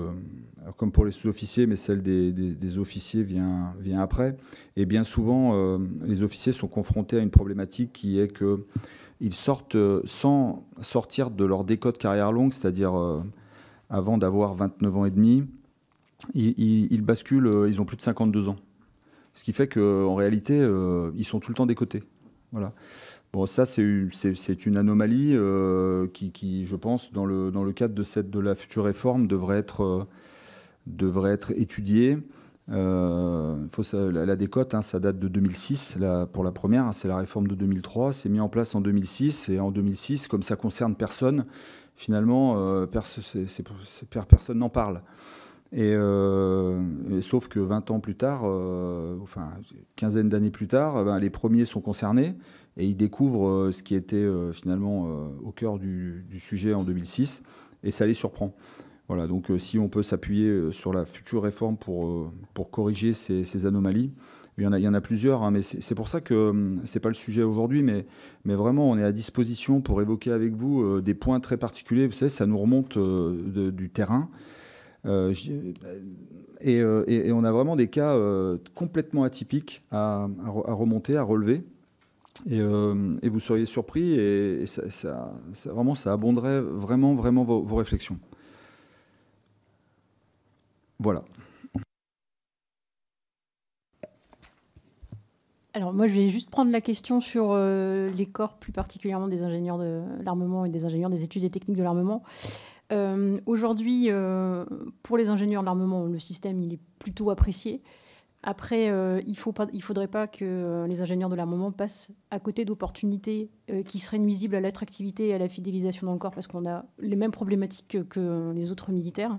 comme pour les sous-officiers mais celle des, officiers vient vient après et bien souvent les officiers sont confrontés à une problématique qui est que ils sortent sans sortir de leur décote carrière longue c'est-à-dire avant d'avoir 29 ans et demi, ils, basculent, euh, ils ont plus de 52 ans. Ce qui fait qu'en réalité, euh, ils sont tout le temps des côtés. Voilà. Bon, ça, c'est une, anomalie euh, qui, je pense, dans le, dans le cadre de, cette, de la future réforme, devrait être, devrait être étudiée. Faut la, décote, hein, ça date de 2006 pour la première, hein, c'est la réforme de 2003, c'est mis en place en 2006, et en 2006, comme ça concerne personne, finalement, euh, personne n'en parle. Et, euh, sauf que 20 ans plus tard, euh, enfin, quinzaine d'années plus tard, ben, les premiers sont concernés et ils découvrent ce qui était finalement au cœur du, sujet en 2006 et ça les surprend. Voilà, donc si on peut s'appuyer sur la future réforme pour, corriger ces anomalies, il y en a, plusieurs, hein, mais c'est pour ça que hum, ce n'est pas le sujet aujourd'hui, mais, mais vraiment, on est à disposition pour évoquer avec vous euh, des points très particuliers. Vous savez, ça nous remonte euh, du terrain. Euh, et, on a vraiment des cas complètement atypiques à, remonter, à relever. Et, vous seriez surpris et, ça, vraiment, ça abonderait vraiment, vraiment vos réflexions. Voilà. Alors moi, je vais juste prendre la question sur euh, les corps, plus particulièrement des ingénieurs de l'armement et des ingénieurs des études et techniques de l'armement. Euh, aujourd'hui, euh, pour les ingénieurs de l'armement, le système il est plutôt apprécié. Après, il ne faudrait pas que les ingénieurs de l'armement passent à côté d'opportunités qui seraient nuisibles à l'attractivité et à la fidélisation dans le corps, parce qu'on a les mêmes problématiques que les autres militaires.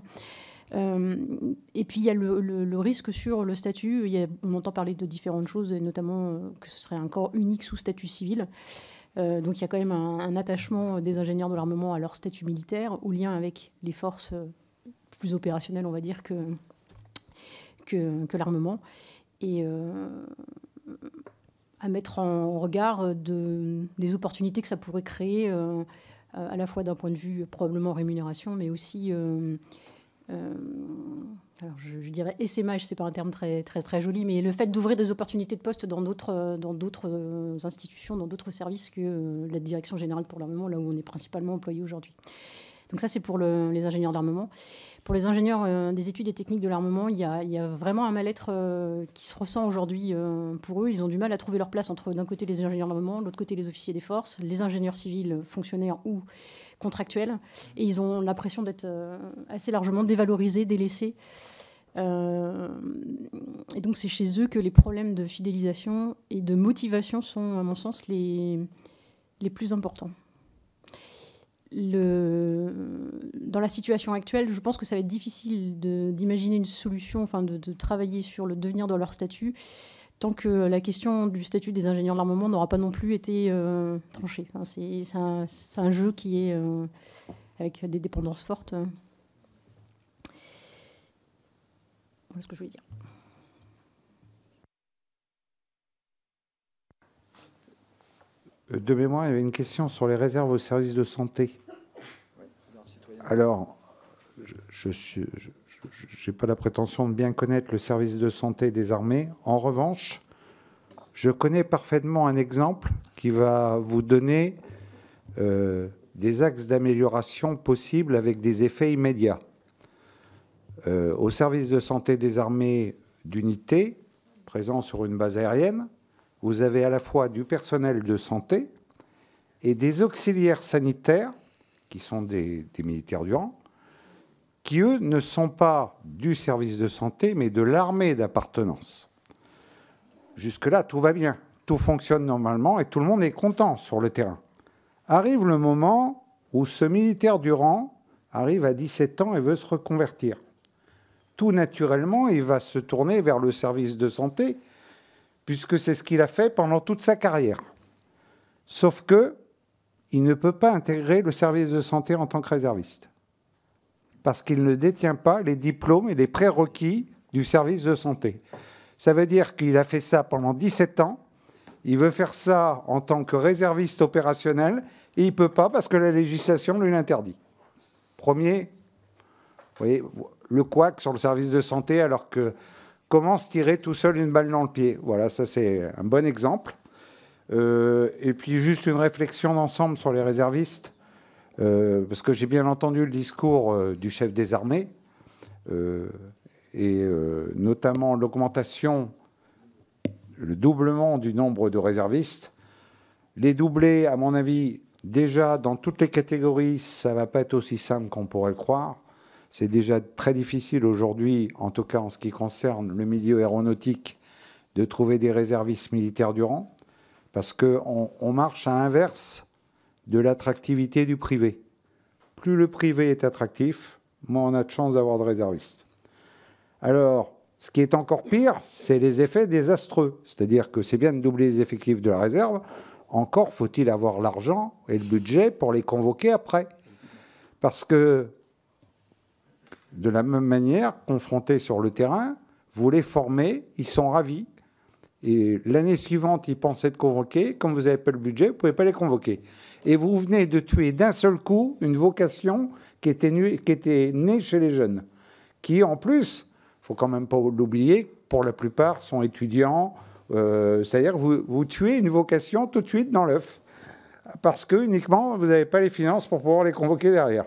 Euh, et puis il y a le, risque sur le statut. Il on entend parler de différentes choses, notamment euh, que ce serait un corps unique sous statut civil. Euh, donc il y a quand même un, attachement des ingénieurs de l'armement à leur statut militaire, au lien avec les forces plus opérationnelles, on va dire, que, que, l'armement. Et à mettre en regard de, les opportunités que ça pourrait créer, à la fois d'un point de vue probablement rémunération, mais aussi euh, alors je, je, dirais essaimage, c'est pas un terme très, très, très joli, mais le fait d'ouvrir des opportunités de poste dans d'autres, dans d'autres euh, institutions, dans d'autres services que euh, la direction générale pour l'armement, là où on est principalement employé aujourd'hui. Donc ça, c'est pour les ingénieurs d'armement. Pour les ingénieurs des études et techniques de l'armement, il, il y a, vraiment un mal-être qui se ressent aujourd'hui pour eux. Ils ont du mal à trouver leur place entre, d'un côté, les ingénieurs d'armement, de l'autre côté, les officiers des forces, les ingénieurs civils, fonctionnaires ou contractuels. Et ils ont l'impression d'être euh, assez largement dévalorisés, délaissés. Euh, et donc c'est chez eux que les problèmes de fidélisation et de motivation sont, à mon sens, les, les plus importants. dans la situation actuelle, je pense que ça va être difficile d'imaginer une solution, enfin de, de, travailler sur le devenir de leur statut tant que la question du statut des ingénieurs de l'armement n'aura pas non plus été euh, tranchée. c'est, un, jeu qui est euh, avec des dépendances fortes. Voilà ce que je voulais dire. De mémoire, il y avait une question sur les réserves au services de santé. Alors, je, suis, je n'ai pas la prétention de bien connaître le service de santé des armées. En revanche, je connais parfaitement un exemple qui va vous donner euh, des axes d'amélioration possibles avec des effets immédiats. Euh, au service de santé des armées d'unité, présent sur une base aérienne, vous avez à la fois du personnel de santé et des auxiliaires sanitaires, qui sont des, des militaires du rang, qui, eux, ne sont pas du service de santé, mais de l'armée d'appartenance. Jusque-là, tout va bien, tout fonctionne normalement et tout le monde est content sur le terrain. Arrive le moment où ce militaire du arrive à 17 ans et veut se reconvertir. Tout naturellement, il va se tourner vers le service de santé, puisque c'est ce qu'il a fait pendant toute sa carrière. Sauf que, il ne peut pas intégrer le service de santé en tant que réserviste parce qu'il ne détient pas les diplômes et les prérequis du service de santé. Ça veut dire qu'il a fait ça pendant 17 ans, il veut faire ça en tant que réserviste opérationnel, et il ne peut pas parce que la législation lui l'interdit. Premier, vous voyez, le couac sur le service de santé, alors que comment se tirer tout seul une balle dans le pied Voilà, ça c'est un bon exemple. Euh, et puis juste une réflexion d'ensemble sur les réservistes. Euh, parce que j'ai bien entendu le discours euh, du chef des armées, euh, et notamment l'augmentation, le doublement du nombre de réservistes. Les doubler, à mon avis, déjà dans toutes les catégories, ça ne va pas être aussi simple qu'on pourrait le croire. C'est déjà très difficile aujourd'hui, en tout cas en ce qui concerne le milieu aéronautique, de trouver des réservistes militaires du rang, parce qu'on marche à l'inverse de l'attractivité du privé. Plus le privé est attractif, moins on a de chances d'avoir de réservistes. Alors, ce qui est encore pire, c'est les effets désastreux. C'est-à-dire que c'est bien de doubler les effectifs de la réserve, encore faut-il avoir l'argent et le budget pour les convoquer après. Parce que, de la même manière, confrontés sur le terrain, vous les formez, ils sont ravis. Et l'année suivante, ils pensent être convoqués. Comme vous n'avez pas le budget, vous ne pouvez pas les convoquer et vous venez de tuer d'un seul coup une vocation qui était, qui était née chez les jeunes, qui en plus, faut quand même pas l'oublier, pour la plupart sont étudiants, euh, c'est-à-dire vous, vous tuez une vocation tout de suite dans l'œuf, parce que uniquement vous n'avez pas les finances pour pouvoir les convoquer derrière.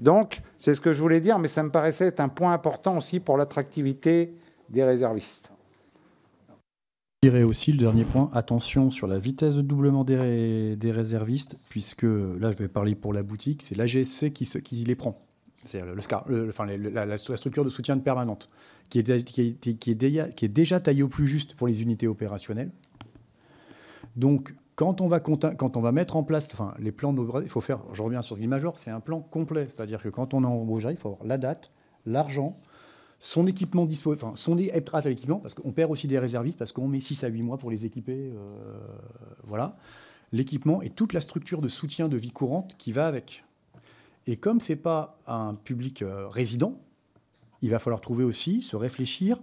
Donc, c'est ce que je voulais dire, mais ça me paraissait être un point important aussi pour l'attractivité des réservistes dirais aussi le dernier point, attention sur la vitesse de doublement des, réservistes, puisque là je vais parler pour la boutique, c'est l'AGSC qui, qui les prend. C'est le, enfin, la, structure de soutien permanente, qui est, qui, est, qui, est déjà, taillée au plus juste pour les unités opérationnelles. Donc, quand on va, quand on va mettre en place enfin, les plans de il faut faire, je reviens sur ce qui est c'est un plan complet. C'est-à-dire que quand on est en bouge, il faut avoir la date, l'argent, son équipement dispose, enfin, son équipement, l'équipement, parce qu'on perd aussi des réservistes, parce qu'on met 6 à 8 mois pour les équiper. Euh, voilà. L'équipement et toute la structure de soutien de vie courante qui va avec. Et comme ce n'est pas un public euh, résident, il va falloir trouver aussi, se réfléchir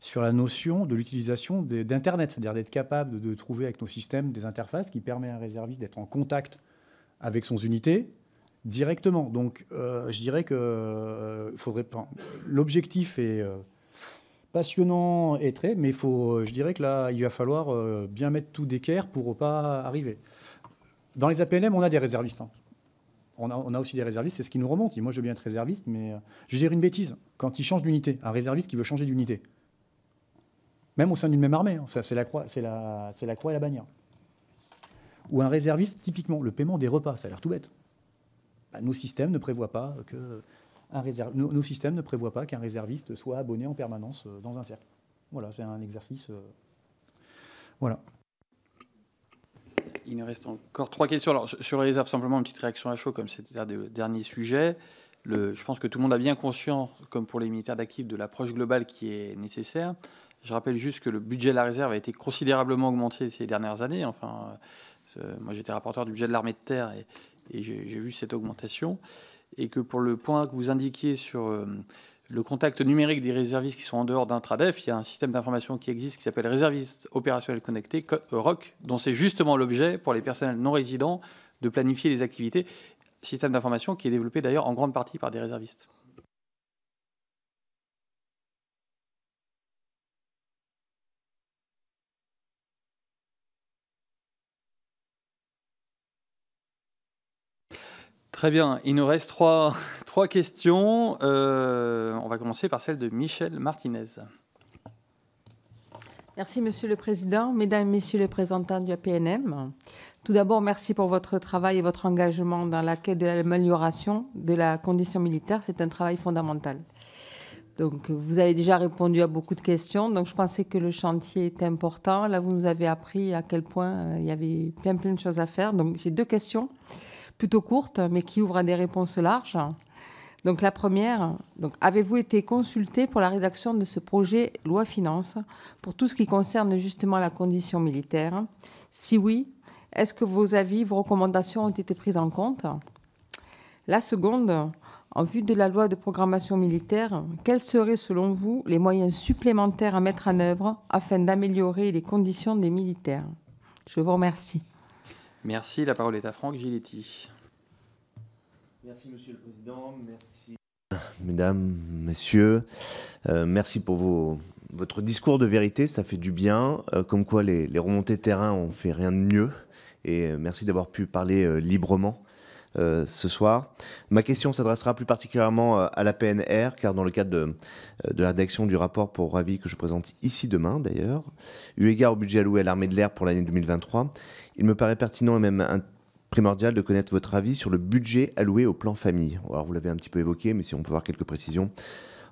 sur la notion de l'utilisation d'Internet, c'est-à-dire d'être capable de, trouver avec nos systèmes des interfaces qui permettent à un réserviste d'être en contact avec son unité, directement. Donc, euh, je dirais que euh, faudrait L'objectif est euh, passionnant et très, mais faut, je dirais que là, il va falloir bien mettre tout d'équerre pour pas arriver. Dans les APNM, on a des réservistes. Hein. On, a, aussi des réservistes, c'est ce qui nous remonte. moi, je veux bien être réserviste, mais je dirais une bêtise. Quand il change d'unité, un réserviste qui veut changer d'unité, même au sein d'une même armée, hein, c'est la, croix, c'est la, la croix et la bannière. Ou un réserviste, typiquement, le paiement des repas, ça a l'air tout bête. Bah, nos systèmes ne prévoient pas que euh, un nos, systèmes ne pas qu'un réserviste soit abonné en permanence euh, dans un cercle. Voilà, c'est un exercice. Euh, voilà. Il nous reste encore trois questions. Alors, sur les réserve, simplement une petite réaction à chaud, comme c'était le dernier sujet. je pense que tout le monde a bien conscience, comme pour les militaires d'actifs, de l'approche globale qui est nécessaire. Je rappelle juste que le budget de la réserve a été considérablement augmenté ces dernières années. Enfin, moi, j'étais rapporteur du budget de l'armée de terre et et j'ai vu cette augmentation, et que pour le point que vous indiquiez sur euh, le contact numérique des réservistes qui sont en dehors d'Intradef, il y a un système d'information qui existe qui s'appelle Réservistes opérationnels connectés, euh, ROC, dont c'est justement l'objet pour les personnels non résidents de planifier les activités, système d'information qui est développé d'ailleurs en grande partie par des réservistes. Très bien, il nous reste trois, [LAUGHS] questions. Euh, on va commencer par celle de Michel Martinez. Merci, Monsieur le Président, Mesdames et Messieurs les Présentants du APNM. Tout d'abord, merci pour votre travail et votre engagement dans la quête de l'amélioration de la condition militaire. C'est un travail fondamental. Donc, vous avez déjà répondu à beaucoup de questions. Donc, je pensais que le chantier était important. Là, vous nous avez appris à quel point euh, il y avait plein, plein de choses à faire. Donc, j'ai deux questions plutôt courte, mais qui ouvre à des réponses larges. Donc la première, donc avez-vous été consulté pour la rédaction de ce projet loi finance pour tout ce qui concerne justement la condition militaire Si oui, est-ce que vos avis, vos recommandations ont été prises en compte La seconde, en vue de la loi de programmation militaire, quels seraient selon vous les moyens supplémentaires à mettre en œuvre afin d'améliorer les conditions des militaires Je vous remercie. Merci. La parole est à Franck Giletti. Merci, Monsieur le Président. Merci, Mesdames, Messieurs. Euh, merci pour votre discours de vérité. Ça fait du bien. Euh, comme quoi, les, remontées terrain, ont fait rien de mieux. Et euh, merci d'avoir pu parler librement. ce soir. Ma question s'adressera plus particulièrement à la PNR, car dans le cadre de, de la rédaction du rapport pour avis que je présente ici demain d'ailleurs, eu égard au budget alloué à l'armée de l'air pour l'année 2023, il me paraît pertinent et même primordial de connaître votre avis sur le budget alloué au plan famille. Alors vous l'avez un petit peu évoqué, mais si on peut avoir quelques précisions.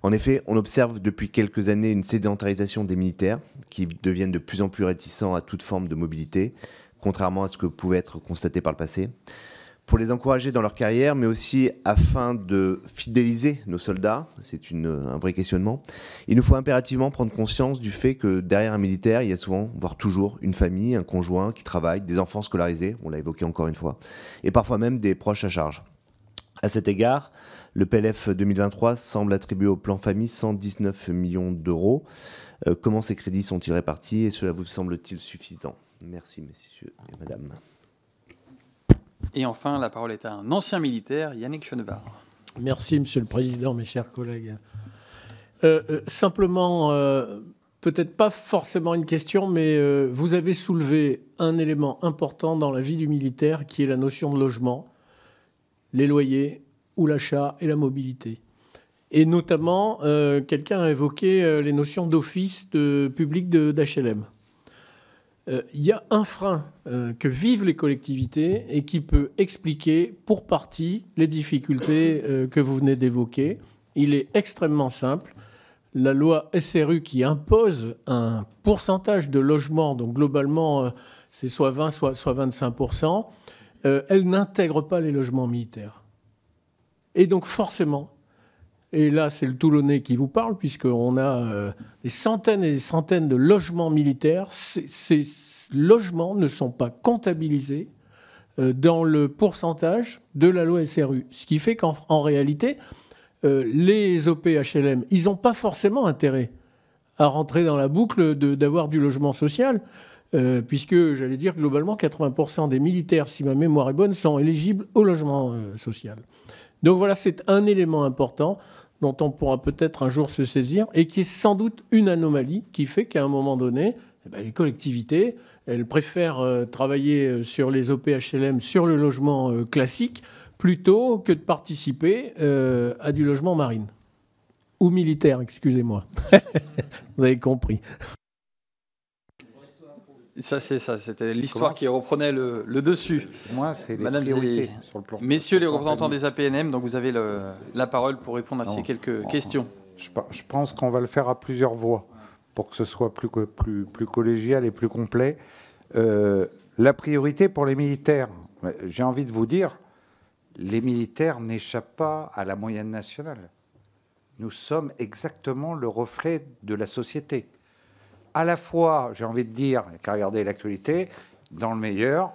En effet, on observe depuis quelques années une sédentarisation des militaires qui deviennent de plus en plus réticents à toute forme de mobilité, contrairement à ce que pouvait être constaté par le passé pour les encourager dans leur carrière, mais aussi afin de fidéliser nos soldats, c'est euh, un vrai questionnement, il nous faut impérativement prendre conscience du fait que derrière un militaire, il y a souvent, voire toujours, une famille, un conjoint qui travaille, des enfants scolarisés, on l'a évoqué encore une fois, et parfois même des proches à charge. À cet égard, le PLF 2023 semble attribuer au plan famille 119 millions d'euros. Euh, comment ces crédits sont-ils répartis et cela vous semble-t-il suffisant Merci, messieurs et madame. Et enfin, la parole est à un ancien militaire, Yannick Chenevard. Merci, Monsieur le Président, mes chers collègues. Euh, euh, simplement, euh, peut-être pas forcément une question, mais vous avez soulevé un élément important dans la vie du militaire qui est la notion de logement, les loyers ou l'achat et la mobilité. Et notamment, quelqu'un a évoqué les notions d'office de public d'HLM. Euh, il y a un frein euh, que vivent les collectivités et qui peut expliquer pour partie les difficultés euh, que vous venez d'évoquer. Il est extrêmement simple. La loi SRU qui impose un pourcentage de logements, donc globalement c'est soit 20, soit, soit 25 elle n'intègre pas les logements militaires. Et donc forcément, et là, c'est le Toulonnais qui vous parle, puisqu'on a euh, des centaines et des centaines de logements militaires. Ces, logements ne sont pas comptabilisés euh, dans le pourcentage de la loi SRU. Ce qui fait qu'en réalité, euh, les OPHLM, ils n'ont pas forcément intérêt à rentrer dans la boucle d'avoir du logement social, puisque, j'allais dire, globalement, 80% des militaires, si ma mémoire est bonne, sont éligibles au logement social. Donc voilà, c'est un élément important dont on pourra peut-être un jour se saisir et qui est sans doute une anomalie qui fait qu'à un moment donné, eh ben, les collectivités, elles préfèrent euh, travailler euh, sur les OPHLM, sur le logement euh, classique, plutôt que de participer à du logement marine. Ou militaire, excusez-moi. [LAUGHS] Vous avez compris. Ça, c'est ça. C'était l'histoire qui reprenait le, dessus. Moi, c'est les priorités sur le plan. Messieurs les représentants des APNM, donc vous avez la parole pour répondre à ces quelques oh. questions. Je, pense qu'on va le faire à plusieurs voix pour que ce soit plus, plus, plus collégial et plus complet. Euh, la priorité pour les militaires, j'ai envie de vous dire, les militaires n'échappent pas à la moyenne nationale. Nous sommes exactement le reflet de la société à la fois, j'ai envie de dire, qu'à regarder l'actualité, dans le meilleur,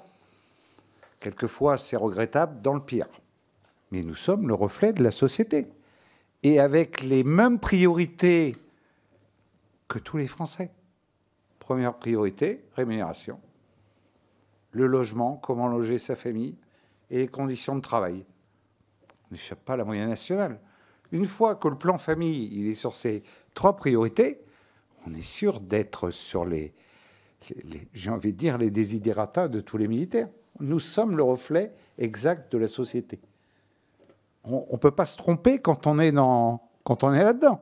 quelquefois c'est regrettable, dans le pire. Mais nous sommes le reflet de la société. Et avec les mêmes priorités que tous les Français. Première priorité, rémunération. Le logement, comment loger sa famille et les conditions de travail. On n'échappe pas à la moyenne nationale. Une fois que le plan famille il est sur ses trois priorités, on est sûr d'être sur les, j'ai envie de dire, les désidératas de tous les militaires. Nous sommes le reflet exact de la société. On ne peut pas se tromper quand on est, dans, quand on est là-dedans.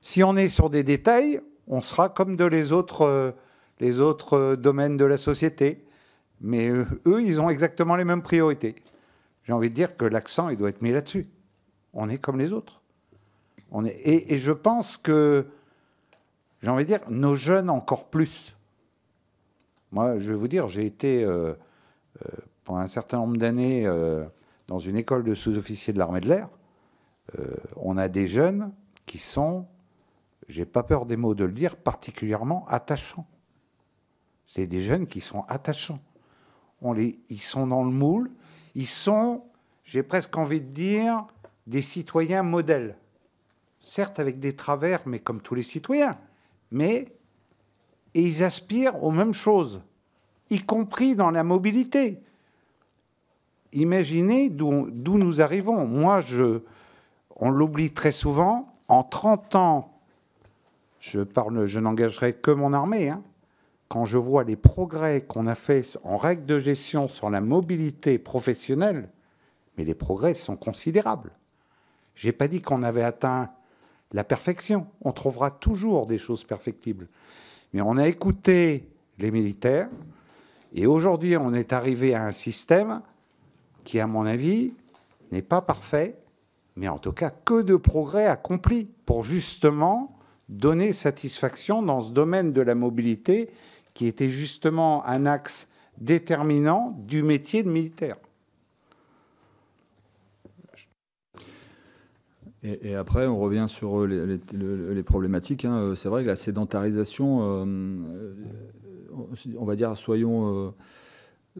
Si on est sur des détails, on sera comme de les autres, les autres domaines de la société. Mais eux, ils ont exactement les mêmes priorités. J'ai envie de dire que l'accent, il doit être mis là-dessus. On est comme les autres. On est, et je pense que j'ai envie de dire, nos jeunes encore plus. Moi, je vais vous dire, j'ai été euh, euh, pendant un certain nombre d'années euh, dans une école de sous-officiers de l'armée de l'air. on a des jeunes qui sont, j'ai pas peur des mots de le dire, particulièrement attachants. C'est des jeunes qui sont attachants. ils sont dans le moule. Ils sont, j'ai presque envie de dire, des citoyens modèles. Certes avec des travers, mais comme tous les citoyens mais ils aspirent aux mêmes choses, y compris dans la mobilité. Imaginez d'où nous arrivons. Moi, je, on l'oublie très souvent, en 30 ans, je, n'engagerai que mon armée, hein. quand je vois les progrès qu'on a faits en règle de gestion sur la mobilité professionnelle, mais les progrès sont considérables. Je n'ai pas dit qu'on avait atteint la perfection. On trouvera toujours des choses perfectibles. Mais on a écouté les militaires, et aujourd'hui on est arrivé à un système qui, à mon avis, n'est pas parfait, mais en tout cas que de progrès accomplis pour justement donner satisfaction dans ce domaine de la mobilité qui était justement un axe déterminant du métier de militaire. Et, après, on revient sur euh, les, problématiques. Hein. C'est vrai que la sédentarisation, euh, euh, on va dire, soyons,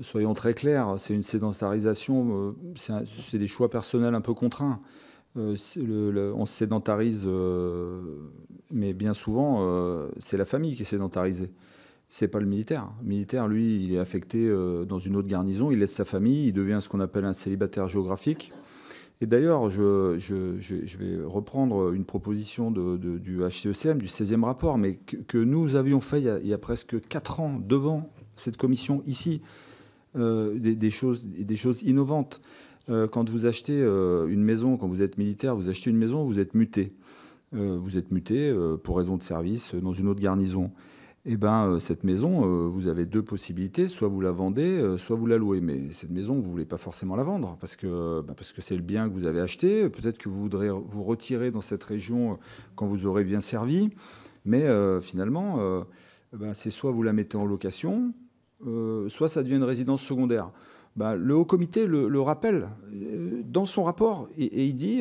soyons très clairs, c'est une sédentarisation, c'est des choix personnels un peu contraints. on sédentarise, mais bien souvent, c'est la famille qui est sédentarisée. C'est pas le militaire. Le militaire, lui, il est affecté dans une autre garnison, il laisse sa famille, il devient ce qu'on appelle un célibataire géographique. Et d'ailleurs, je, vais reprendre une proposition du HCECM, du 16e rapport, mais que, nous avions fait il y, a, presque 4 ans devant cette commission ici, euh, des, choses, innovantes. Euh, quand vous achetez euh, une maison, quand vous êtes militaire, vous achetez une maison, vous êtes muté. vous êtes muté pour raison de service dans une autre garnison eh ben, euh, cette maison, euh, vous avez deux possibilités, soit vous la vendez, euh, soit vous la louez. Mais cette maison, vous ne voulez pas forcément la vendre, bah, parce que c'est le bien que vous avez acheté. Peut-être que vous voudrez vous retirer dans cette région quand vous aurez bien servi. Mais finalement, bah, c'est soit vous la mettez en location, soit ça devient une résidence secondaire. Bah, le haut comité le, rappelle dans son rapport et, il dit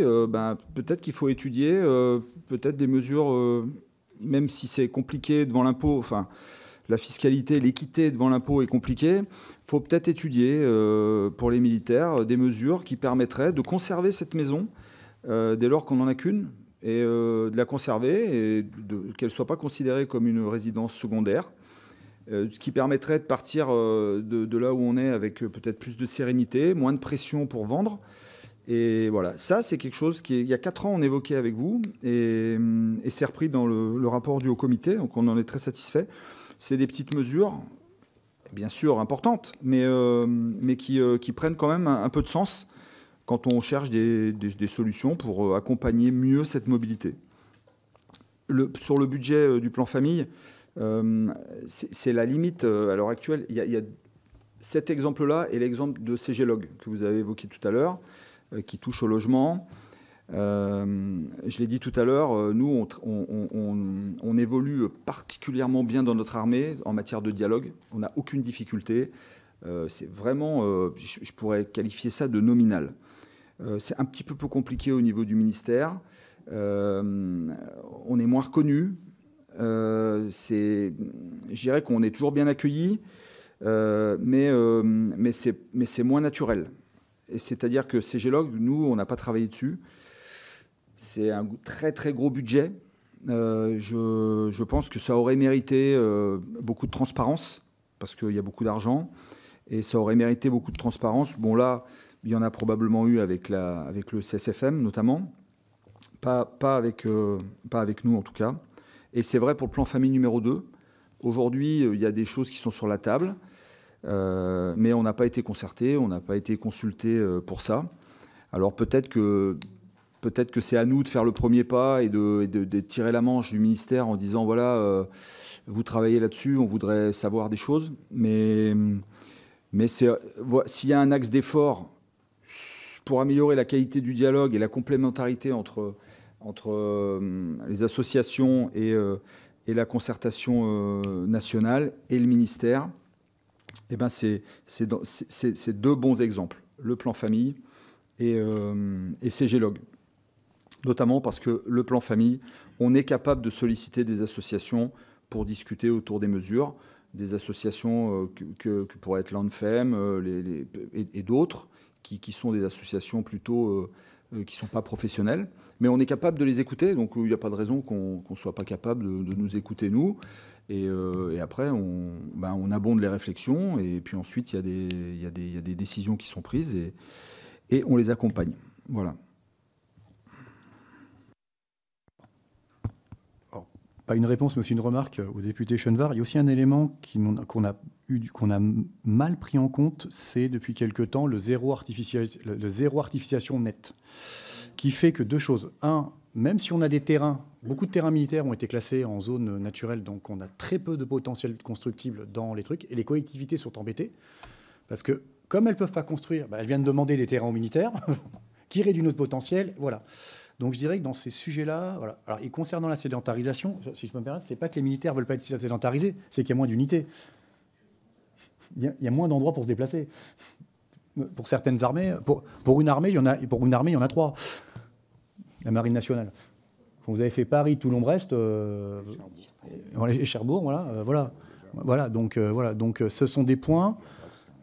peut-être qu'il faut étudier peut-être des mesures même si c'est compliqué devant l'impôt, enfin, la fiscalité, l'équité devant l'impôt est compliquée, il faut peut-être étudier euh, pour les militaires euh, des mesures qui permettraient de conserver cette maison euh, dès lors qu'on n'en a qu'une et de la conserver et qu'elle ne soit pas considérée comme une résidence secondaire, ce qui permettrait de partir de, là où on est avec peut-être plus de sérénité, moins de pression pour vendre. Et voilà, ça c'est quelque chose qui, il y a quatre ans, on évoquait avec vous, et, c'est repris dans le, rapport du Haut Comité, donc on en est très satisfait. C'est des petites mesures, bien sûr importantes, mais, euh, euh, qui, prennent quand même un, peu de sens quand on cherche des, solutions pour euh, accompagner mieux cette mobilité. sur le budget du plan famille, c'est la limite à l'heure actuelle. Il y, il y a cet exemple-là et l'exemple de CGLog que vous avez évoqué tout à l'heure. Euh, qui touche au logement. Euh, je l'ai dit tout à l'heure, euh, nous, on, évolue particulièrement bien dans notre armée en matière de dialogue. On n'a aucune difficulté. c'est vraiment, je, pourrais qualifier ça de nominal. c'est un petit peu plus compliqué au niveau du ministère. on est moins reconnu. je dirais qu'on est toujours bien accueilli, mais c'est moins naturel. C'est-à-dire que CGLog, nous, on n'a pas travaillé dessus. C'est un très très gros budget. Euh, je, pense que ça aurait mérité euh, beaucoup de transparence, parce qu'il y a beaucoup d'argent, et ça aurait mérité beaucoup de transparence. Bon là, il y en a probablement eu avec, le CSFM notamment, pas, avec, euh, pas avec nous en tout cas. Et c'est vrai pour le plan famille numéro 2. Aujourd'hui, il y a des choses qui sont sur la table. Euh, mais on n'a pas été concerté, on n'a pas été consulté euh, pour ça. Alors peut-être que peut-être que c'est à nous de faire le premier pas et de, tirer la manche du ministère en disant voilà, euh, vous travaillez là-dessus, on voudrait savoir des choses. Mais mais s'il y a un axe d'effort pour améliorer la qualité du dialogue et la complémentarité entre entre les associations et, et la concertation nationale et le ministère, eh ben c'est deux bons exemples, le plan famille et, euh, CGLog. Notamment parce que le plan famille, on est capable de solliciter des associations pour discuter autour des mesures, des associations euh, que, pourraient être l'ANFEM euh, et, d'autres, qui, sont des associations plutôt qui ne sont pas professionnelles. Mais on est capable de les écouter, donc il n'y a pas de raison qu'on ne soit pas capable de nous écouter, nous. Euh, et, après, ben, on, abonde les réflexions et puis ensuite, il y, a des, décisions qui sont prises et, on les accompagne. Voilà. pas une réponse, mais aussi une remarque au député Chenvar. Il y a aussi un élément qu'on a, mal pris en compte, c'est depuis quelque temps le zéro, le zéro artificiation net qui fait que deux choses. Un, même si on a des terrains, beaucoup de terrains militaires ont été classés en zone naturelle, donc on a très peu de potentiel constructible dans les trucs, et les collectivités sont embêtées, parce que comme elles ne peuvent pas construire, bah, elles viennent demander des terrains aux militaires, [LAUGHS] qui réduisent notre potentiel, voilà. Donc je dirais que dans ces sujets-là, Alors, et concernant la sédentarisation, si je me permets, c'est pas que les militaires ne veulent pas être sédentarisés, c'est qu'il y a moins d'unités. il y a moins d'endroits pour se déplacer pour certaines armées, pour, une armée, il y en a, pour une armée, il y en a trois. La marine nationale. vous avez fait Paris, Toulon, Brest, euh, Cherbourg, voilà, euh, voilà, voilà. Donc euh, voilà, donc ce sont des points.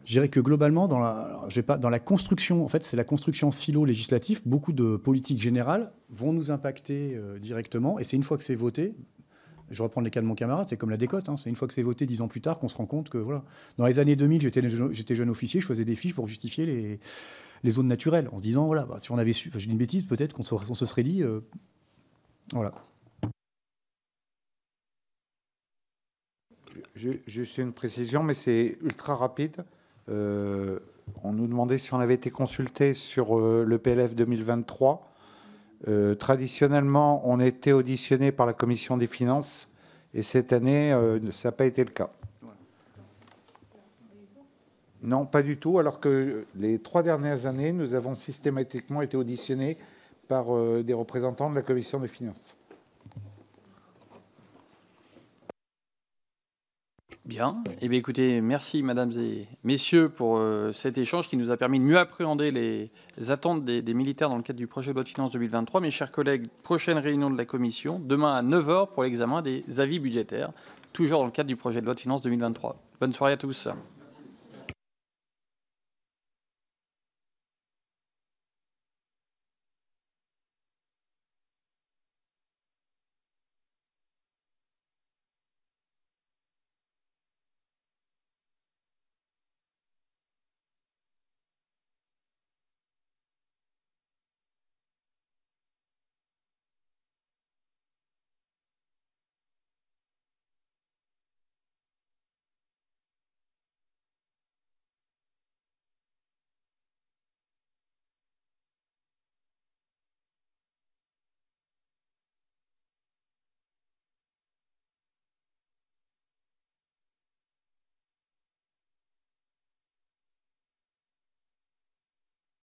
Je dirais que globalement, dans la, pas, dans la construction, en fait, c'est la construction silo législatif. Beaucoup de politiques générales vont nous impacter directement, et c'est une fois que c'est voté, je reprends les cas de mon camarade, c'est comme la décote. Hein. C'est une fois que c'est voté, dix ans plus tard, qu'on se rend compte que voilà. Dans les années 2000, j'étais jeune officier, je faisais des fiches pour justifier les, zones naturelles, en se disant voilà, bah, si on avait su, j'ai une bêtise, peut-être qu'on se, serait dit, euh, voilà. juste une précision, mais c'est ultra rapide. Euh, on nous demandait si on avait été consulté sur euh, le PLF 2023. Euh, traditionnellement, on était auditionné par la commission des finances et cette année, euh, ça n'a pas été le cas. Non, pas du tout, alors que les trois dernières années, nous avons systématiquement été auditionnés par euh, des représentants de la commission des finances. Bien. Eh bien, écoutez, merci, mesdames et messieurs, pour euh, cet échange qui nous a permis de mieux appréhender les, attentes des, des, militaires dans le cadre du projet de loi de finances 2023. Mes chers collègues, prochaine réunion de la Commission, demain à 9h pour l'examen des avis budgétaires, toujours dans le cadre du projet de loi de finances 2023. Bonne soirée à tous.